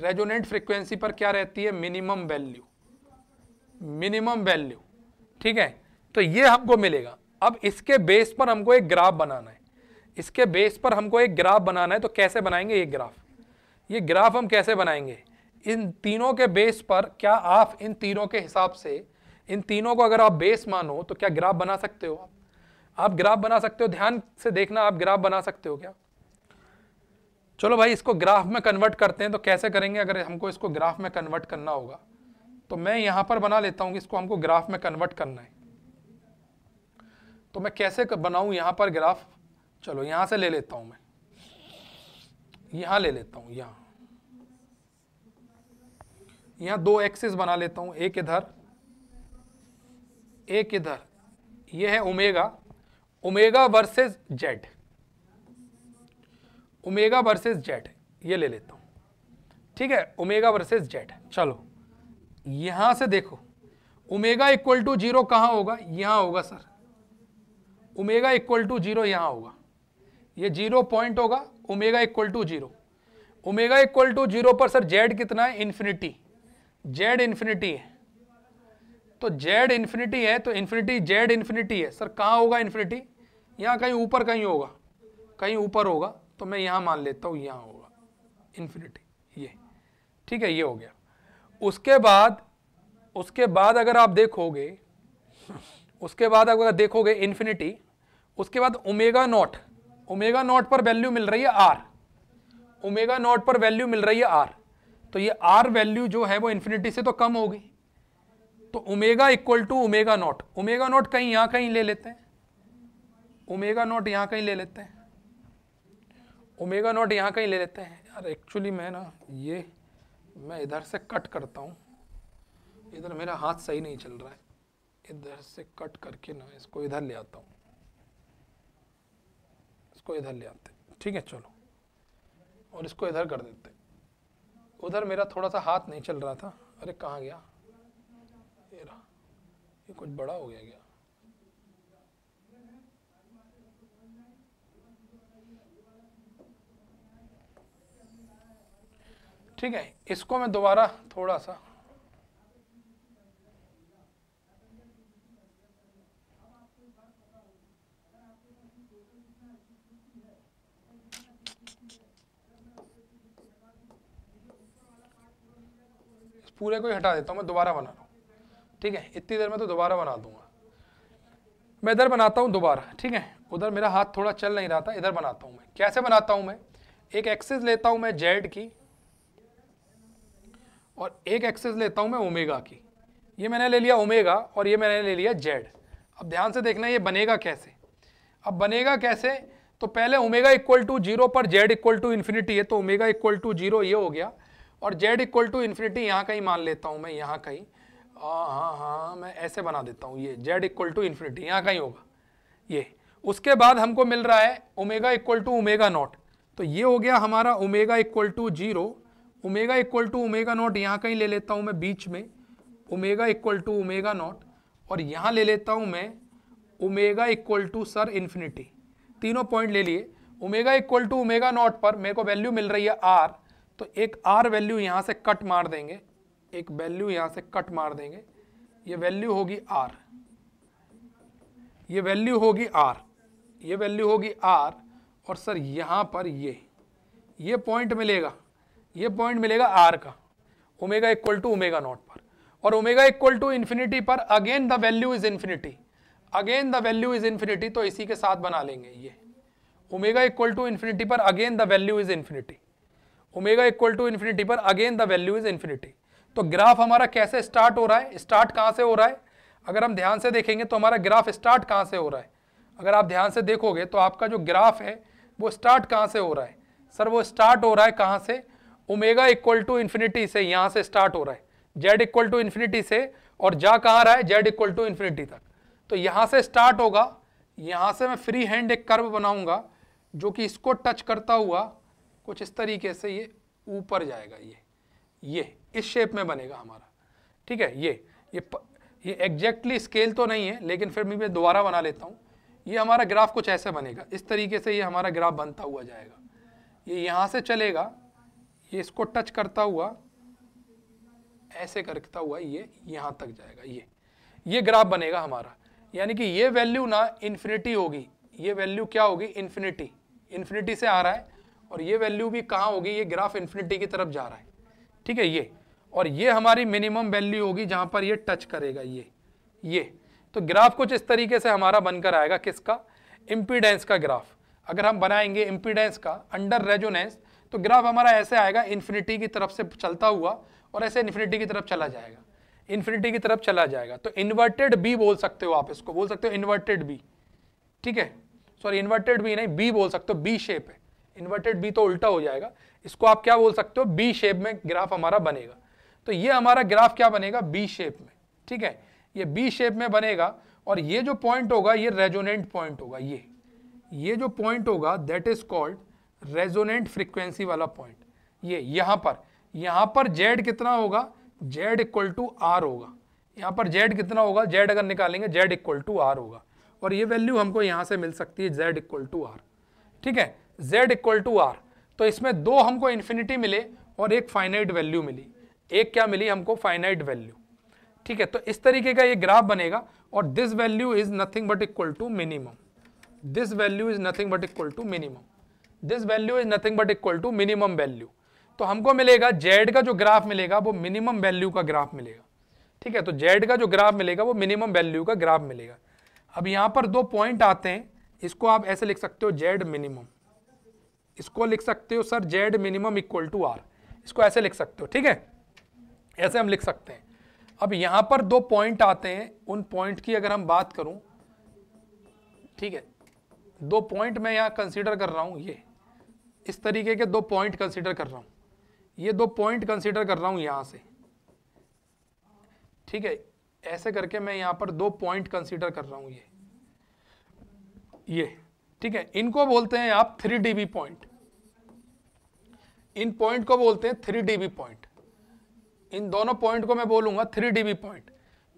S1: रेजोनेंट फ्रिक्वेंसी पर क्या रहती है मिनिमम वैल्यू मिनिमम वैल्यू ठीक है तो ये हमको मिलेगा अब इसके बेस पर हमको एक ग्राफ बनाना है इसके बेस पर हमको एक ग्राफ बनाना है तो कैसे बनाएंगे ये ग्राफ ये ग्राफ हम कैसे बनाएंगे इन तीनों के बेस पर क्या आप इन तीनों के हिसाब से इन तीनों को अगर आप बेस मानो तो क्या ग्राफ बना सकते हो आप आप ग्राफ बना सकते हो ध्यान से देखना आप ग्राफ बना सकते हो क्या चलो भाई इसको ग्राफ में कन्वर्ट करते हैं तो कैसे करेंगे अगर हमको इसको ग्राफ में कन्वर्ट करना होगा तो मैं यहां पर बना लेता हूं कि इसको हमको ग्राफ में कन्वर्ट करना है तो मैं कैसे बनाऊं यहां पर ग्राफ चलो यहां से ले लेता हूं मैं यहां ले लेता हूं यहां यहां दो एक्सेस बना लेता हूं एक इधर एक इधर ये है omega omega versus Z omega versus Z ये ले लेता हूँ ठीक है ओमेगा वर्सेस जेड चलो यहां से देखो ओमेगा इक्वल टू जीरो कहाँ होगा यहां होगा sir omega equal to zero यहां होगा ये जीरो पॉइंट होगा omega equal to zero omega equal to zero पर सर जेड कितना है इन्फिनिटी जेड इन्फिनिटी है तो जेड इन्फिनिटी है तो इन्फिनिटी जेड इन्फिनिटी है सर कहाँ होगा इन्फिनिटी यहाँ कहीं ऊपर कहीं होगा कहीं ऊपर होगा तो मैं यहाँ मान लेता हूँ यहाँ होगा इन्फिनिटी ये ठीक है ये हो गया उसके बाद उसके बाद अगर आप देखोगे उसके बाद अगर देखोगे इन्फिनिटी उसके बाद ओमेगा नॉट ओमेगा नॉट पर वैल्यू मिल रही है आर ओमेगा नॉट पर वैल्यू मिल रही है आर तो ये आर वैल्यू जो है वो इन्फिनिटी से तो कम होगी तो omega equal to omega not omega naught कहीं यहाँ कहीं ले लेते हैं ओमेगा नॉट यहाँ कहीं ले लेते हैं ओमेगा नॉट यहाँ कहीं ले लेते हैं यार एक्चुअली मैं ना ये मैं इधर से कट करता हूँ इधर मेरा हाथ सही नहीं चल रहा है इधर से कट करके ना इसको इधर ले आता हूँ इसको इधर ले आते ठीक है चलो और इसको इधर कर देते उधर मेरा थोड़ा सा हाथ नहीं चल रहा था अरे कहाँ गया ये कुछ बड़ा हो गया क्या ठीक है इसको मैं दोबारा थोड़ा सा पूरे को ही हटा देता हूँ मैं दोबारा बना रहा हूँ ठीक है इतनी देर में तो दोबारा बना दूंगा मैं इधर बनाता हूँ दोबारा ठीक है उधर मेरा हाथ थोड़ा चल नहीं रहा था इधर बनाता हूँ मैं कैसे बनाता हूँ मैं एक एक्सेस लेता हूँ मैं जेड की और एक एक्सेस लेता हूँ मैं ओमेगा की ये मैंने ले लिया ओमेगा और ये मैंने ले लिया जेड अब ध्यान से देखना ये बनेगा कैसे अब बनेगा कैसे तो पहले ओमेगा इक्वल टू जीरो पर जेड इक्वल टू इन्फिनिटी है तो ओमेगा इक्वल टू जीरो ये हो गया और जेड इक्वल टू इन्फिनिटी यहाँ कहीं मान लेता हूँ मैं यहाँ कहीं हाँ हाँ हाँ मैं ऐसे बना देता हूँ ये जेड इक्वल टू इन्फिनिटी यहाँ का ही होगा ये उसके बाद हमको मिल रहा है omega equal to omega not तो ये हो गया हमारा omega equal to zero omega equal to omega naught यहाँ का ही ले लेता हूँ मैं बीच में omega equal to omega not और यहाँ ले लेता हूँ मैं omega equal to sir infinity तीनों पॉइंट ले लिए omega equal to omega not पर मेरे को वैल्यू मिल रही है आर तो एक आर वैल्यू यहाँ से कट मार देंगे एक वैल्यू यहाँ से कट मार देंगे ये वैल्यू होगी आर ये वैल्यू होगी आर ये वैल्यू होगी आर और सर यहाँ पर ये ये पॉइंट मिलेगा ये पॉइंट मिलेगा आर का omega equal to omega not पर और ओमेगा इक्वल टू इन्फिनिटी पर again the value is infinity again the value is infinity तो इसी के साथ बना लेंगे ये ओमेगा इक्वल टू इन्फिनिटी पर again the value is infinity omega equal to infinity पर again the value is infinity तो ग्राफ हमारा कैसे स्टार्ट हो रहा है स्टार्ट कहाँ से हो रहा है अगर हम ध्यान से देखेंगे तो हमारा ग्राफ स्टार्ट कहाँ से हो रहा है अगर आप ध्यान से देखोगे तो आपका जो ग्राफ है वो स्टार्ट कहाँ से हो रहा है सर वो स्टार्ट हो रहा है कहाँ से ओमेगा इक्वल टू इन्फिनिटी से यहाँ से स्टार्ट हो रहा है जेड इक्वल टू इन्फिनिटी से और जा कहाँ रहा है जेड इक्वल टू इन्फिनिटी तक तो यहाँ से स्टार्ट होगा यहाँ से मैं फ्री हैंड एक कर्व बनाऊंगा जो कि इसको टच करता हुआ कुछ इस तरीके से ये ऊपर जाएगा ये ये इस शेप में बनेगा हमारा ठीक है ये ये प, ये एग्जैक्टली स्केल तो नहीं है लेकिन फिर मैं दोबारा बना लेता हूँ ये हमारा ग्राफ कुछ ऐसे बनेगा इस तरीके से ये हमारा ग्राफ बनता हुआ जाएगा ये यहाँ से चलेगा ये इसको टच करता हुआ ऐसे करता हुआ ये यहाँ तक जाएगा ये ये ग्राफ बनेगा हमारा यानी कि ये वैल्यू ना इन्फिनिटी होगी ये वैल्यू क्या होगी इन्फिनिटी इन्फिनिटी से आ रहा है और ये वैल्यू भी कहाँ होगी ये ग्राफ इन्फिनिटी की तरफ जा रहा है ठीक है ये और ये हमारी मिनिमम वैल्यू होगी जहां पर ये टच करेगा ये ये तो ग्राफ कुछ इस तरीके से हमारा बनकर आएगा किसका इम्पीडेंस का ग्राफ अगर हम बनाएंगे इम्पीडेंस का अंडर रेजोनेंस तो ग्राफ हमारा ऐसे आएगा इन्फिनिटी की तरफ से चलता हुआ और ऐसे इन्फिनिटी की तरफ चला जाएगा इन्फिनिटी की तरफ चला जाएगा तो इन्वर्टेड बी बोल सकते हो आप इसको बोल सकते हो इन्वर्टेड बी ठीक है सॉरी इन्वर्टेड बी नहीं बी बोल सकते हो बी शेप है इन्वर्टेड बी तो उल्टा हो जाएगा इसको आप क्या बोल सकते हो बी शेप में ग्राफ हमारा बनेगा तो ये हमारा ग्राफ क्या बनेगा बी शेप में ठीक है ये बी शेप में बनेगा और ये जो पॉइंट होगा ये रेजोनेंट पॉइंट होगा ये ये जो पॉइंट होगा that is called resonant frequency वाला पॉइंट ये यहाँ पर यहाँ पर जेड कितना होगा जेड इक्वल टू आर होगा यहाँ पर जेड कितना होगा जेड अगर निकालेंगे जेड इक्वल टू आर होगा और ये वैल्यू हमको यहाँ से मिल सकती है जेड इक्वल टू आर ठीक है जेड इक्वल टू आर तो इसमें दो हमको इन्फिनिटी मिले और एक फाइनाइट वैल्यू मिली एक क्या मिली हमको फाइनाइट वैल्यू ठीक है तो इस तरीके का ये ग्राफ बनेगा और this value is nothing but equal to minimum this value is nothing but equal to minimum this value is nothing but equal to minimum value तो हमको मिलेगा जेड का जो ग्राफ मिलेगा वो मिनिमम वैल्यू का ग्राफ मिलेगा ठीक है तो जेड का जो ग्राफ मिलेगा वो मिनिमम वैल्यू का ग्राफ मिलेगा अब यहाँ पर दो पॉइंट आते हैं इसको आप ऐसे लिख सकते हो जेड मिनिमम इसको लिख सकते हो sir Z minimum equal to R इसको ऐसे लिख सकते हो ठीक है ऐसे हम लिख सकते हैं अब यहां पर दो पॉइंट आते हैं उन पॉइंट की अगर हम बात करूं ठीक है दो पॉइंट मैं यहां कंसीडर कर रहा हूं ये इस तरीके के दो पॉइंट कंसिडर कर रहा हूं ये दो पॉइंट कंसिडर कर रहा हूं यहां से ठीक है ऐसे करके मैं यहां पर दो पॉइंट कंसिडर कर रहा हूं ये ये ठीक है इनको बोलते हैं आप थ्री डी पॉइंट इन पॉइंट को बोलते हैं थ्री डी पॉइंट इन दोनों पॉइंट को मैं बोलूँगा थ्री डी पॉइंट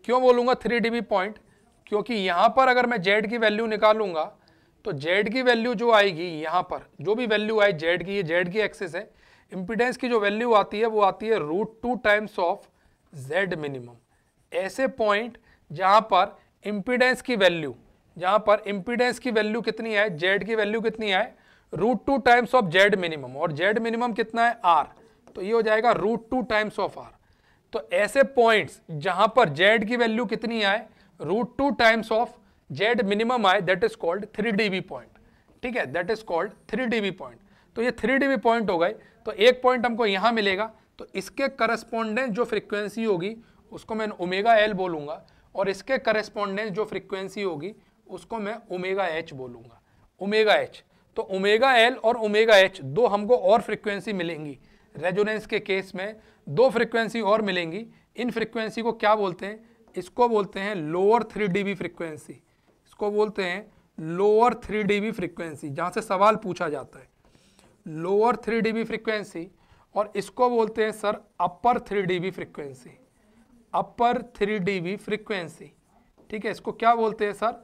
S1: क्यों बोलूंगा थ्री डी पॉइंट क्योंकि यहाँ पर अगर मैं जेड की वैल्यू निकालूंगा तो जेड की वैल्यू जो आएगी यहाँ पर जो भी वैल्यू आए जेड की ये जेड की एक्सेस है इम्पिडेंस की जो वैल्यू आती है वो आती है root two times of Z minimum ऐसे पॉइंट जहाँ पर इम्पिडेंस की वैल्यू जहाँ पर इम्पिडेंस की वैल्यू कितनी है जेड की वैल्यू कितनी है root two times of Z minimum और जेड मिनिमम कितना है आर तो ये हो जाएगा root two times of R तो ऐसे पॉइंट्स जहां पर जेड की वैल्यू कितनी आए root two times of Z minimum आए that is called three D point ठीक है that is called three D point तो ये थ्री डी पॉइंट हो गए तो एक पॉइंट हमको यहां मिलेगा तो इसके करस्पॉन्डेंस जो फ्रिक्वेंसी होगी उसको मैं ओमेगा एल बोलूंगा और इसके करस्पोंडेंस जो फ्रिक्वेंसी होगी उसको मैं ओमेगा एच बोलूंगा ओमेगा एच तो ओमेगा एल और ओमेगा एच दो हमको और फ्रिक्वेंसी मिलेंगी रेजोनेंस के केस में दो फ्रिक्वेंसी और मिलेंगी इन फ्रिक्वेंसी को क्या बोलते हैं इसको बोलते हैं lower three D B frequency इसको बोलते हैं lower three D B frequency जहाँ से सवाल पूछा जाता है lower three D B frequency और इसको बोलते हैं sir upper three D B frequency upper three D B frequency ठीक है इसको क्या बोलते हैं sir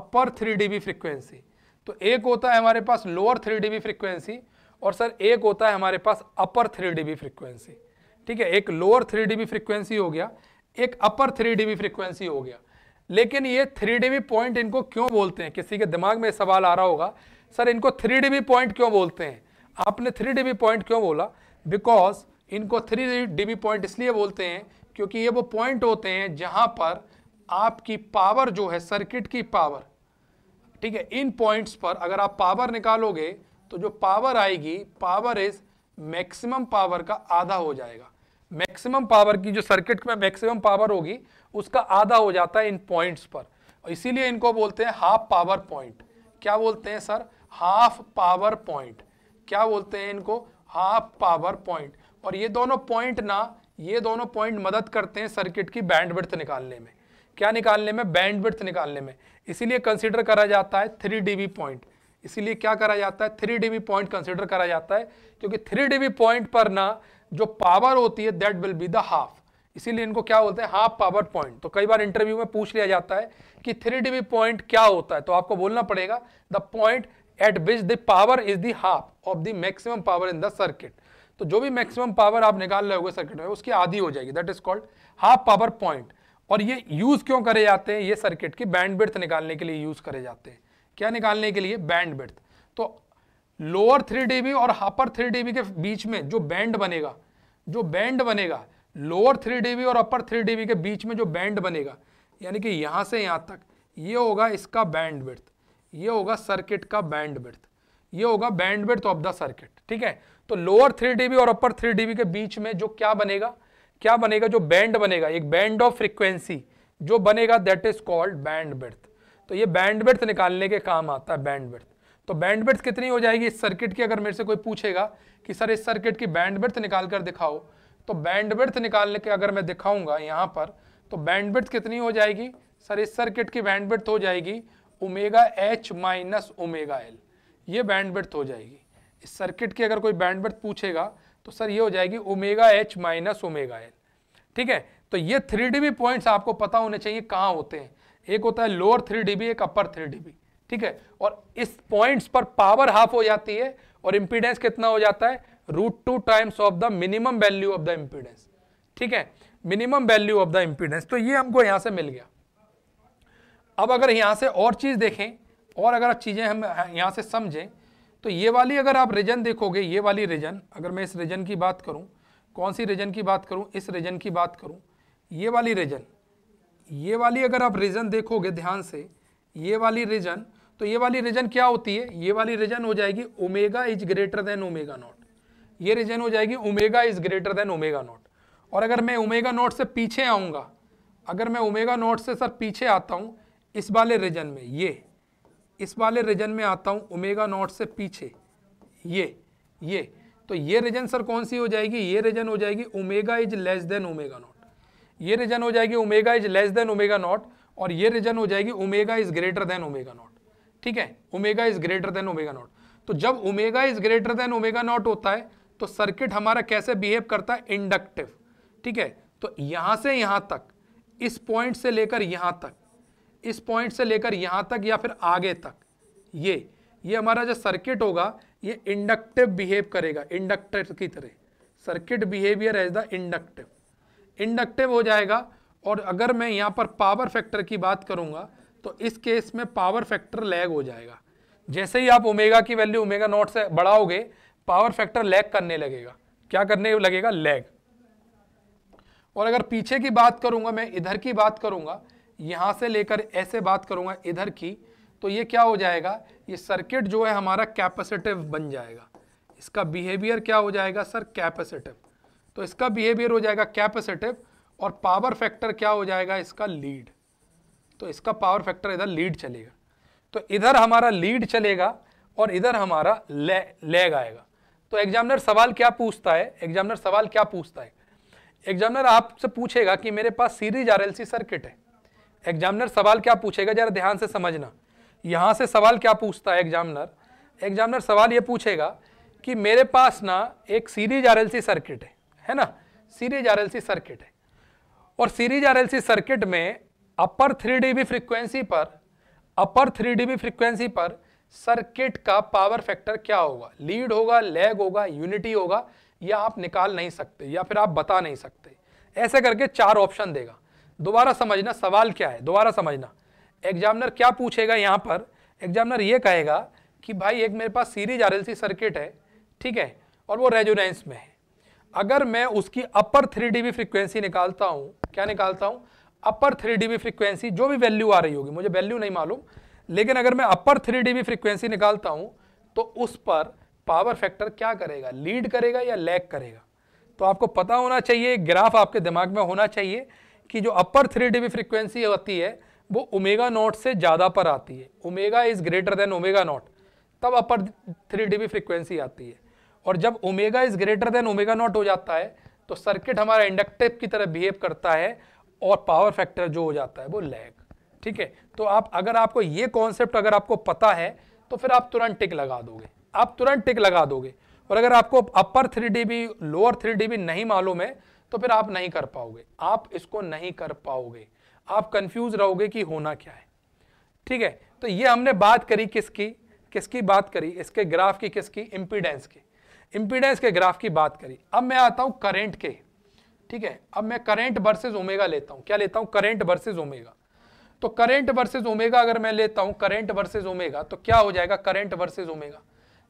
S1: upper three D B frequency तो एक होता है हमारे पास lower three D B frequency और सर एक होता है हमारे पास upper three D B frequency ठीक है एक लोअर थ्री डी फ्रीक्वेंसी हो गया एक अपर थ्री डी फ्रीक्वेंसी हो गया लेकिन ये थ्री डी पॉइंट इनको क्यों बोलते हैं किसी के दिमाग में सवाल आ रहा होगा सर इनको थ्री डी पॉइंट क्यों बोलते हैं आपने थ्री डी पॉइंट क्यों बोला बिकॉज इनको थ्री डी पॉइंट इसलिए बोलते हैं क्योंकि ये वो पॉइंट होते हैं जहाँ पर आपकी पावर जो है सर्किट की पावर ठीक है इन पॉइंट्स पर अगर आप पावर निकालोगे तो जो पावर आएगी पावर इज मैक्सिमम पावर का आधा हो जाएगा मैक्सिमम पावर की जो सर्किट में मैक्सिमम पावर होगी उसका आधा हो जाता है इन पॉइंट्स पर इसीलिए इनको बोलते हैं हाफ पावर पॉइंट क्या बोलते हैं सर हाफ पावर पॉइंट क्या बोलते हैं इनको हाफ पावर पॉइंट और ये दोनों पॉइंट ना ये दोनों पॉइंट मदद करते हैं सर्किट की बैंडविड्थ निकालने में क्या निकालने में बैंडविड्थ निकालने में इसीलिए कंसिडर करा जाता है थ्री डी पॉइंट इसीलिए क्या करा जाता है थ्री डी पॉइंट कंसिडर करा जाता है क्योंकि थ्री डी पॉइंट पर ना जो पावर होती है that will be the half इसीलिए इनको क्या बोलते हैं हाफ पावर पॉइंट तो कई बार इंटरव्यू में पूछ लिया जाता है कि थ्री डीबी पॉइंट क्या होता है तो आपको बोलना पड़ेगा the point at which the power is the half of the maximum power in the circuit तो जो भी मैक्सिमम पावर आप निकाल रहे हो सर्किट में उसकी आधी हो जाएगी that is called half power point और ये यूज क्यों करे जाते हैं ये सर्किट की बैंडविड्थ निकालने के लिए यूज करे जाते हैं क्या निकालने के लिए बैंडविड्थ तो लोअर थ्री डीबी और हापर थ्री डीबी के बीच में जो बैंड बनेगा जो बैंड बनेगा लोअर थ्री डी और अपर थ्री डी के बीच में जो बैंड बनेगा यानी कि यहाँ से यहाँ तक ये होगा इसका बैंड बिर्थ ये होगा सर्किट का बैंड बिर्थ ये होगा bandwidth of the circuit ठीक है तो लोअर थ्री डी और अपर थ्री डी के बीच में जो क्या बनेगा क्या बनेगा जो बैंड बनेगा एक बैंड ऑफ फ्रिक्वेंसी जो बनेगा that is called bandwidth तो ये बैंड बिर्थ निकालने के काम आता है बैंड बिर्थ तो बैंडविड्थ कितनी हो जाएगी इस सर्किट की अगर मेरे से कोई पूछेगा कि सर इस सर्किट की बैंडविड्थ निकाल कर दिखाओ तो बैंडविड्थ निकालने के अगर मैं दिखाऊंगा यहाँ पर तो बैंडविड्थ कितनी हो जाएगी सर इस सर्किट की बैंडविड्थ हो जाएगी omega H minus omega L ये बैंडविड्थ हो जाएगी इस सर्किट की अगर कोई बैंडविड्थ पूछेगा तो सर ये हो जाएगी omega H minus omega L ठीक है तो ये थ्री डी बी पॉइंट्स आपको पता होने चाहिए कहाँ होते हैं एक होता है लोअर थ्री डी बी एक अपर थ्री डी बी ठीक है और इस पॉइंट्स पर पावर हाफ हो जाती है और इंपीडेंस कितना हो जाता है root two times of the minimum value of the impedance ठीक है minimum value of the impedance तो ये हमको यहां से मिल गया अब अगर यहां से और चीज़ देखें और अगर आप चीज़ें हम यहां से समझें तो ये वाली अगर आप रीजन देखोगे ये वाली रीजन अगर मैं इस रीजन की बात करूं कौन सी रीजन की बात करूं इस रीजन की बात करूं ये वाली रीजन ये वाली अगर आप रीजन देखोगे ध्यान से ये वाली रीजन तो ये वाली रीजन क्या होती है ये वाली रीजन हो जाएगी omega is greater than omega not ये रीजन हो जाएगी omega is greater than omega not और अगर मैं ओमेगा नॉट से पीछे आऊँगा अगर मैं ओमेगा नॉट से सर पीछे आता हूँ इस वाले रीजन में ये इस वाले रीजन में आता हूँ ओमेगा नॉट से पीछे ये ये तो ये रीजन सर कौन सी हो जाएगी ये रीजन हो जाएगी omega is less than omega not ये रीजन हो जाएगी omega is less than omega not और ये रीजन हो जाएगी omega is greater than omega not ठीक है omega is greater than omega not तो जब omega is greater than omega not होता है तो सर्किट हमारा कैसे बिहेव करता है इंडक्टिव ठीक है तो यहां से यहां तक इस पॉइंट से लेकर यहां तक इस पॉइंट से लेकर यहां तक या फिर आगे तक ये ये हमारा जो सर्किट होगा ये इंडक्टिव बिहेव करेगा इंडक्टर की तरह circuit behaviour as the inductive inductive हो जाएगा और अगर मैं यहां पर पावर फैक्टर की बात करूँगा तो इस केस में पावर फैक्टर लैग हो जाएगा जैसे ही आप ओमेगा की वैल्यू ओमेगा नॉट से बढ़ाओगे पावर फैक्टर लैग करने लगेगा क्या करने लगेगा लैग और अगर पीछे की बात करूंगा मैं इधर की बात करूंगा यहाँ से लेकर ऐसे बात करूंगा इधर की तो ये क्या हो जाएगा ये सर्किट जो है हमारा कैपेसिटिव बन जाएगा इसका बिहेवियर क्या हो जाएगा सर कैपेसिटिव तो इसका बिहेवियर हो जाएगा कैपेसिटिव और पावर फैक्टर क्या हो जाएगा इसका लीड तो इसका पावर फैक्टर इधर लीड चलेगा तो इधर हमारा लीड चलेगा और इधर हमारा ले, आएगा तो एग्जामिनर सवाल क्या पूछता है एग्जामिनर सवाल क्या पूछता है एग्जामिनर आपसे पूछेगा कि मेरे पास सीरीज आर सर्किट है एग्जामिनर सवाल क्या पूछेगा जरा ध्यान से समझना यहाँ से सवाल क्या पूछता है एग्जामिनर एग्जामिनर सवाल ये पूछेगा कि मेरे पास ना एक सीरीज आर सर्किट है है ना सीरीज आर सर्किट है और सीरीज आर सर्किट में अपर थ्री डीबी फ्रिक्वेंसी पर अपर थ्री डीबी फ्रिक्वेंसी पर सर्किट का पावर फैक्टर क्या होगा लीड होगा लैग होगा यूनिटी होगा या आप निकाल नहीं सकते या फिर आप बता नहीं सकते ऐसे करके चार ऑप्शन देगा दोबारा समझना सवाल क्या है दोबारा समझना एग्जामिनर क्या पूछेगा यहाँ पर एग्जामिनर ये कहेगा कि भाई एक मेरे पास सीरीज आर सर्किट है ठीक है और वो रेजोनेंस में है अगर मैं उसकी अपर थ्री डी फ्रिक्वेंसी निकालता हूँ क्या निकालता हूँ अपर थ्री डी फ्रीक्वेंसी जो भी वैल्यू आ रही होगी मुझे वैल्यू नहीं मालूम लेकिन अगर मैं अपर थ्री डी फ्रीक्वेंसी निकालता हूँ तो उस पर पावर फैक्टर क्या करेगा लीड करेगा या लैग करेगा तो आपको पता होना चाहिए ग्राफ आपके दिमाग में होना चाहिए कि जो अपर थ्री डी फ्रीक्वेंसी होती है वो ओमेगा नॉट से ज़्यादा पर आती है omega is greater than omega not तब अपर थ्री डी फ्रीक्वेंसी आती है और जब omega is greater than omega not हो जाता है तो सर्किट हमारा इंडक्टिव की तरह बिहेव करता है और पावर फैक्टर जो हो जाता है वो लैग ठीक है तो आप अगर आपको ये कॉन्सेप्ट अगर आपको पता है तो फिर आप तुरंत टिक लगा दोगे आप तुरंत टिक लगा दोगे और अगर आपको अपर थ्री डी भी लोअर थ्री डी भी नहीं मालूम है तो फिर आप नहीं कर पाओगे आप इसको नहीं कर पाओगे आप कंफ्यूज रहोगे कि होना क्या है ठीक है तो ये हमने बात करी किसकी किसकी बात करी इसके ग्राफ की किसकी इम्पीडेंस की इम्पीडेंस के ग्राफ की बात करी अब मैं आता हूँ करेंट के ठीक है अब मैं करेंट वर्सेज ओमेगा लेता हूं क्या लेता हूं करेंट वर्सेज ओमेगा तो करेंट वर्सेज ओमेगा अगर मैं लेता हूं करेंट वर्सेज ओमेगा तो क्या हो जाएगा करेंट वर्सेज ओमेगा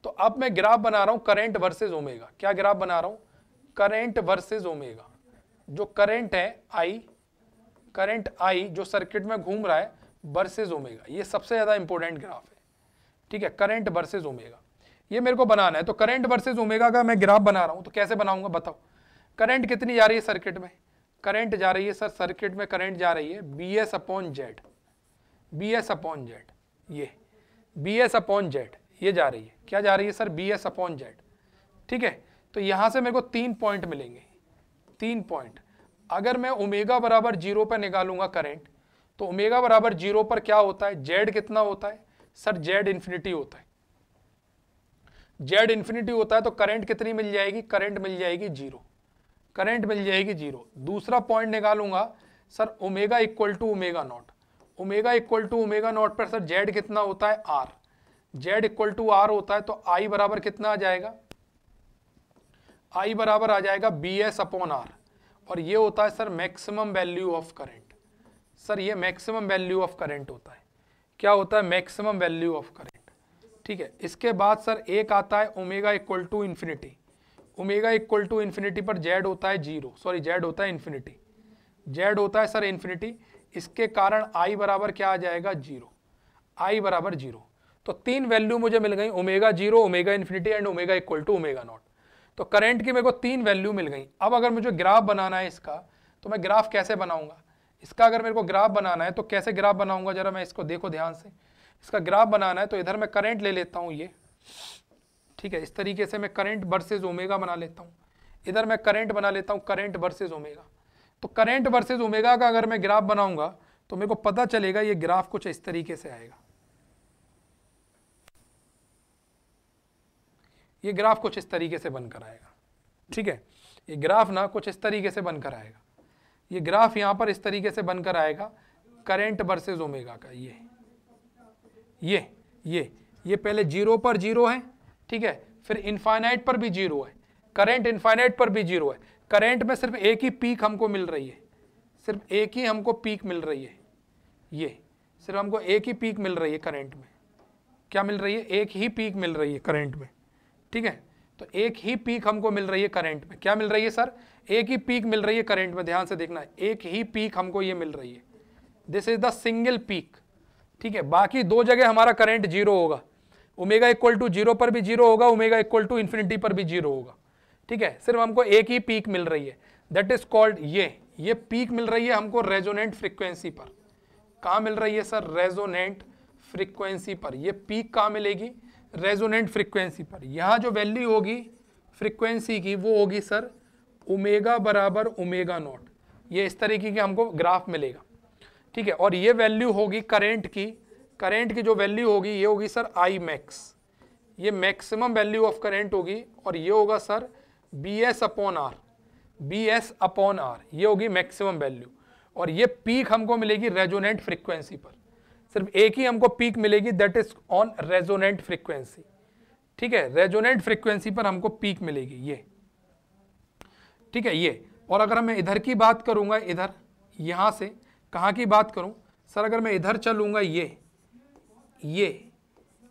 S1: तो अब मैं ग्राफ बना रहा हूं करेंट वर्सेज ओमेगा क्या ग्राफ बना रहा हूं करेंट वर्सेज ओमेगा जो करेंट है आई करेंट आई जो सर्किट में घूम रहा है वर्सेज ओमेगा ये सबसे ज़्यादा इंपॉर्टेंट ग्राफ है ठीक है करेंट वर्सेज ओमेगा ये मेरे को बनाना है तो करेंट वर्सेज ओमेगा का मैं ग्राफ बना रहा हूं तो कैसे बनाऊंगा बताओ करंट कितनी जा रही है सर्किट में करंट जा रही है सर सर्किट में करंट जा रही है B S upon Z B S upon Z ये बी एस अपॉन जेड ये जा रही है क्या जा रही है sir B S upon Z ठीक है तो यहाँ से मेरे को तीन पॉइंट मिलेंगे तीन पॉइंट अगर मैं ओमेगा बराबर जीरो पर निकालूंगा करंट तो ओमेगा बराबर जीरो पर क्या होता है जेड कितना होता है सर जेड इन्फिनिटी होता है जेड इन्फिनिटी होता है तो करंट कितनी मिल जाएगी करंट मिल जाएगी जीरो करंट मिल जाएगी जीरो दूसरा पॉइंट निकालूंगा sir omega equal to omega not omega equal to omega not पर सर जेड कितना होता है R Z equal to R होता है तो आई बराबर कितना आ जाएगा आई बराबर आ जाएगा बी एस अपॉन आर और ये होता है sir maximum value of current sir ये मैक्सिमम वैल्यू ऑफ करंट होता है क्या होता है मैक्सिमम वैल्यू ऑफ करंट ठीक है इसके बाद सर एक आता है omega equal to infinity omega equal to infinity पर जेड होता है जीरो सॉरी जेड होता है इन्फिनिटी जेड होता है सर इन्फिनिटी इसके कारण आई बराबर क्या आ जाएगा जीरो आई बराबर जीरो तो तीन वैल्यू मुझे मिल गई omega zero omega infinity and omega equal to omega not तो करंट की मेरे को तीन वैल्यू मिल गई अब अगर मुझे ग्राफ बनाना है इसका तो मैं ग्राफ कैसे बनाऊंगा इसका अगर मेरे को ग्राफ बनाना है तो कैसे ग्राफ बनाऊंगा जरा मैं इसको देखो ध्यान से इसका ग्राफ बनाना है तो इधर मैं करंट ले लेता हूँ ये ठीक है इस तरीके से मैं करंट वर्सेज ओमेगा बना लेता हूँ इधर मैं करंट बना लेता हूँ करंट वर्सेज ओमेगा तो करंट वर्सेज ओमेगा का अगर मैं ग्राफ बनाऊंगा तो मेरे को पता चलेगा ये ग्राफ कुछ इस तरीके से आएगा ये ग्राफ कुछ इस तरीके से बनकर आएगा ठीक है ये ग्राफ ना कुछ इस तरीके से बनकर आएगा ये ग्राफ यहां पर इस तरीके से बनकर आएगा करेंट वर्सेज ओमेगा का ये ये ये ये पहले जीरो पर जीरो है ठीक है फिर इन्फाइनाइट पर भी जीरो है करेंट इन्फाइनाइट पर भी जीरो है करेंट में सिर्फ एक ही पीक हमको मिल रही है सिर्फ एक ही हमको पीक मिल रही है ये सिर्फ हमको एक ही पीक मिल रही है करेंट में क्या मिल रही है एक ही पीक मिल रही है करेंट में ठीक है तो एक ही पीक हमको मिल रही है करेंट में क्या मिल रही है सर एक ही पीक मिल रही है करेंट में ध्यान से देखना एक ही पीक हमको ये मिल रही है this is the single peak ठीक है बाकी दो जगह हमारा करेंट जीरो होगा ओमेगा इक्वल टू जीरो पर भी जीरो होगा ओमेगा इक्वल टू इन्फिनिटी पर भी जीरो होगा ठीक है सिर्फ हमको एक ही पीक मिल रही है दैट इज कॉल्ड ये ये पीक मिल रही है हमको रेजोनेंट फ्रिक्वेंसी पर कहाँ मिल रही है सर रेजोनेंट फ्रिक्वेंसी पर ये पीक कहाँ मिलेगी रेजोनेंट फ्रिक्वेंसी पर यहाँ जो वैल्यू होगी फ्रिक्वेंसी की वो होगी सर ओमेगा बराबर ओमेगा नॉट ये इस तरीके की हमको ग्राफ मिलेगा ठीक है और ये वैल्यू होगी करेंट की करेंट की जो वैल्यू होगी ये होगी सर आई मैक्स ये मैक्सिमम वैल्यू ऑफ करेंट होगी और ये होगा sir B S upon R B S upon R ये होगी मैक्सिमम वैल्यू और ये पीक हमको मिलेगी रेजोनेंट फ्रिक्वेंसी पर सिर्फ एक ही हमको पीक मिलेगी that is on resonant frequency ठीक है रेजोनेंट फ्रिक्वेंसी पर हमको पीक मिलेगी ये ठीक है ये और अगर मैं इधर की बात करूँगा इधर यहाँ से कहाँ की बात करूँ सर अगर मैं इधर चलूँगा ये ये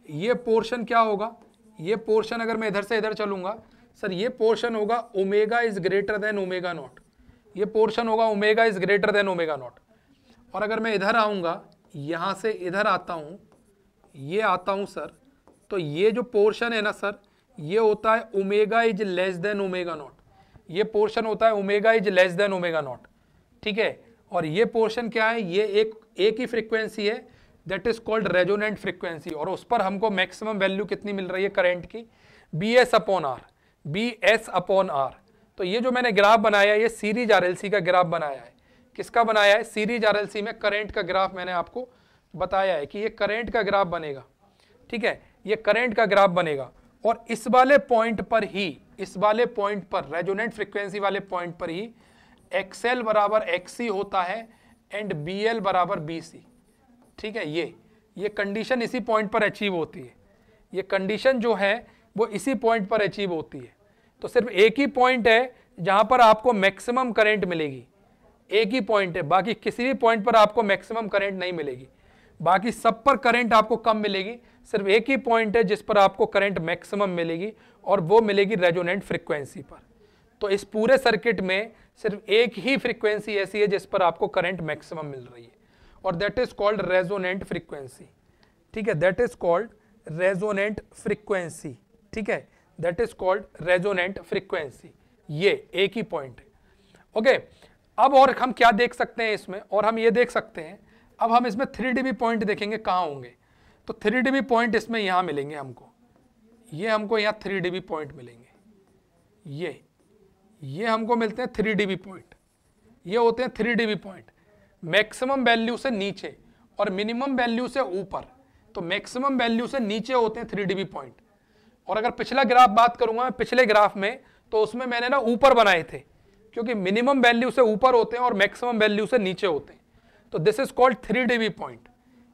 S1: ये पोर्शन क्या होगा ये पोर्शन अगर मैं इधर से इधर चलूंगा सर ये पोर्शन होगा omega is greater than omega not ये पोर्शन होगा omega is greater than omega not और अगर मैं इधर आऊंगा यहाँ से इधर आता हूँ ये आता हूँ सर तो ये जो पोर्शन है ना सर ये होता है omega is less than omega not ये पोर्शन होता है omega is less than omega not ठीक है और ये पोर्शन क्या है ये एक एक ही फ्रीक्वेंसी है that is called resonant frequency और उस पर हमको मैक्सिमम वैल्यू कितनी मिल रही है करंट की B S upon R B S upon R तो ये जो मैंने ग्राफ बनाया है ये सीरीज आर का ग्राफ बनाया है किसका बनाया है सीरीज आर में करेंट का ग्राफ मैंने आपको बताया है कि ये करेंट का ग्राफ बनेगा ठीक है ये करेंट का ग्राफ बनेगा और इस वाले पॉइंट पर ही इस वाले पॉइंट पर रेजोनेंट फ्रिक्वेंसी वाले पॉइंट पर ही एक्सएल बराबर एक्सी होता है एंड बी एल बराबर बी सी ठीक है ये ये कंडीशन इसी पॉइंट पर अचीव होती है ये कंडीशन जो है वो इसी पॉइंट पर अचीव होती है तो सिर्फ एक ही पॉइंट है जहाँ पर आपको मैक्सिमम करंट मिलेगी एक ही पॉइंट है बाकी किसी भी पॉइंट पर आपको मैक्सिमम करंट नहीं मिलेगी बाकी सब पर करंट आपको कम मिलेगी सिर्फ एक ही पॉइंट है जिस पर आपको करंट मैक्सिमम मिलेगी और वो मिलेगी रेजोनेंट फ्रिक्वेंसी पर तो इस पूरे सर्किट में सिर्फ एक ही फ्रिक्वेंसी ऐसी है जिस पर आपको करंट मैक्सिमम मिल रही है और that is called resonant frequency ठीक है that is called resonant frequency ठीक है that is called resonant frequency ये एक ही पॉइंट है ओके अब और हम क्या देख सकते हैं इसमें और हम ये देख सकते हैं अब हम इसमें थ्री डी पॉइंट देखेंगे कहाँ होंगे तो थ्री डी पॉइंट इसमें यहाँ मिलेंगे हमको ये हमको यहाँ थ्री डी पॉइंट मिलेंगे ये ये हमको मिलते हैं थ्री डी पॉइंट ये होते हैं three D point maximum value से नीचे और मिनिमम वैल्यू से ऊपर तो मैक्सिमम वैल्यू से नीचे होते हैं थ्री डीबी पॉइंट और अगर पिछला ग्राफ बात करूंगा मैं पिछले ग्राफ में तो उसमें मैंने ना ऊपर बनाए थे क्योंकि मिनिमम वैल्यू से ऊपर होते हैं और मैक्सिमम वैल्यू से नीचे होते हैं तो this is called three dB point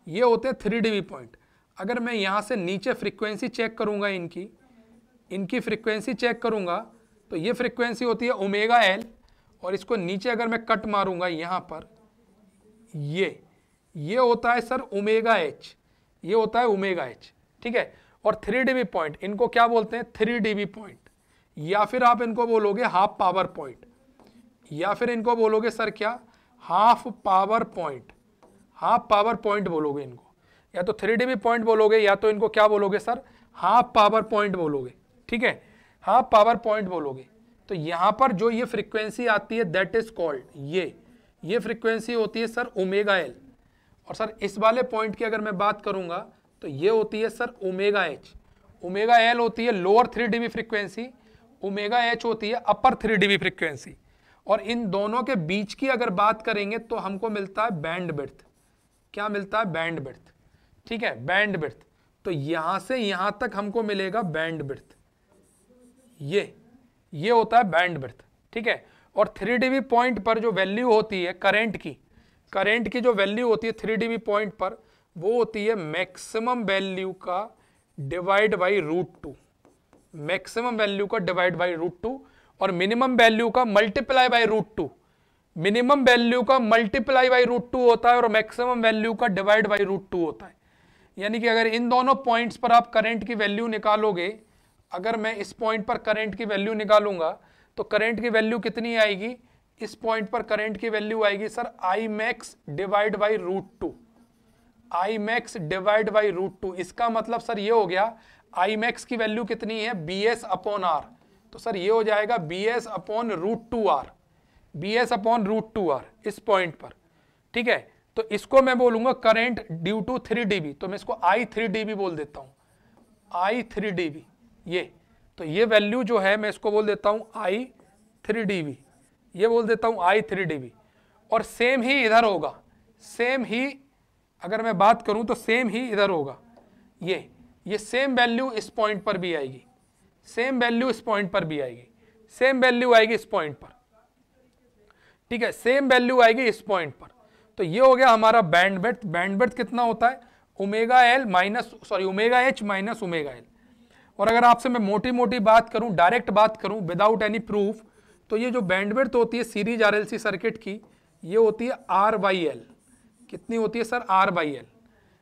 S1: ये होते हैं थ्री डीबी पॉइंट अगर मैं यहाँ से नीचे फ्रिक्वेंसी चेक करूँगा इनकी इनकी फ्रिक्वेंसी चेक करूँगा तो ये फ्रिक्वेंसी होती है ओमेगा एल और इसको नीचे अगर मैं कट मारूंगा यहाँ पर ये ये होता है सर ओमेगा एच ये होता है ओमेगा एच ठीक है और थ्री डी पॉइंट इनको क्या बोलते हैं थ्री डी पॉइंट या फिर आप इनको बोलोगे हाफ पावर पॉइंट या फिर इनको बोलोगे सर क्या half power point half power point बोलोगे इनको या तो थ्री डी पॉइंट बोलोगे या तो इनको क्या बोलोगे सर हाफ पावर पॉइंट बोलोगे ठीक है हाफ पावर पॉइंट बोलोगे तो यहाँ पर जो ये फ्रिक्वेंसी आती है दैट इज कॉल्ड ये ये फ्रिक्वेंसी होती है सर ओमेगा एल और सर इस वाले पॉइंट की अगर मैं बात करूंगा तो ये होती है sir omega H omega L होती है lower three D frequency omega H होती है अपर थ्री डी फ्रिक्वेंसी और इन दोनों के बीच की अगर बात करेंगे तो हमको मिलता है बैंड बिर्थ क्या मिलता है बैंड बिर्थ ठीक है बैंड बिर्थ तो यहाँ से यहाँ तक हमको मिलेगा बैंड बिर्थ ये ये होता है बैंड बिर्थ ठीक है और थ्री डी पॉइंट पर जो वैल्यू होती है करेंट की करेंट की जो वैल्यू होती है थ्री डी पॉइंट पर वो होती है मैक्सिमम वैल्यू का divide by root two maximum value का डिवाइड बाई रूट टू और मिनिमम वैल्यू का multiply by root two minimum value का मल्टीप्लाई बाई रूट टू होता है और मैक्सिमम वैल्यू का डिवाइड बाई रूट टू होता है यानी कि अगर इन दोनों पॉइंट्स पर आप करंट की वैल्यू निकालोगे अगर मैं इस पॉइंट पर करंट की वैल्यू निकालूंगा तो करंट की वैल्यू कितनी आएगी इस पॉइंट पर करंट की वैल्यू आएगी sir I max divide by root two I max divide by root two इसका मतलब सर ये हो गया आई मैक्स की वैल्यू कितनी है बी एस अपॉन आर तो सर ये हो जाएगा B S upon root two R B S upon root two R इस पॉइंट पर ठीक है तो इसको मैं बोलूंगा current due to three D B तो मैं इसको आई थ्री डी बी बोल देता हूँ आई थ्री डी बी ये तो ये वैल्यू जो है मैं इसको बोल देता हूँ आई थ्री डी वी ये बोल देता हूँ आई थ्री डी वी और सेम ही इधर होगा सेम ही अगर मैं बात करूँ तो सेम ही इधर होगा ये ये सेम वैल्यू इस पॉइंट पर भी आएगी सेम वैल्यू इस पॉइंट पर भी आएगी सेम वैल्यू आएगी इस पॉइंट पर ठीक है सेम वैल्यू आएगी इस पॉइंट पर तो ये हो गया हमारा बैंड बैंडबेथ कितना होता है omega L minus sorry omega H minus omega L और अगर आपसे मैं मोटी मोटी बात करूं डायरेक्ट बात करूं विदाउट एनी प्रूफ तो ये जो बैंडविड्थ होती है सीरीज आरएलसी सर्किट की ये होती है आर वाई एल कितनी होती है सर आर बाई एल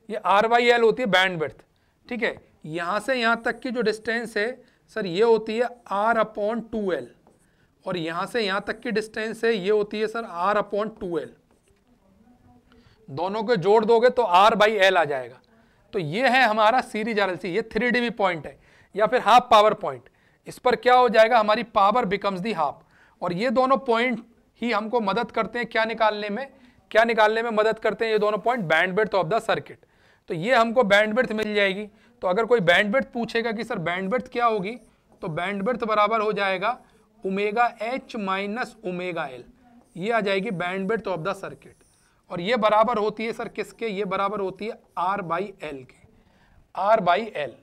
S1: ये आर वाई एल होती है बैंडविड्थ ठीक है यहाँ से यहाँ तक की जो डिस्टेंस है सर ये होती है आर अपॉन टू एल और यहाँ से यहाँ तक की डिस्टेंस है ये होती है sir R upon two L दोनों को जोड़ दोगे तो आर बाई एल आ जाएगा तो ये है हमारा सीरीज आर एल सी ये थ्री डी पॉइंट है या फिर हाफ पावर पॉइंट इस पर क्या हो जाएगा हमारी पावर बिकम्स दी हाफ और ये दोनों पॉइंट ही हमको मदद करते हैं क्या निकालने में क्या निकालने में मदद करते हैं ये दोनों point bandwidth of the circuit तो ये हमको बैंडविड्थ मिल जाएगी तो अगर कोई बैंडविड्थ पूछेगा कि सर बैंडविड्थ क्या होगी तो बैंडविड्थ बराबर हो जाएगा omega H minus omega L ये आ जाएगी बैंडविड्थ ऑफ द सर्किट और ये बराबर होती है सर किसके ये बराबर होती है आर बाई एल के आर बाई एल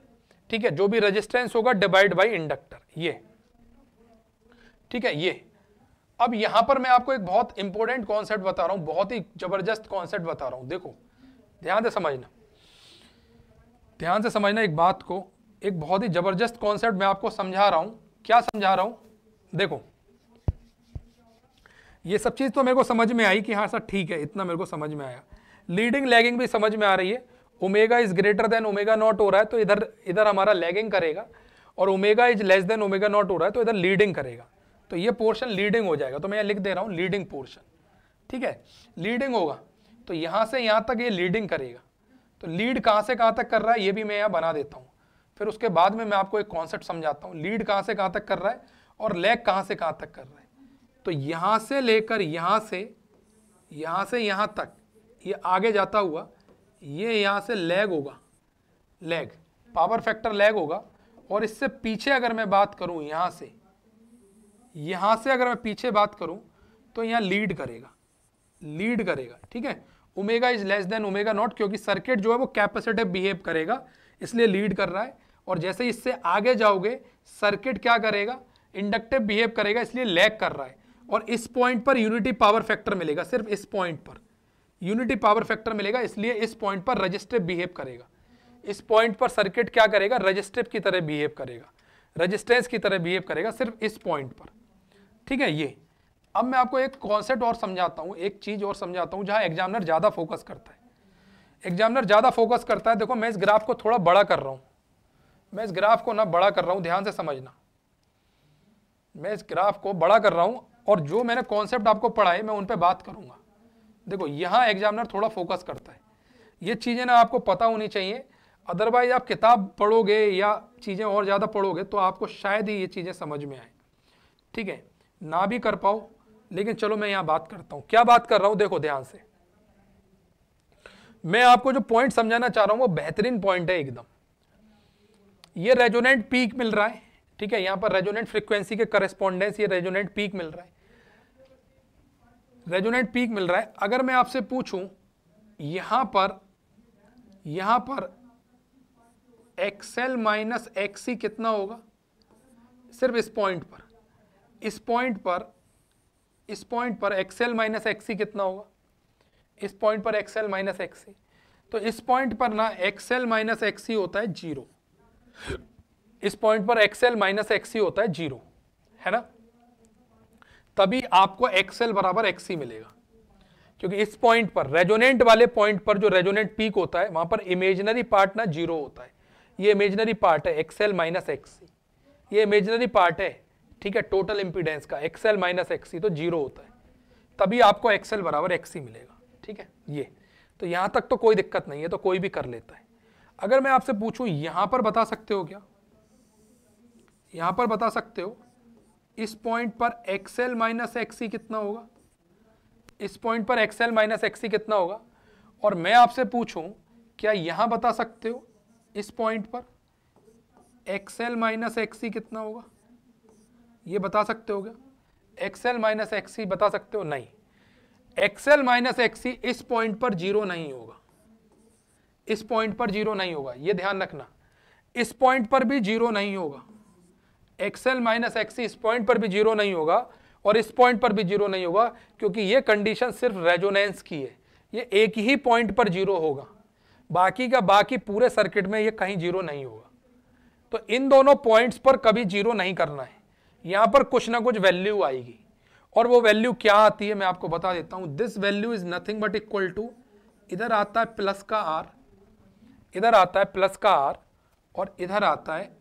S1: ठीक है जो भी रेजिस्टेंस होगा डिवाइड बाई इंडक्टर ये ठीक है ये अब यहां पर मैं आपको एक बहुत इंपॉर्टेंट कॉन्सेप्ट बता रहा हूं बहुत ही जबरदस्त कॉन्सेप्ट बता रहा हूं देखो ध्यान से समझना ध्यान से समझना एक बात को एक बहुत ही जबरदस्त कॉन्सेप्ट मैं आपको समझा रहा हूं क्या समझा रहा हूं देखो ये सब चीज तो मेरे को समझ में आई कि हाँ सर ठीक है इतना मेरे को समझ में आया लीडिंग लैगिंग भी समझ में आ रही है omega is greater than omega not हो रहा है तो इधर इधर हमारा लैगिंग करेगा और omega is less than omega not हो रहा है तो इधर लीडिंग करेगा तो ये पोर्शन लीडिंग हो जाएगा तो मैं यहाँ लिख दे रहा हूँ लीडिंग पोर्शन ठीक है लीडिंग होगा तो यहाँ से यहाँ तक ये लीडिंग करेगा तो लीड कहाँ से कहाँ तक कर रहा है ये भी मैं यहाँ बना देता हूँ फिर उसके बाद में मैं आपको एक कॉन्सेप्ट समझाता हूँ लीड कहाँ से कहाँ तक कर रहा है और लेग कहाँ से कहाँ तक कर रहा है तो यहाँ से लेकर यहाँ से यहाँ से यहाँ तक ये यह आगे जाता हुआ ये यहाँ से लैग होगा लैग पावर फैक्टर लैग होगा और इससे पीछे अगर मैं बात करूँ यहाँ से यहाँ से अगर मैं पीछे बात करूँ तो यहाँ लीड करेगा लीड करेगा ठीक है omega is less than omega not क्योंकि सर्किट जो है वो कैपेसिटिव बिहेव करेगा इसलिए लीड कर रहा है और जैसे इससे आगे जाओगे सर्किट क्या करेगा इंडक्टिव बिहेव करेगा इसलिए लैग कर रहा है और इस पॉइंट पर यूनिटी पावर फैक्टर मिलेगा सिर्फ इस पॉइंट पर यूनिटी पावर फैक्टर मिलेगा इसलिए इस पॉइंट पर रजिस्टिव बिहेव करेगा इस पॉइंट पर सर्किट क्या करेगा रजिस्टिव की तरह बिहेव करेगा रजिस्टेंस की तरह बिहेव करेगा सिर्फ इस पॉइंट पर ठीक है ये अब मैं आपको एक कॉन्सेप्ट और समझाता हूँ एक चीज़ और समझाता हूँ जहाँ एग्जामिनर ज़्यादा फोकस करता है एग्जामिनर ज़्यादा फोकस करता है देखो मैं इस ग्राफ को थोड़ा बड़ा कर रहा हूँ मैं इस ग्राफ को ना बड़ा कर रहा हूँ ध्यान से समझना मैं इस ग्राफ को बड़ा कर रहा हूँ और जो मैंने कॉन्सेप्ट आपको पढ़ाए मैं उन पर बात करूँगा देखो यहाँ एग्जामिनर थोड़ा फोकस करता है ये चीज़ें ना आपको पता होनी चाहिए अदरवाइज आप किताब पढ़ोगे या चीज़ें और ज़्यादा पढ़ोगे तो आपको शायद ही ये चीज़ें समझ में आए ठीक है ना भी कर पाओ लेकिन चलो मैं यहाँ बात करता हूँ क्या बात कर रहा हूँ देखो ध्यान से मैं आपको जो पॉइंट समझाना चाह रहा हूँ वो बेहतरीन पॉइंट है एकदम ये रेजोनेंट पीक मिल रहा है ठीक है यहाँ पर रेजोनेंट फ्रिक्वेंसी के करस्पॉन्डेंस ये रेजोनेंट पीक मिल रहा है रेजोनेंट पीक मिल रहा है अगर मैं आपसे पूछूं यहाँ पर यहाँ पर एक्सएल माइनस एक्सी कितना होगा सिर्फ इस पॉइंट पर इस पॉइंट पर इस पॉइंट पर एक्सएल माइनस एक्सी कितना होगा इस पॉइंट पर एक्सएल माइनस एक्सी तो इस पॉइंट पर ना एक्सएल माइनस एक्सी होता है जीरो इस पॉइंट पर एक्सएल माइनस एक्सी होता है जीरो है ना तभी आपको एक्सएल बराबर एक्सी मिलेगा क्योंकि इस पॉइंट पर रेजोनेंट वाले पॉइंट पर जो रेजोनेंट पीक होता है वहां पर इमेजनरी पार्ट ना जीरो होता है ये इमेजनरी पार्ट है एक्सएल माइनस एक्सी ये इमेजनरी पार्ट है ठीक है टोटल इंपीडेंस का एक्सएल माइनस एक्सी तो जीरो होता है तभी आपको एक्सएल बराबर एक्सी मिलेगा ठीक है ये तो यहाँ तक तो कोई दिक्कत नहीं है तो कोई भी कर लेता है अगर मैं आपसे पूछूं यहाँ पर बता सकते हो क्या यहाँ पर बता सकते हो इस पॉइंट पर एक्सएल माइनस एक्सी कितना होगा इस पॉइंट पर एक्सएल माइनस एक्सी कितना होगा और मैं आपसे पूछूं क्या यहां बता सकते हो इस पॉइंट पर एक्सएल माइनस एक्सी कितना होगा ये बता सकते हो क्या एक्सएल माइनस एक्सी बता सकते हो नहीं एक्सएल माइनस एक्सी इस पॉइंट पर जीरो नहीं होगा इस पॉइंट पर जीरो नहीं होगा ये ध्यान रखना इस पॉइंट पर भी जीरो नहीं होगा एक्सएल माइनस एक्सी इस पॉइंट पर भी जीरो नहीं होगा और इस पॉइंट पर भी जीरो नहीं होगा क्योंकि ये कंडीशन सिर्फ रेजोनेंस की है ये एक ही पॉइंट पर जीरो होगा बाकी का बाकी पूरे सर्किट में ये कहीं जीरो नहीं होगा तो इन दोनों पॉइंट्स पर कभी जीरो नहीं करना है यहाँ पर कुछ ना कुछ वैल्यू आएगी और वो वैल्यू क्या आती है मैं आपको बता देता हूँ this value is nothing but equal to इधर आता है प्लस का आर इधर आता है प्लस का आर और इधर आता है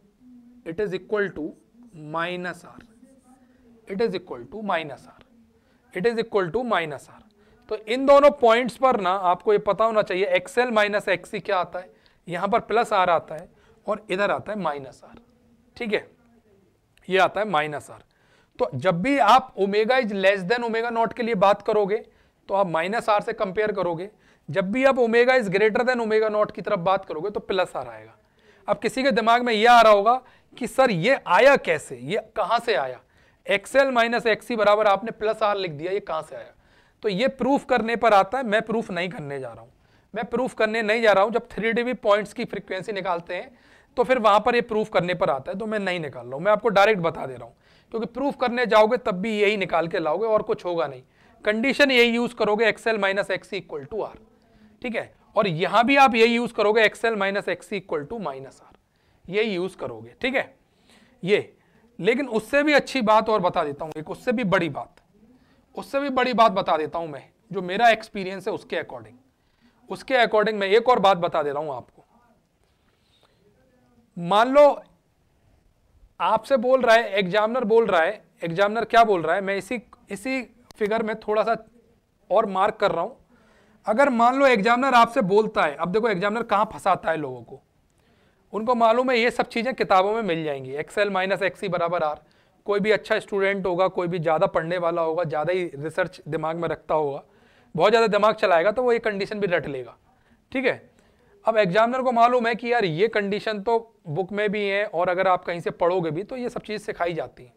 S1: it is equal to minus R it is equal to minus R it is equal to minus R तो इन दोनों पॉइंट्स पर ना आपको ये पता होना चाहिए एक्सएल माइनस एक्सी क्या आता है यहां पर प्लस आर आता है और इधर आता है माइनस आर ठीक है ये आता है माइनस आर तो जब भी आप omega is less than omega not के लिए बात करोगे तो आप माइनस आर से कंपेयर करोगे जब भी आप omega is greater than omega not की तरफ बात करोगे तो प्लस आर आएगा अब किसी के दिमाग में यह आ रहा होगा कि सर ये आया कैसे ये कहां से आया एक्सएल माइनस एक्सी बराबर आपने प्लस आर लिख दिया ये कहां से आया तो ये प्रूफ करने पर आता है मैं प्रूफ नहीं करने जा रहा हूं मैं प्रूफ करने नहीं जा रहा हूं जब थ्री डीबी पॉइंट्स की फ्रिक्वेंसी निकालते हैं तो फिर वहां पर ये प्रूफ करने पर आता है तो मैं नहीं निकाल रहा हूं मैं आपको डायरेक्ट बता दे रहा हूं क्योंकि प्रूफ करने जाओगे तब भी यही निकाल के लाओगे और कुछ होगा नहीं कंडीशन यही यूज़ करोगे X L minus X C equal to R ठीक है और यहां भी आप यही यूज़ करोगे X L minus X C equal to minus R ये यूज़ करोगे ठीक है ये लेकिन उससे भी अच्छी बात और बता देता हूँ एक उससे भी बड़ी बात उससे भी बड़ी बात बता देता हूँ मैं जो मेरा एक्सपीरियंस है उसके अकॉर्डिंग उसके अकॉर्डिंग मैं एक और बात बता दे रहा हूँ आपको मान लो आपसे बोल रहा है एग्जामिनर बोल रहा है एग्जामिनर क्या बोल रहा है मैं इसी इसी फिगर में थोड़ा सा और मार्क कर रहा हूं अगर मान लो एग्जामिनर आपसे बोलता है अब देखो एग्जामिनर कहां फंसाता है लोगों को उनको मालूम है ये सब चीज़ें किताबों में मिल जाएंगी एक्सएल माइनस एक्स ही बराबर आर कोई भी अच्छा स्टूडेंट होगा कोई भी ज़्यादा पढ़ने वाला होगा ज़्यादा ही रिसर्च दिमाग में रखता होगा बहुत ज़्यादा दिमाग चलाएगा तो वो ये कंडीशन भी रट लेगा ठीक है अब एग्जामिनर को मालूम है कि यार ये कंडीशन तो बुक में भी है और अगर आप कहीं से पढ़ोगे भी तो ये सब चीज़ सिखाई जाती है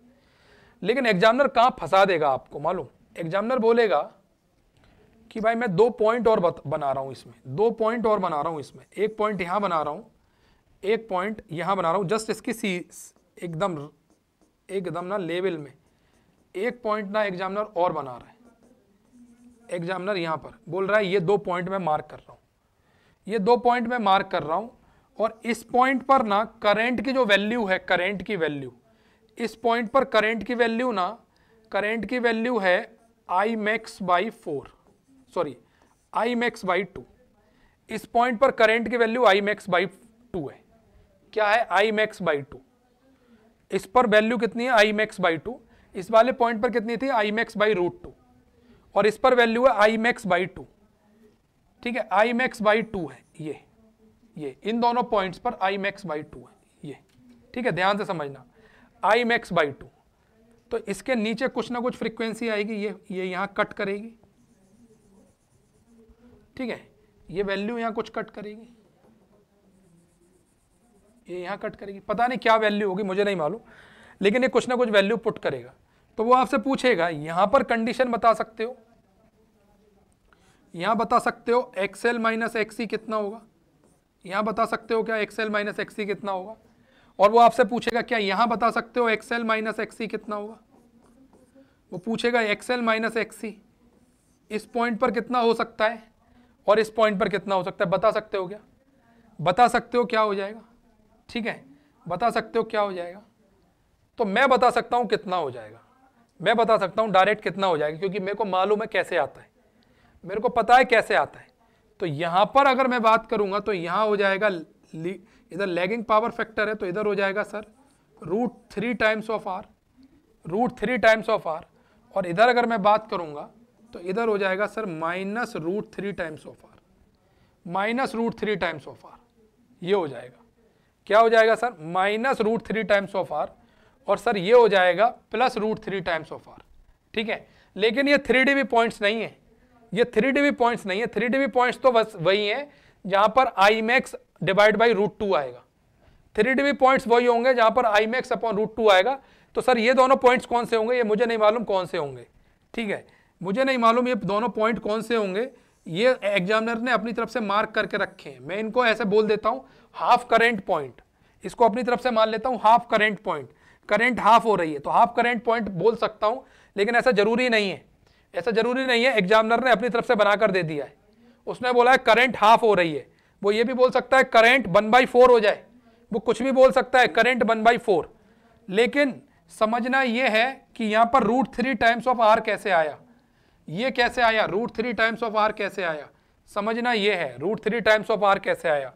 S1: लेकिन एग्जामिनर कहाँ फंसा देगा आपको मालूम एग्जामिनर बोलेगा कि भाई मैं दो पॉइंट और बना रहा हूँ इसमें दो पॉइंट और बना रहा हूँ इसमें एक पॉइंट यहाँ बना रहा हूँ एक पॉइंट यहाँ बना रहा हूँ जस्ट इसकी सी एकदम एकदम ना लेवल में एक पॉइंट ना एग्जामिनर और बना रहा है एग्जामिनर यहाँ पर बोल रहा है ये दो पॉइंट मैं मार्क कर रहा हूँ ये दो पॉइंट मैं मार्क कर रहा हूँ और इस पॉइंट पर ना करेंट की जो वैल्यू है करेंट की वैल्यू इस पॉइंट पर करेंट की वैल्यू ना करेंट की वैल्यू है I max by four sorry I max by two इस पॉइंट पर करेंट की value I max by two है क्या है आई मैक्स बाई टू इस पर वैल्यू कितनी है आई मैक्स बाई टू इस वाले पॉइंट पर कितनी थी I max by root two और इस पर वैल्यू है आई मैक्स बाई टू ठीक है आई मैक्स बाई टू है ये ये इन दोनों पॉइंट्स पर आई मैक्स बाई टू है ये ठीक है ध्यान से समझना आई मैक्स बाई टू तो इसके नीचे कुछ ना कुछ फ्रीक्वेंसी आएगी ये ये यहाँ कट करेगी ठीक है ये वैल्यू यहाँ कुछ कट करेगी ये यहाँ कट करेगी पता नहीं क्या वैल्यू होगी मुझे नहीं मालूम लेकिन ये कुछ ना कुछ वैल्यू पुट करेगा तो वो आपसे पूछेगा यहाँ पर कंडीशन बता सकते हो यहाँ बता सकते हो एक्सएल माइनस एक्स कितना होगा यहाँ बता सकते हो क्या एक्सएल माइनस एक्स कितना होगा और वो आपसे पूछेगा क्या यहाँ बता सकते हो एक्सएल माइनस एक्स कितना होगा वो पूछेगा एक्सएल माइनस एक्स इस पॉइंट पर कितना हो सकता है और इस पॉइंट पर कितना हो सकता है बता सकते हो क्या बता सकते हो क्या हो जाएगा ठीक है बता सकते हो क्या हो जाएगा तो मैं बता सकता हूँ कितना हो जाएगा मैं बता सकता हूँ डायरेक्ट कितना हो जाएगा क्योंकि मेरे को मालूम है कैसे आता है मेरे को पता है कैसे आता है तो यहाँ पर अगर मैं बात करूँगा तो यहाँ हो जाएगा इधर लैगिंग पावर फैक्टर है तो इधर हो जाएगा sir root three times of R root three times of R और इधर अगर मैं बात करूँगा तो इधर हो जाएगा sir minus root three times of R minus root three times of R ये हो जाएगा क्या हो जाएगा sir minus root three times of R और सर ये हो जाएगा plus root three times of R ठीक है लेकिन ये थ्री डी बी पॉइंट्स नहीं है ये थ्री डी बी पॉइंट्स नहीं है थ्री डी बी पॉइंट्स तो बस वही हैं जहाँ पर I max divide by root two आएगा थ्री डी बी पॉइंट्स वही होंगे जहाँ पर I max upon root two आएगा तो सर ये दोनों पॉइंट्स कौन से होंगे ये मुझे नहीं मालूम कौन से होंगे ठीक है मुझे नहीं मालूम ये दोनों पॉइंट कौन से होंगे ये एग्जामिनर ने अपनी तरफ से मार्क करके रखे हैं मैं इनको ऐसे बोल देता हूँ हाफ करेंट पॉइंट इसको अपनी तरफ से मान लेता हूँ half current point current half हो रही है तो हाफ करेंट पॉइंट बोल सकता हूँ लेकिन ऐसा जरूरी नहीं है ऐसा जरूरी नहीं है एग्जामिनर ने अपनी तरफ से बनाकर दे दिया है उसने बोला है करेंट हाफ हो रही है वो ये भी बोल सकता है करेंट वन बाई फोर हो जाए वो कुछ भी बोल सकता है करेंट वन बाई फोर लेकिन समझना ये है कि यहाँ पर root three times of R कैसे आया ये कैसे आया root three times of R कैसे आया समझना ये है root three times of R कैसे आया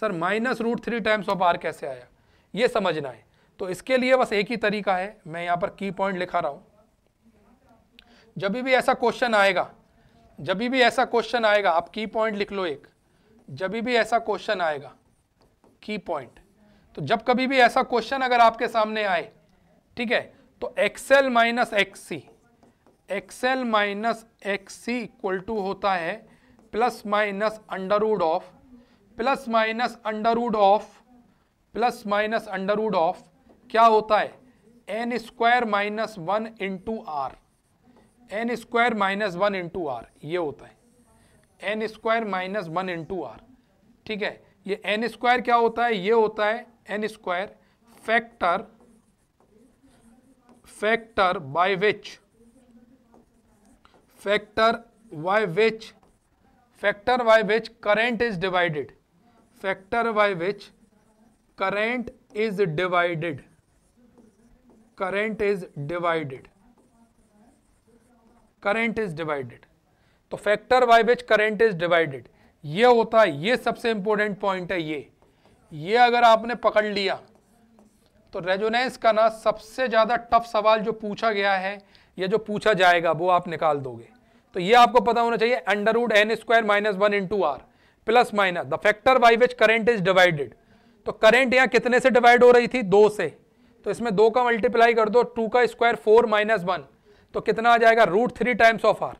S1: sir minus root three times of R कैसे आया ये समझना है तो इसके लिए बस एक ही तरीका है मैं यहाँ पर की पॉइंट लिखा रहा हूँ जब भी ऐसा क्वेश्चन आएगा जब भी ऐसा क्वेश्चन आएगा आप की पॉइंट लिख लो एक जब भी ऐसा क्वेश्चन आएगा की पॉइंट तो जब कभी भी ऐसा क्वेश्चन अगर आपके सामने आए ठीक है तो XL minus X C XL minus X C equal to होता है plus minus under root of plus minus under root of plus minus under root of क्या होता है N square minus one into R N square minus one into R ये होता है N square minus one into R ठीक है ये एन स्क्वायर क्या होता है ये होता है N square factor factor by which factor by which factor by which current is divided factor by which current is divided current is divided current is divided तो factor by which current is divided ये होता है ये सबसे important point है ये ये अगर आपने पकड़ लिया तो रेजोनेंस का ना सबसे ज़्यादा टफ सवाल जो पूछा गया है या जो पूछा जाएगा वो आप निकाल दोगे तो ये आपको पता होना चाहिए under root N square minus one into R plus minus the factor by which current is divided तो करेंट यहाँ कितने से डिवाइड हो रही थी दो से तो इसमें दो का मल्टीप्लाई कर दो टू का स्क्वायर फोर माइनस वन तो कितना आ जाएगा root three times of R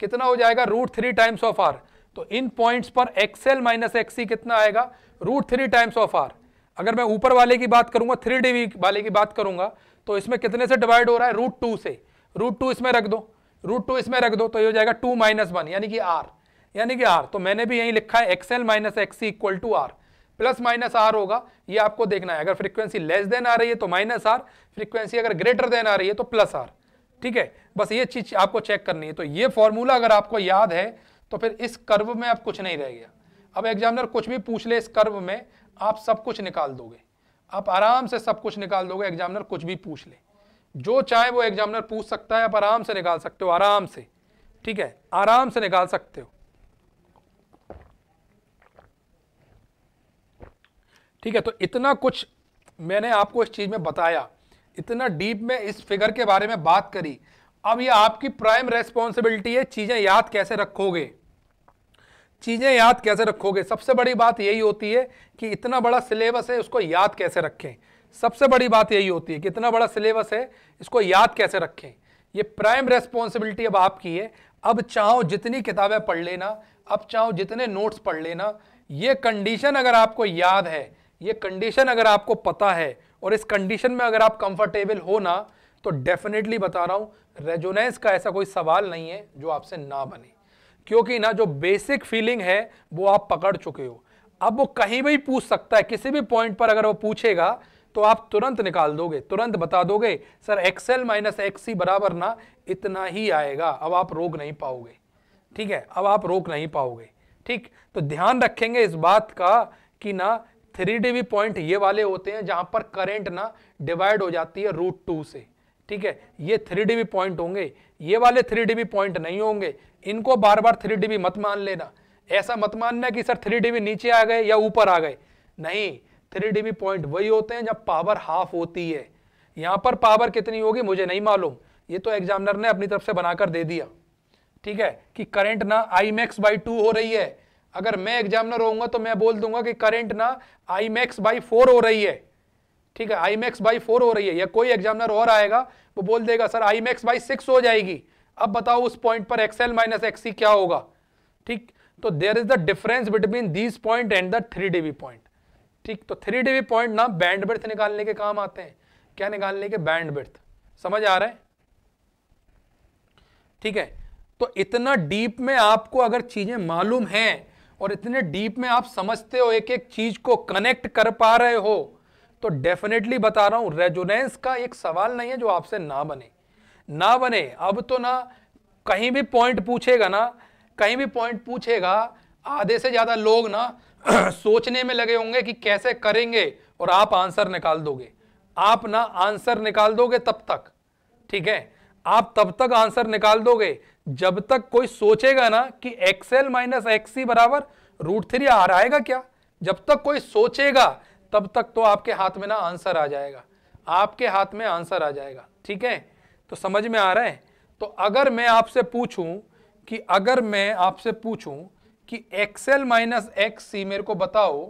S1: कितना हो जाएगा root three times of R तो इन पॉइंट्स पर एक्सएल माइनस एक्सी कितना आएगा root three times of R अगर मैं ऊपर वाले की बात करूंगा थ्री डी वाले की बात करूंगा तो इसमें कितने से डिवाइड हो रहा है रूट टू से रूट टू इसमें रख दो रूट टू इसमें रख दो तो ये हो जाएगा टू माइनस वन यानी कि आर यानी कि आर तो मैंने भी यही लिखा है XL minus X equal to R plus minus R होगा ये आपको देखना है अगर फ्रीक्वेंसी लेस देन आ रही है तो माइनस आर फ्रीक्वेंसी अगर ग्रेटर देन आ रही है तो प्लस आर ठीक है बस ये चीज आपको चेक करनी है तो ये फॉर्मूला अगर आपको याद है तो फिर इस कर्व में अब कुछ नहीं रह गया अब एग्जामिनर कुछ भी पूछ ले इस कर्व में आप सब कुछ निकाल दोगे आप आराम से सब कुछ निकाल दोगे एग्जामिनर कुछ भी पूछ ले जो चाहे वो एग्जामिनर पूछ सकता है आप आराम से निकाल सकते हो आराम से ठीक है आराम से निकाल सकते हो ठीक है तो इतना कुछ मैंने आपको इस चीज़ में बताया इतना डीप में इस फिगर के बारे में बात करी अब ये आपकी प्राइम रेस्पॉन्सिबिलिटी है चीज़ें याद कैसे रखोगे चीज़ें याद कैसे रखोगे सबसे बड़ी बात यही होती है कि इतना बड़ा सिलेबस है उसको याद कैसे रखें सबसे बड़ी बात यही होती है कि इतना बड़ा सिलेबस है इसको याद कैसे रखें ये प्राइम रेस्पॉन्सिबिलिटी अब आपकी है अब चाहो जितनी किताबें पढ़ लेना अब चाहो जितने नोट्स पढ़ लेना ये कंडीशन अगर आपको याद है ये कंडीशन अगर आपको पता है और इस कंडीशन में अगर आप कंफर्टेबल हो ना तो डेफिनेटली बता रहा हूँ रेजोनेंस का ऐसा कोई सवाल नहीं है जो आपसे ना बने क्योंकि ना जो बेसिक फीलिंग है वो आप पकड़ चुके हो अब वो कहीं भी पूछ सकता है किसी भी पॉइंट पर अगर वो पूछेगा तो आप तुरंत निकाल दोगे तुरंत बता दोगे सर एक्सएल माइनस एक्स बराबर ना इतना ही आएगा अब आप रोक नहीं पाओगे ठीक है अब आप रोक नहीं पाओगे ठीक तो ध्यान रखेंगे इस बात का कि ना थ्री डी पॉइंट ये वाले होते हैं जहां पर करेंट ना डिवाइड हो जाती है रूट टू से ठीक है ये थ्री डी पॉइंट होंगे ये वाले थ्री डी पॉइंट नहीं होंगे इनको बार बार थ्री डी मत मान लेना ऐसा मत मानना कि सर थ्री डी नीचे आ गए या ऊपर आ गए नहीं थ्री डी पॉइंट वही होते हैं जब पावर हाफ होती है यहाँ पर पावर कितनी होगी मुझे नहीं मालूम ये तो एग्जामिनर ने अपनी तरफ से बनाकर दे दिया ठीक है कि करंट ना आई मैक्स बाई टू हो रही है अगर मैं एग्जामिनर होऊंगा तो मैं बोल दूंगा कि करंट ना आई मैक्स बाई फोर हो रही है ठीक है आई मैक्स बाई फोर हो रही है या कोई एग्जामिनर और आएगा वो बोल देगा sir I max by six हो जाएगी अब बताओ उस पॉइंट पर एक्सएल माइनस एक्सी क्या होगा ठीक तो there is the difference between this point and the three dB point ठीक तो थ्री डीबी पॉइंट ना बैंड ब्रेथ निकालने के काम आते हैं क्या निकालने के बैंड ब्रेथ समझ आ रहा है ठीक है तो इतना डीप में आपको अगर चीजें मालूम हैं और इतने डीप में आप समझते हो एक एक चीज को कनेक्ट कर पा रहे हो तो डेफिनेटली बता रहा हूं रेजोनेंस का एक सवाल नहीं है जो आपसे ना बने ना बने अब तो ना कहीं भी पॉइंट पूछेगा ना कहीं भी पॉइंट पूछेगा आधे से ज्यादा लोग ना सोचने में लगे होंगे कि कैसे करेंगे और आप आंसर निकाल दोगे आप ना आंसर निकाल दोगे तब तक ठीक है आप तब तक आंसर निकाल दोगे जब तक कोई सोचेगा ना कि एक्सएल माइनस एक्स बराबर रूट थ्री आ रहा है क्या जब तक कोई सोचेगा तब तक तो आपके हाथ में ना आंसर आ जाएगा आपके हाथ में आंसर आ जाएगा ठीक है तो समझ में आ रहा है तो अगर मैं आपसे पूछूं कि अगर मैं आपसे पूछूं कि एक्सएल माइनस एक्स सी मेरे को बताओ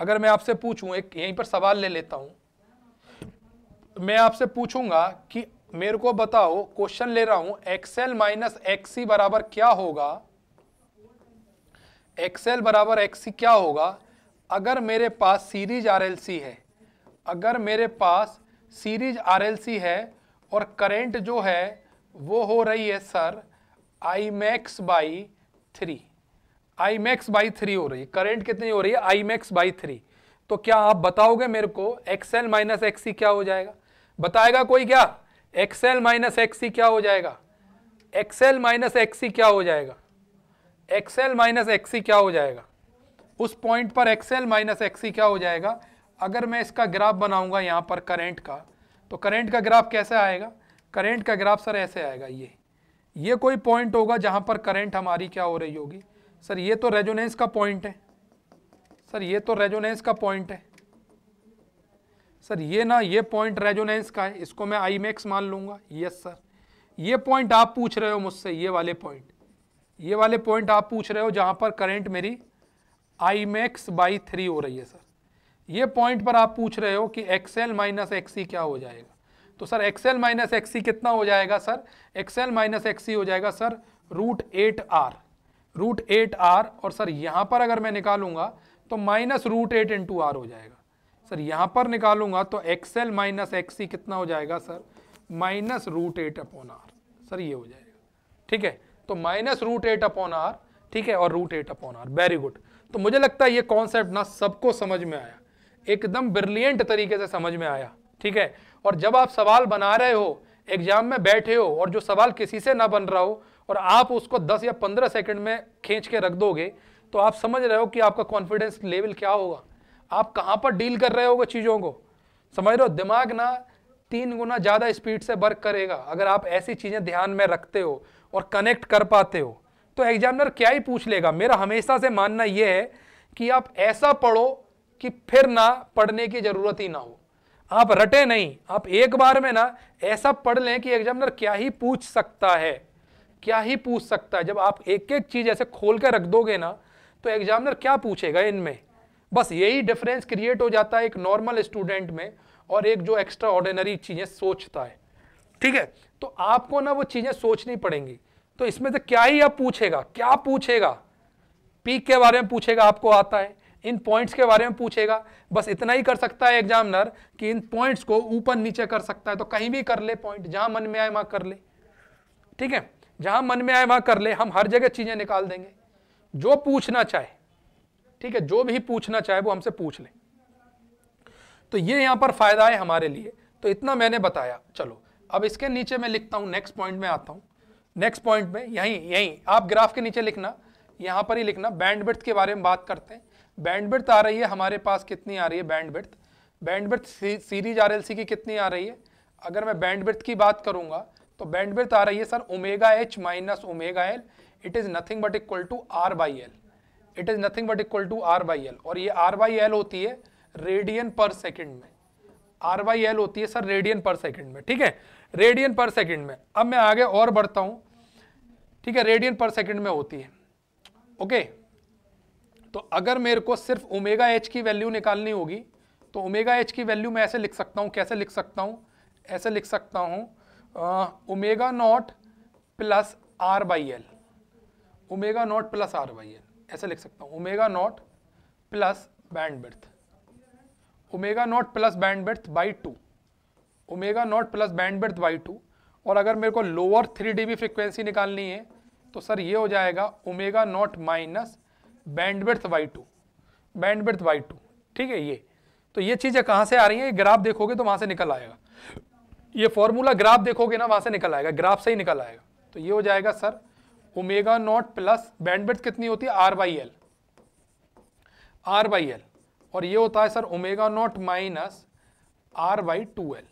S1: अगर मैं आपसे पूछूं एक यहीं पर सवाल ले लेता हूं मैं आपसे पूछूंगा कि मेरे को बताओ क्वेश्चन ले रहा हूं एक्सएल माइनस एक्सी बराबर क्या होगा एक्सएल बराबर एक्सी क्या होगा अगर मेरे पास सीरीज आरएलसी है अगर मेरे पास सीरीज आरएलसी है और करंट जो है वो हो रही है sir I max by three I max by three हो रही है करेंट कितनी हो रही है आई मैक्स बाई थ्री तो क्या आप बताओगे मेरे को एक्सएल माइनस एक्सी क्या हो जाएगा बताएगा कोई क्या एक्सएल माइनस एक्सी क्या हो जाएगा एक्सएल माइनस एक्सी क्या हो जाएगा एक्सएल माइनस एक्सी क्या हो जाएगा उस पॉइंट पर एक्सएल माइनस एक्सी क्या हो जाएगा अगर मैं इसका ग्राफ बनाऊंगा यहाँ पर करेंट का तो करेंट का ग्राफ कैसे आएगा करेंट का ग्राफ सर ऐसे आएगा ये ये कोई पॉइंट होगा जहाँ पर करेंट हमारी क्या हो रही होगी सर ये तो रेजोनेंस का पॉइंट है सर ये तो रेजोनेंस का पॉइंट है सर ये ना ये पॉइंट रेजोनेंस का है इसको मैं आई मैक्स मान लूँगा यस सर ये पॉइंट आप पूछ रहे हो मुझसे ये वाले पॉइंट ये वाले पॉइंट आप पूछ रहे हो जहाँ पर करंट मेरी आई मैक्स बाई थ्री हो रही है सर ये पॉइंट पर आप पूछ रहे हो कि एक्सएल माइनस एक्सी क्या हो जाएगा तो सर एक्सएल माइनस एक्सी कितना हो जाएगा सर एक्सएल माइनस एक्सी हो जाएगा sir root eight R root eight R और सर यहाँ पर अगर मैं निकालूंगा तो minus root eight into R हो जाएगा सर यहाँ पर निकालूंगा तो एक्सएल माइनस एक्सी कितना हो जाएगा sir minus root eight upon R sir ये हो जाएगा ठीक है तो minus root eight upon R ठीक है और root eight upon R very good तो मुझे लगता है ये कॉन्सेप्ट ना सबको समझ में आया एकदम ब्रिलियंट तरीके से समझ में आया ठीक है और जब आप सवाल बना रहे हो एग्जाम में बैठे हो और जो सवाल किसी से ना बन रहा हो और आप उसको 10 या 15 सेकंड में खींच के रख दोगे तो आप समझ रहे हो कि आपका कॉन्फिडेंस लेवल क्या होगा आप कहाँ पर डील कर रहे होगे चीज़ों को समझ रहे हो दिमाग ना तीन गुना ज़्यादा स्पीड से वर्क करेगा अगर आप ऐसी चीज़ें ध्यान में रखते हो और कनेक्ट कर पाते हो तो एग्जामिनर क्या ही पूछ लेगा मेरा हमेशा से मानना यह है कि आप ऐसा पढ़ो कि फिर ना पढ़ने की ज़रूरत ही ना हो आप रटे नहीं आप एक बार में ना ऐसा पढ़ लें कि एग्जामिनर क्या ही पूछ सकता है क्या ही पूछ सकता है जब आप एक एक चीज़ ऐसे खोल कर रख दोगे ना तो एग्जामिनर क्या पूछेगा इनमें बस यही डिफरेंस क्रिएट हो जाता है एक नॉर्मल स्टूडेंट में और एक जो एक्स्ट्रा ऑर्डिनरी चीज़ें सोचता है ठीक है तो आपको ना वो चीज़ें सोचनी पड़ेंगी तो इसमें से क्या ही आप पूछेगा क्या पूछेगा पीक के बारे में पूछेगा आपको आता है इन पॉइंट्स के बारे में पूछेगा बस इतना ही कर सकता है एग्जामिनर कि इन पॉइंट्स को ऊपर नीचे कर सकता है तो कहीं भी कर ले पॉइंट जहां मन में आए वहां कर ले ठीक है जहां मन में आए वहां कर ले हम हर जगह चीजें निकाल देंगे जो पूछना चाहे ठीक है जो भी पूछना चाहे वो हमसे पूछ लें तो ये यहाँ पर फायदा है हमारे लिए तो इतना मैंने बताया चलो अब इसके नीचे मैं लिखता हूँ नेक्स्ट पॉइंट में आता हूँ नेक्स्ट पॉइंट में यहीं यहीं आप ग्राफ के नीचे लिखना यहाँ पर ही लिखना बैंडविड्थ के बारे में बात करते हैं बैंडविड्थ आ रही है हमारे पास कितनी आ रही है बैंडविड्थ बैंडविड्थ सीरीज आर की कितनी आ रही है अगर मैं बैंडविड्थ की बात करूँगा तो बैंडविड्थ आ रही है sir omega H minus omega L it is nothing but equal to R by L it is nothing but equal to R by L और ये आर बाई एल होती है रेडियन पर सेकेंड में आर बाई एल होती है sir radian पर second में ठीक है रेडियन पर सेकेंड में अब मैं आगे और बढ़ता हूँ ठीक है रेडियन पर सेकेंड में होती है ओके तो अगर मेरे को सिर्फ ओमेगा एच की वैल्यू निकालनी होगी तो ओमेगा एच की वैल्यू मैं ऐसे लिख सकता हूँ कैसे लिख सकता हूँ ऐसे लिख सकता हूँ omega not plus R by L omega not plus R by L ऐसा लिख सकता हूँ omega not plus band breadth omega not plus band breadth by two omega not plus band breadth by two और अगर मेरे को lower three D frequency निकालनी है तो सर ये हो जाएगा omega not minus band breadth by two band breadth by two ठीक है ये तो ये चीज़ें कहाँ से आ रही हैं ये ग्राफ देखोगे तो वहाँ से निकल आएगा ये फॉर्मूला ग्राफ देखोगे ना वहाँ से निकल आएगा ग्राफ से ही निकल आएगा तो ये हो जाएगा sir omega not plus bandwidth कितनी होती है R by L R by L और ये होता है sir omega not minus R by two L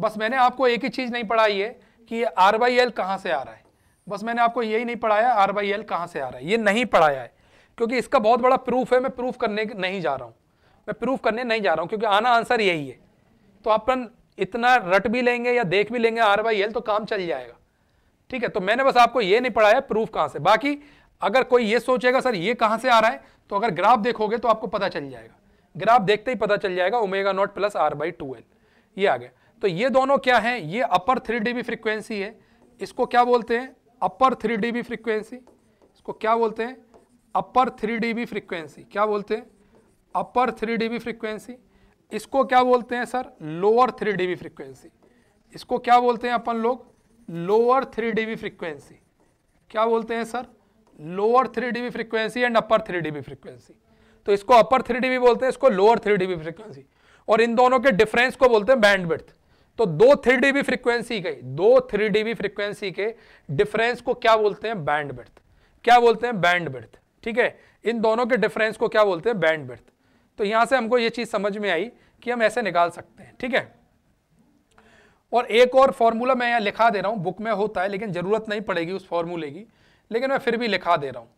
S1: बस मैंने आपको एक ही चीज़ नहीं पढ़ाई है कि ये आर बाई एल कहाँ से आ रहा है बस मैंने आपको यही नहीं पढ़ाया आर बाई एल कहाँ से आ रहा है ये नहीं पढ़ाया है क्योंकि इसका बहुत बड़ा प्रूफ है मैं प्रूफ करने नहीं जा रहा हूँ मैं प्रूफ करने नहीं जा रहा हूँ क्योंकि आना आंसर यही है तो अपन इतना रट भी लेंगे या देख भी लेंगे आर बाई एल तो काम चल जाएगा ठीक है तो मैंने बस आपको ये नहीं पढ़ाया प्रूफ कहां से बाकी अगर कोई ये सोचेगा सर ये कहां से आ रहा है तो अगर ग्राफ देखोगे तो आपको पता चल जाएगा ग्राफ देखते ही पता चल जाएगा omega not plus R by two L ये आ गया तो ये दोनों क्या है ये अपर थ्री डी फ्रीक्वेंसी है इसको क्या बोलते हैं अपर थ्री डी फ्रीक्वेंसी इसको क्या बोलते हैं अपर थ्री डी फ्रीक्वेंसी क्या बोलते हैं अपर थ्री डी फ्रीक्वेंसी इसको क्या बोलते हैं sir lower three D frequency इसको क्या बोलते हैं अपन लोग लोअर थ्री डीबी फ्रीक्वेंसी क्या बोलते हैं sir lower three dB frequency and upper three dB frequency तो इसको अपर थ्री डीबी बोलते हैं इसको लोअर थ्री डीबी फ्रीक्वेंसी और इन दोनों के डिफरेंस को बोलते हैं बैंडविड्थ तो दो थ्री डीबी फ्रीक्वेंसी के दो थ्री डीबी फ्रीक्वेंसी के डिफरेंस को क्या बोलते हैं बैंडविड्थ क्या बोलते हैं बैंडविड्थ ठीक है इन दोनों के डिफरेंस को क्या बोलते हैं बैंडविड्थ तो यहां से हमको ये चीज समझ में आई कि हम ऐसे निकाल सकते हैं ठीक है और एक और फॉर्मूला मैं यहाँ लिखा दे रहा हूँ बुक में होता है लेकिन ज़रूरत नहीं पड़ेगी उस फॉर्मूले की लेकिन मैं फिर भी लिखा दे रहा हूँ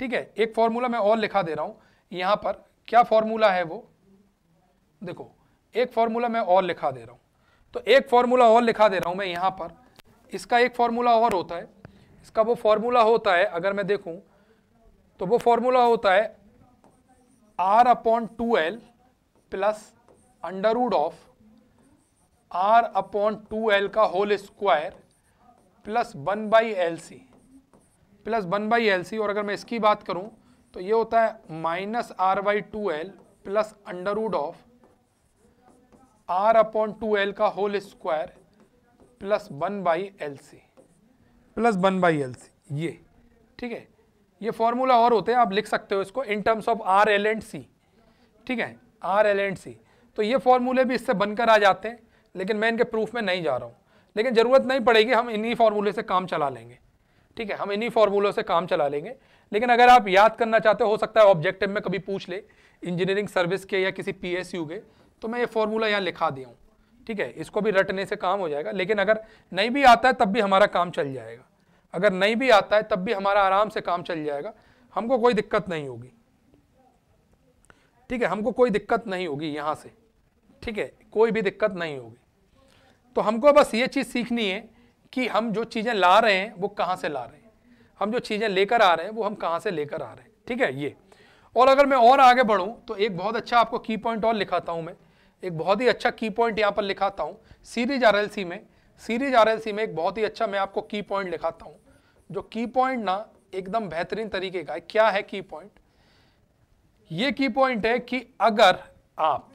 S1: ठीक है एक फॉर्मूला मैं और लिखा दे रहा हूँ यहाँ पर क्या फॉर्मूला है वो देखो एक फॉर्मूला मैं और लिखा दे रहा हूँ तो एक फॉर्मूला और लिखा दे रहा हूँ मैं यहाँ पर इसका एक फॉर्मूला और होता है इसका वो फॉर्मूला होता है अगर मैं देखूँ तो वो फॉर्मूला होता है R upon two L plus under root of R upon two L का whole square plus one by L C plus one by L C और अगर मैं इसकी बात करूं तो ये होता है minus R by two L plus under root of R upon two L का whole square plus one by L C plus one by L C ये ठीक है ये फॉर्मूला और होते हैं आप लिख सकते हो इसको in terms of R L and C ठीक है आर एल एंड सी तो ये फॉर्मूले भी इससे बनकर आ जाते हैं लेकिन मैं इनके प्रूफ में नहीं जा रहा हूँ लेकिन ज़रूरत नहीं पड़ेगी हम इन्हीं फार्मूले से काम चला लेंगे ठीक है हम इन्हीं फार्मूलों से काम चला लेंगे लेकिन अगर आप याद करना चाहते हो सकता है ऑब्जेक्टिव में कभी पूछ ले इंजीनियरिंग सर्विस के या किसी पी के तो मैं ये फार्मूला यहाँ लिखा दिया हूँ ठीक है इसको भी रटने से काम हो जाएगा लेकिन अगर नहीं भी आता है तब भी हमारा काम चल जाएगा अगर नहीं भी आता है तब भी हमारा आराम से काम चल जाएगा हमको कोई दिक्कत नहीं होगी ठीक है हमको कोई दिक्कत नहीं होगी यहाँ से ठीक है कोई भी दिक्कत नहीं होगी तो हमको बस ये चीज़ सीखनी है कि हम जो चीज़ें ला रहे हैं वो कहाँ से ला रहे हैं हम जो चीज़ें लेकर आ रहे हैं वो हम कहाँ से लेकर आ रहे हैं ठीक है ये और अगर मैं और आगे बढ़ूँ तो एक बहुत अच्छा आपको की पॉइंट और लिखाता हूँ मैं एक बहुत ही अच्छा की पॉइंट यहाँ पर लिखाता हूँ सीरीज आर में सीरीज आर में एक बहुत ही अच्छा मैं आपको की पॉइंट लिखाता हूँ जो की पॉइंट ना एकदम बेहतरीन तरीके का है क्या है की पॉइंट ये की पॉइंट है कि अगर आप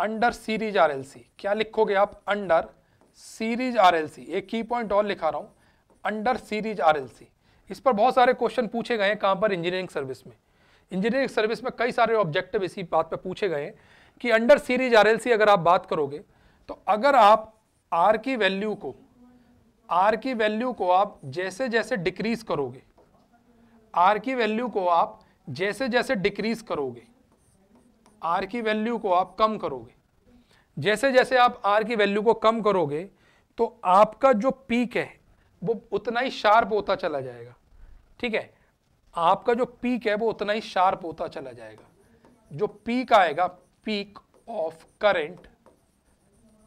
S1: अंडर सीरीज आर क्या लिखोगे आप अंडर सीरीज आरएलसी एक की पॉइंट और लिखा रहा हूँ अंडर सीरीज आरएलसी इस पर बहुत सारे क्वेश्चन पूछे गए हैं कहाँ पर इंजीनियरिंग सर्विस में इंजीनियरिंग सर्विस में कई सारे ऑब्जेक्टिव इसी बात पर पूछे गए हैं कि अंडर सीरीज सी अगर आप बात करोगे तो अगर आप आर की वैल्यू को आर की वैल्यू को आप जैसे जैसे डिक्रीज करोगे आर की वैल्यू को आप जैसे जैसे डिक्रीज करोगे आर की वैल्यू को आप कम करोगे जैसे जैसे आप आर की वैल्यू को कम करोगे तो आपका जो पीक है वो उतना ही शार्प होता चला जाएगा ठीक है आपका जो पीक है वो उतना ही शार्प होता चला जाएगा जो पीक आएगा peak of current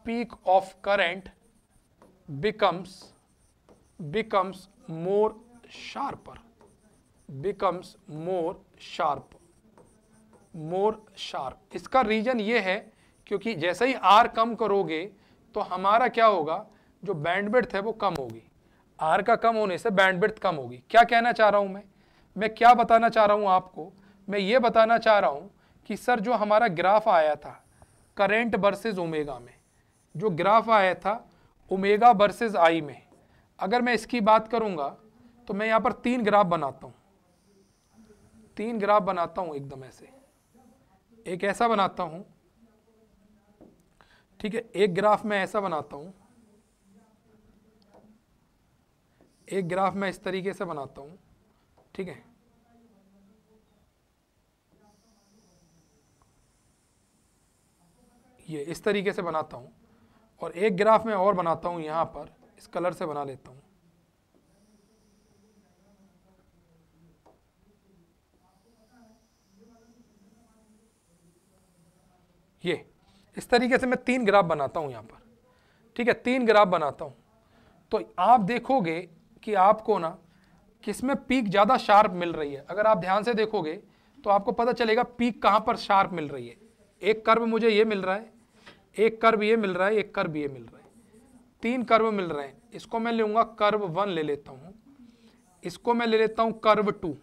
S1: peak of current becomes becomes more sharper becomes more sharp more sharp इसका रीजन ये है क्योंकि जैसे ही आर कम करोगे तो हमारा क्या होगा जो बैंडविड्थ है वो कम होगी आर का कम होने से बैंडविड्थ कम होगी क्या कहना चाह रहा हूँ मैं मैं क्या बताना चाह रहा हूँ आपको मैं ये बताना चाह रहा हूँ कि सर जो हमारा ग्राफ आया था करेंट वर्सेज ओमेगा में जो ग्राफ आया था ओमेगा वर्सेज आई में अगर मैं इसकी बात करूँगा तो मैं यहाँ पर तीन ग्राफ बनाता हूँ तीन ग्राफ बनाता हूँ एकदम ऐसे एक ऐसा बनाता हूँ ठीक है एक ग्राफ मैं ऐसा बनाता हूँ एक ग्राफ मैं इस तरीके से बनाता हूँ ठीक है ये इस तरीके से बनाता हूँ और एक ग्राफ में और बनाता हूँ यहाँ पर इस कलर से बना लेता हूँ ये इस तरीके से मैं तीन ग्राफ बनाता हूँ यहाँ पर ठीक है तीन ग्राफ बनाता हूँ तो आप देखोगे कि आपको ना किस में पीक ज़्यादा शार्प मिल रही है अगर आप ध्यान से देखोगे तो आपको पता चलेगा पीक कहाँ पर शार्प मिल रही है एक कर्व मुझे ये मिल रहा है एक कर्व ये मिल रहा है एक कर्व ये मिल रहा है तीन कर्व मिल रहे हैं इसको मैं लूँगा कर्व वन ले लेता हूँ इसको मैं ले लेता हूँ कर्व टू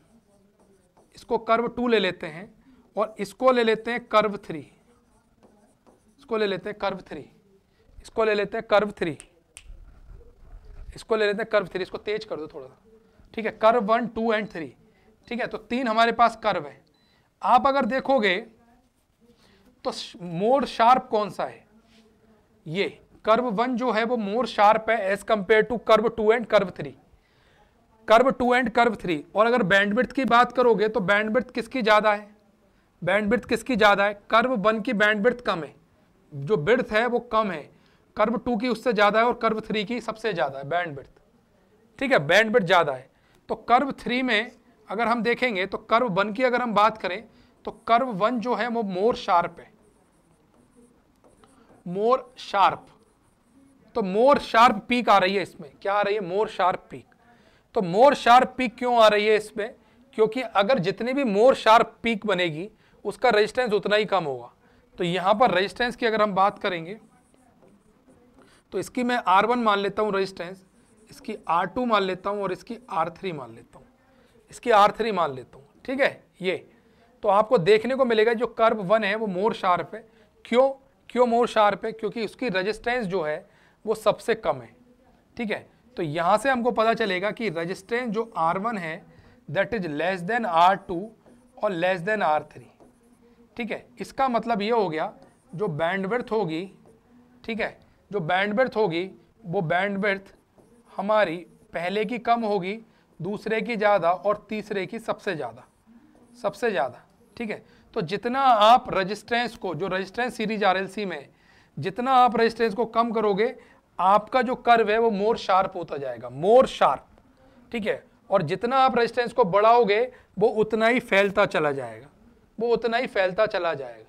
S1: इसको कर्व टू ले लेते हैं और इसको ले लेते हैं कर्व थ्री इसको ले लेते हैं कर्व थ्री इसको ले लेते हैं कर्व थ्री इसको ले लेते हैं कर्व थ्री इसको तेज कर दो थोड़ा सा ठीक है curve one two and three ठीक है तो तीन हमारे पास कर्व है आप अगर देखोगे तो मोर शार्प कौन सा है ये कर्व वन जो है वो मोर शार्प है as compared to curve two and curve three curve two and curve three और अगर बैंडविड्थ की बात करोगे तो बैंडविड्थ किसकी ज़्यादा है बैंडविड्थ किसकी ज़्यादा है कर्व वन की बैंडविड्थ कम है जो बिर्थ है वो कम है कर्व टू की उससे ज़्यादा है और कर्व थ्री की सबसे ज़्यादा है बैंड बिर्थ ठीक है बैंड बिर्थ ज़्यादा है तो कर्व थ्री में अगर हम देखेंगे तो कर्व वन की अगर हम बात करें तो कर्व वन जो है वो मोर शार्प है मोर शार्प तो मोर शार्प पीक आ रही है इसमें क्या आ रही है मोर शार्प पीक तो मोर शार्प पीक क्यों आ रही है इसमें क्योंकि अगर जितनी भी मोर शार्प पीक बनेगी उसका रेजिस्टेंस उतना ही कम होगा तो यहाँ पर रेजिस्टेंस की अगर हम बात करेंगे तो इसकी मैं आर वन मान लेता हूँ रेजिस्टेंस इसकी आर टू मान लेता हूँ और इसकी आर थ्री मान लेता हूँ इसकी आर थ्री मान लेता हूँ ठीक है ये तो आपको देखने को मिलेगा जो कर्व वन है वो मोर शार्प है क्यों क्यों मोर शार्प है क्योंकि उसकी रजिस्टेंस जो है वो सबसे कम है ठीक है तो यहाँ से हमको पता चलेगा कि रजिस्टेंस जो आर वन है that is less than R two और लेस देन आर थ्री ठीक है इसका मतलब ये हो गया जो बैंडविड्थ होगी ठीक है जो बैंडविड्थ होगी वो बैंडविड्थ हमारी पहले की कम होगी दूसरे की ज़्यादा और तीसरे की सबसे ज़्यादा सबसे ज़्यादा ठीक है तो जितना आप रजिस्ट्रेंस को जो रजिस्ट्रेंस सीरीज आर में जितना आप रजिस्ट्रेंस को कम करोगे आपका जो कर्व है वो मोर शार्प होता जाएगा मोर शार्प ठीक है और जितना आप रेजिस्टेंस को बढ़ाओगे वो उतना ही फैलता चला जाएगा वो उतना ही फैलता चला जाएगा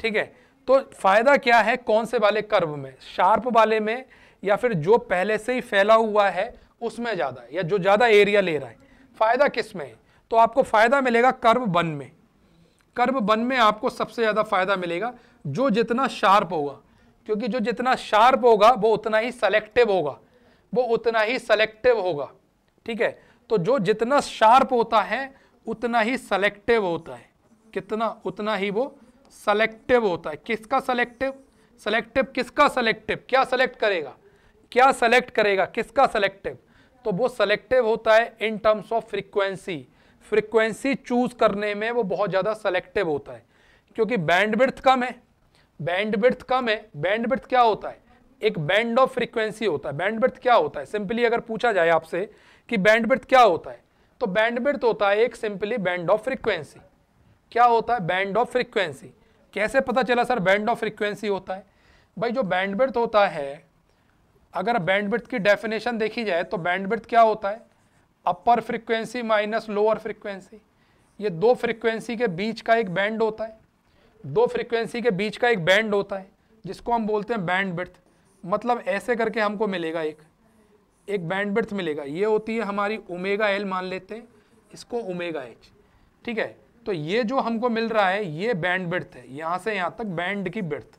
S1: ठीक है तो फ़ायदा क्या है कौन से वाले कर्व में शार्प वाले में या फिर जो पहले से ही फैला हुआ है उसमें ज़्यादा या जो ज़्यादा एरिया ले रहा है फ़ायदा किस में है तो आपको फ़ायदा मिलेगा कर्व बन में कर्व बन में आपको सबसे ज़्यादा फ़ायदा मिलेगा जो जितना शार्प होगा क्योंकि जो जितना शार्प होगा वो उतना ही सेलेक्टिव होगा वो उतना ही सेलेक्टिव होगा ठीक है तो जो जितना शार्प होता है उतना ही सेलेक्टिव होता है कितना उतना ही वो सेलेक्टिव होता है किसका सेलेक्टिव सेलेक्टिव किसका सेलेक्टिव क्या सेलेक्ट करेगा क्या सेलेक्ट करेगा किसका सेलेक्टिव तो वो सेलेक्टिव होता है in terms of frequency frequency choose करने में वो बहुत ज़्यादा सेलेक्टिव होता है क्योंकि बैंडविड्थ कम है बैंडविड्थ कम है बैंडविड्थ क्या होता है एक बैंड ऑफ फ्रीक्वेंसी होता है बैंडविड्थ क्या होता है सिंपली अगर पूछा जाए आपसे कि बैंडविड्थ क्या होता है तो बैंडविड्थ होता है एक सिंपली बैंड ऑफ फ्रीक्वेंसी क्या होता है बैंड ऑफ फ्रिक्वेंसी कैसे पता चला सर बैंड ऑफ फ्रिक्वेंसी होता है भाई जो ब्रथ होता है अगर ब्रथ की डेफिनेशन देखी जाए तो ब्रथ क्या होता है upper frequency minus lower frequency ये दो फ्रिक्वेंसी के बीच का एक बैंड होता है दो फ्रिक्वेंसी के बीच का एक बैंड होता है जिसको हम बोलते हैं ब्रथ मतलब ऐसे करके हमको मिलेगा एक एक ब्रथ मिलेगा ये होती है हमारी ओमेगा एल मान लेते हैं इसको ओमेगा एच ठीक है तो ये जो हमको मिल रहा है ये बैंड ब्रेथ है यहाँ से यहाँ तक बैंड की ब्रेथ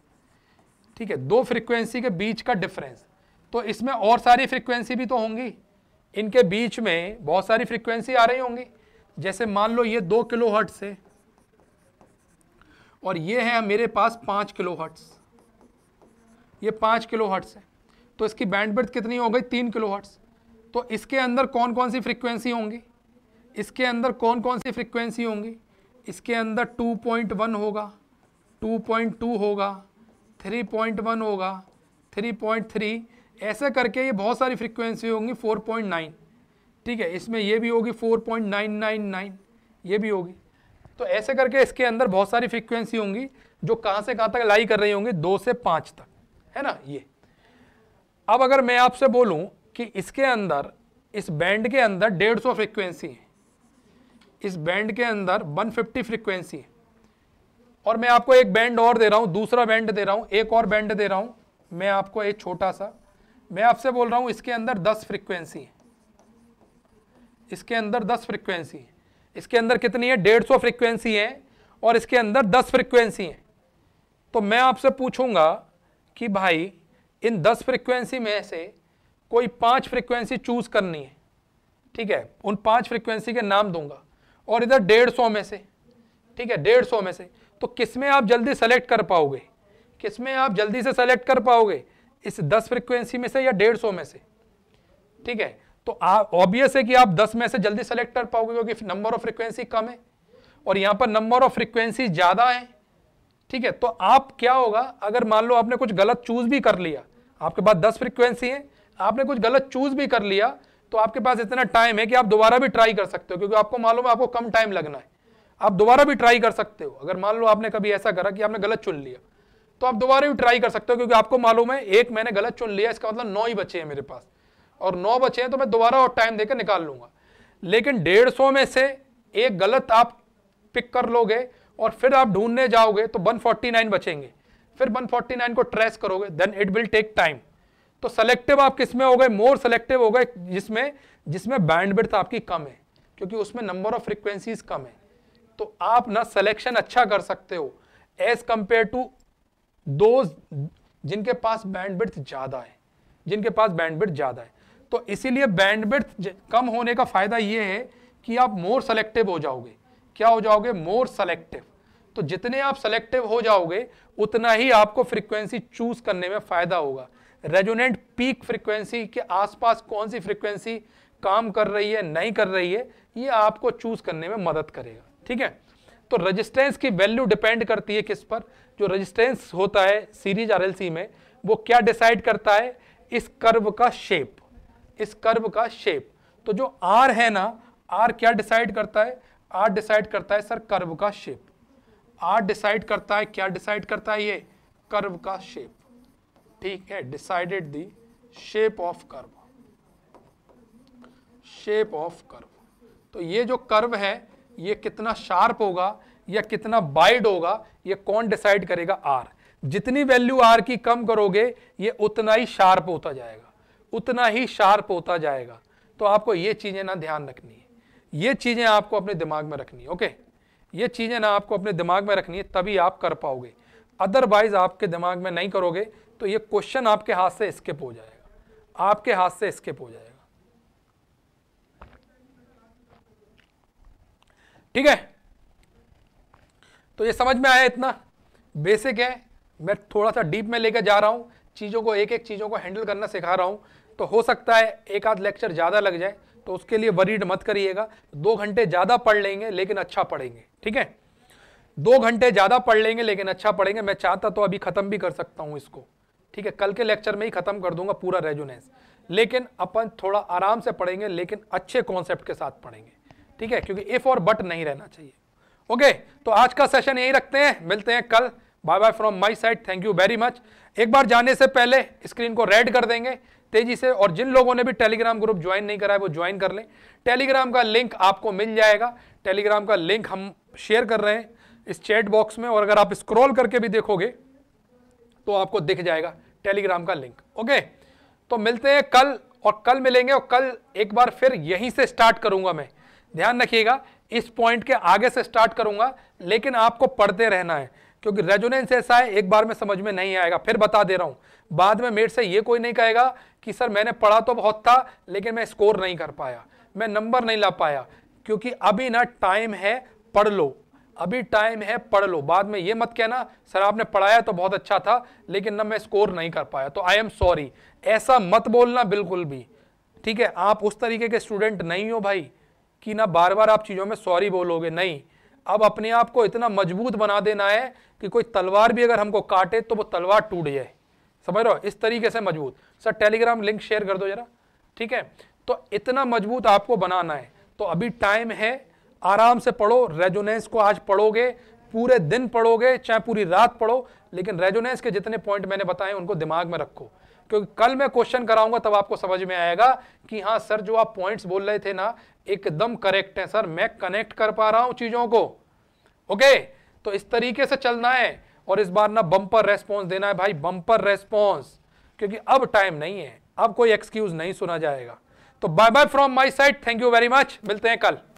S1: ठीक है दो फ्रिक्वेंसी के बीच का डिफरेंस तो इसमें और सारी फ्रिक्वेंसी भी तो होंगी इनके बीच में बहुत सारी फ्रिक्वेंसी आ रही होंगी जैसे मान लो ये दो किलो हर्ट्स है और ये है मेरे पास पाँच किलो हर्ट्स ये पाँच किलो हर्ट्स है तो इसकी बैंड ब्रथ कितनी हो गई तीन किलो हर्ट्स तो इसके अंदर कौन कौन सी फ्रिक्वेंसी होंगी इसके अंदर कौन कौन सी फ्रिक्वेंसी होंगी इसके अंदर 2.1 होगा 2.2 होगा 3.1 होगा 3.3 ऐसे करके ये बहुत सारी फ्रिक्वेंसी होंगी 4.9 ठीक है इसमें ये भी होगी 4.999 ये भी होगी तो ऐसे करके इसके अंदर बहुत सारी फ्रिक्वेंसी होंगी जो कहाँ से कहाँ तक लाई कर रही होंगी दो से पाँच तक है ना ये अब अगर मैं आपसे बोलूँ कि इसके अंदर इस बैंड के अंदर डेढ़ सौ फ्रिक्वेंसी है इस बैंड के अंदर 150 फिफ्टी है और मैं आपको एक बैंड और दे रहा हूँ दूसरा बैंड दे रहा हूँ एक और बैंड दे रहा हूँ मैं आपको एक छोटा सा मैं आपसे बोल रहा हूँ इसके अंदर 10 फ्रिक्वेंसी है इसके अंदर 10 फ्रिक्वेंसी है इसके अंदर कितनी है डेढ़ सौ फ्रिक्वेंसी है और इसके अंदर दस फ्रिक्वेंसी है तो मैं आपसे पूछूंगा कि भाई इन दस फ्रिक्वेंसी में से कोई पांच फ्रिक्वेंसी चूज करनी है ठीक है उन पांच फ्रिक्वेंसी के नाम दूंगा और इधर डेढ़ सौ में से ठीक है डेढ़ सौ में से तो किस में आप जल्दी सेलेक्ट कर पाओगे किस में आप जल्दी से सेलेक्ट कर पाओगे इस दस फ्रिक्वेंसी में से या डेढ़ सौ में से ठीक है तो ऑब्वियस है कि आप दस में से जल्दी सेलेक्ट कर पाओगे क्योंकि नंबर ऑफ फ्रिक्वेंसी कम है और यहाँ पर नंबर ऑफ फ्रिक्वेंसी ज़्यादा है ठीक है तो आप क्या होगा अगर मान लो आपने कुछ गलत चूज भी कर लिया आपके पास दस फ्रिक्वेंसी है आपने कुछ गलत चूज भी कर लिया तो आपके पास इतना टाइम है कि आप दोबारा भी ट्राई कर सकते हो क्योंकि आपको मालूम है आपको कम टाइम लगना है आप दोबारा भी ट्राई कर सकते हो अगर मान लो आपने कभी ऐसा करा कि आपने गलत चुन लिया तो आप दोबारा भी ट्राई कर सकते हो क्योंकि आपको मालूम है एक मैंने गलत चुन लिया इसका मतलब नौ ही बचे हैं मेरे पास और नौ बचे हैं तो मैं दोबारा और टाइम देकर निकाल लूंगा लेकिन डेढ़ सौ में से एक गलत आप पिक कर लोगे और फिर आप ढूंढने जाओगे तो 149 बचेंगे फिर 149 को ट्रेस करोगे then it will take time तो सेलेक्टिव आप किस में हो गए मोर सेलेक्टिव हो गए जिसमें जिसमें बैंडविड्थ आपकी कम है क्योंकि उसमें नंबर ऑफ फ्रिक्वेंसीज कम है तो आप ना सिलेक्शन अच्छा कर सकते हो एज कंपेयर टू दो जिनके पास बैंडविड्थ ज़्यादा है जिनके पास बैंडविड्थ ज़्यादा है तो इसीलिए बैंडविड्थ कम होने का फ़ायदा यह है कि आप मोर सेलेक्टिव हो जाओगे क्या हो जाओगे मोर सेलेक्टिव तो जितने आप सेलेक्टिव हो जाओगे उतना ही आपको फ्रीक्वेंसी चूज करने में फ़ायदा होगा रेजोनेंट पीक फ्रिक्वेंसी के आसपास कौन सी फ्रिक्वेंसी काम कर रही है नहीं कर रही है ये आपको चूज करने में मदद करेगा ठीक है तो रजिस्टेंस की वैल्यू डिपेंड करती है किस पर जो रजिस्टेंस होता है सीरीज आर में वो क्या डिसाइड करता है इस कर्व का शेप इस कर्व का शेप तो जो आर है ना आर क्या डिसाइड करता है आर डिसाइड करता है सर कर्व का शेप आर डिसाइड करता है क्या डिसाइड करता है ये कर्व का शेप ठीक है decided the shape of curve shape of curve तो ये जो कर्व है ये कितना शार्प होगा या कितना बाइड होगा ये कौन डिसाइड करेगा आर जितनी वैल्यू आर की कम करोगे ये उतना ही शार्प होता जाएगा उतना ही शार्प होता जाएगा तो आपको ये चीज़ें ना ध्यान रखनी है ये चीज़ें आपको अपने दिमाग में रखनी है ओके ये चीज़ें ना आपको अपने दिमाग में रखनी है तभी आप कर पाओगे अदरवाइज आपके दिमाग में नहीं करोगे तो ये क्वेश्चन आपके हाथ से स्किप हो जाएगा आपके हाथ से स्किप हो जाएगा ठीक है तो ये समझ में आया इतना बेसिक है मैं थोड़ा सा डीप में लेकर जा रहा हूं चीज़ों को एक एक चीज़ों को हैंडल करना सिखा रहा हूं तो हो सकता है एक आध लेक्चर ज़्यादा लग जाए तो उसके लिए वरीड मत करिएगा दो घंटे ज़्यादा पढ़ लेंगे लेकिन अच्छा पढ़ेंगे ठीक है दो घंटे ज़्यादा पढ़ लेंगे लेकिन अच्छा पढ़ेंगे मैं चाहता तो अभी ख़त्म भी कर सकता हूं इसको ठीक है कल के लेक्चर में ही खत्म कर दूंगा पूरा रेजोनेंस लेकिन अपन थोड़ा आराम से पढ़ेंगे लेकिन अच्छे कॉन्सेप्ट के साथ पढ़ेंगे ठीक है क्योंकि इफ और बट नहीं रहना चाहिए ओके तो आज का सेशन यही रखते हैं मिलते हैं कल bye bye from my side thank you very much एक बार जाने से पहले स्क्रीन को रेड कर देंगे तेजी से और जिन लोगों ने भी टेलीग्राम ग्रुप ज्वाइन नहीं करा है वो ज्वाइन कर लें टेलीग्राम का लिंक आपको मिल जाएगा टेलीग्राम का लिंक हम शेयर कर रहे हैं इस चैट बॉक्स में और अगर आप स्क्रॉल करके भी देखोगे तो आपको दिख जाएगा टेलीग्राम का लिंक ओके तो मिलते हैं कल और कल मिलेंगे और कल एक बार फिर यहीं से स्टार्ट करूंगा मैं ध्यान रखिएगा इस पॉइंट के आगे से स्टार्ट करूंगा लेकिन आपको पढ़ते रहना है क्योंकि रेजोनेंस ऐसा है एक बार में समझ में नहीं आएगा फिर बता दे रहा हूँ बाद में मेरे से ये कोई नहीं कहेगा कि सर मैंने पढ़ा तो बहुत था लेकिन मैं स्कोर नहीं कर पाया मैं नंबर नहीं ला पाया क्योंकि अभी ना टाइम है पढ़ लो अभी टाइम है पढ़ लो बाद में ये मत कहना सर आपने पढ़ाया तो बहुत अच्छा था लेकिन ना मैं स्कोर नहीं कर पाया तो आई एम सॉरी ऐसा मत बोलना बिल्कुल भी ठीक है आप उस तरीके के स्टूडेंट नहीं हो भाई कि ना बार बार आप चीज़ों में सॉरी बोलोगे नहीं अब अपने आप को इतना मजबूत बना देना है कि कोई तलवार भी अगर हमको काटे तो वो तलवार टूट जाए समझ रहे हो इस तरीके से मजबूत सर टेलीग्राम लिंक शेयर कर दो जरा ठीक है तो इतना मजबूत आपको बनाना है तो अभी टाइम है आराम से पढ़ो रेजोनेंस को आज पढ़ोगे पूरे दिन पढ़ोगे चाहे पूरी रात पढ़ो लेकिन रेजोनेंस के जितने पॉइंट मैंने बताए उनको दिमाग में रखो क्योंकि कल मैं क्वेश्चन कराऊंगा तब आपको समझ में आएगा कि हाँ सर जो आप पॉइंट्स बोल रहे थे ना एकदम करेक्ट है सर मैं कनेक्ट कर पा रहा हूं चीजों को ओके तो इस तरीके से चलना है और इस बार ना बम्पर रेस्पॉन्स देना है भाई बम्पर रेस्पॉन्स क्योंकि अब टाइम नहीं है अब कोई एक्सक्यूज नहीं सुना जाएगा तो bye bye from my side thank you very much मिलते हैं कल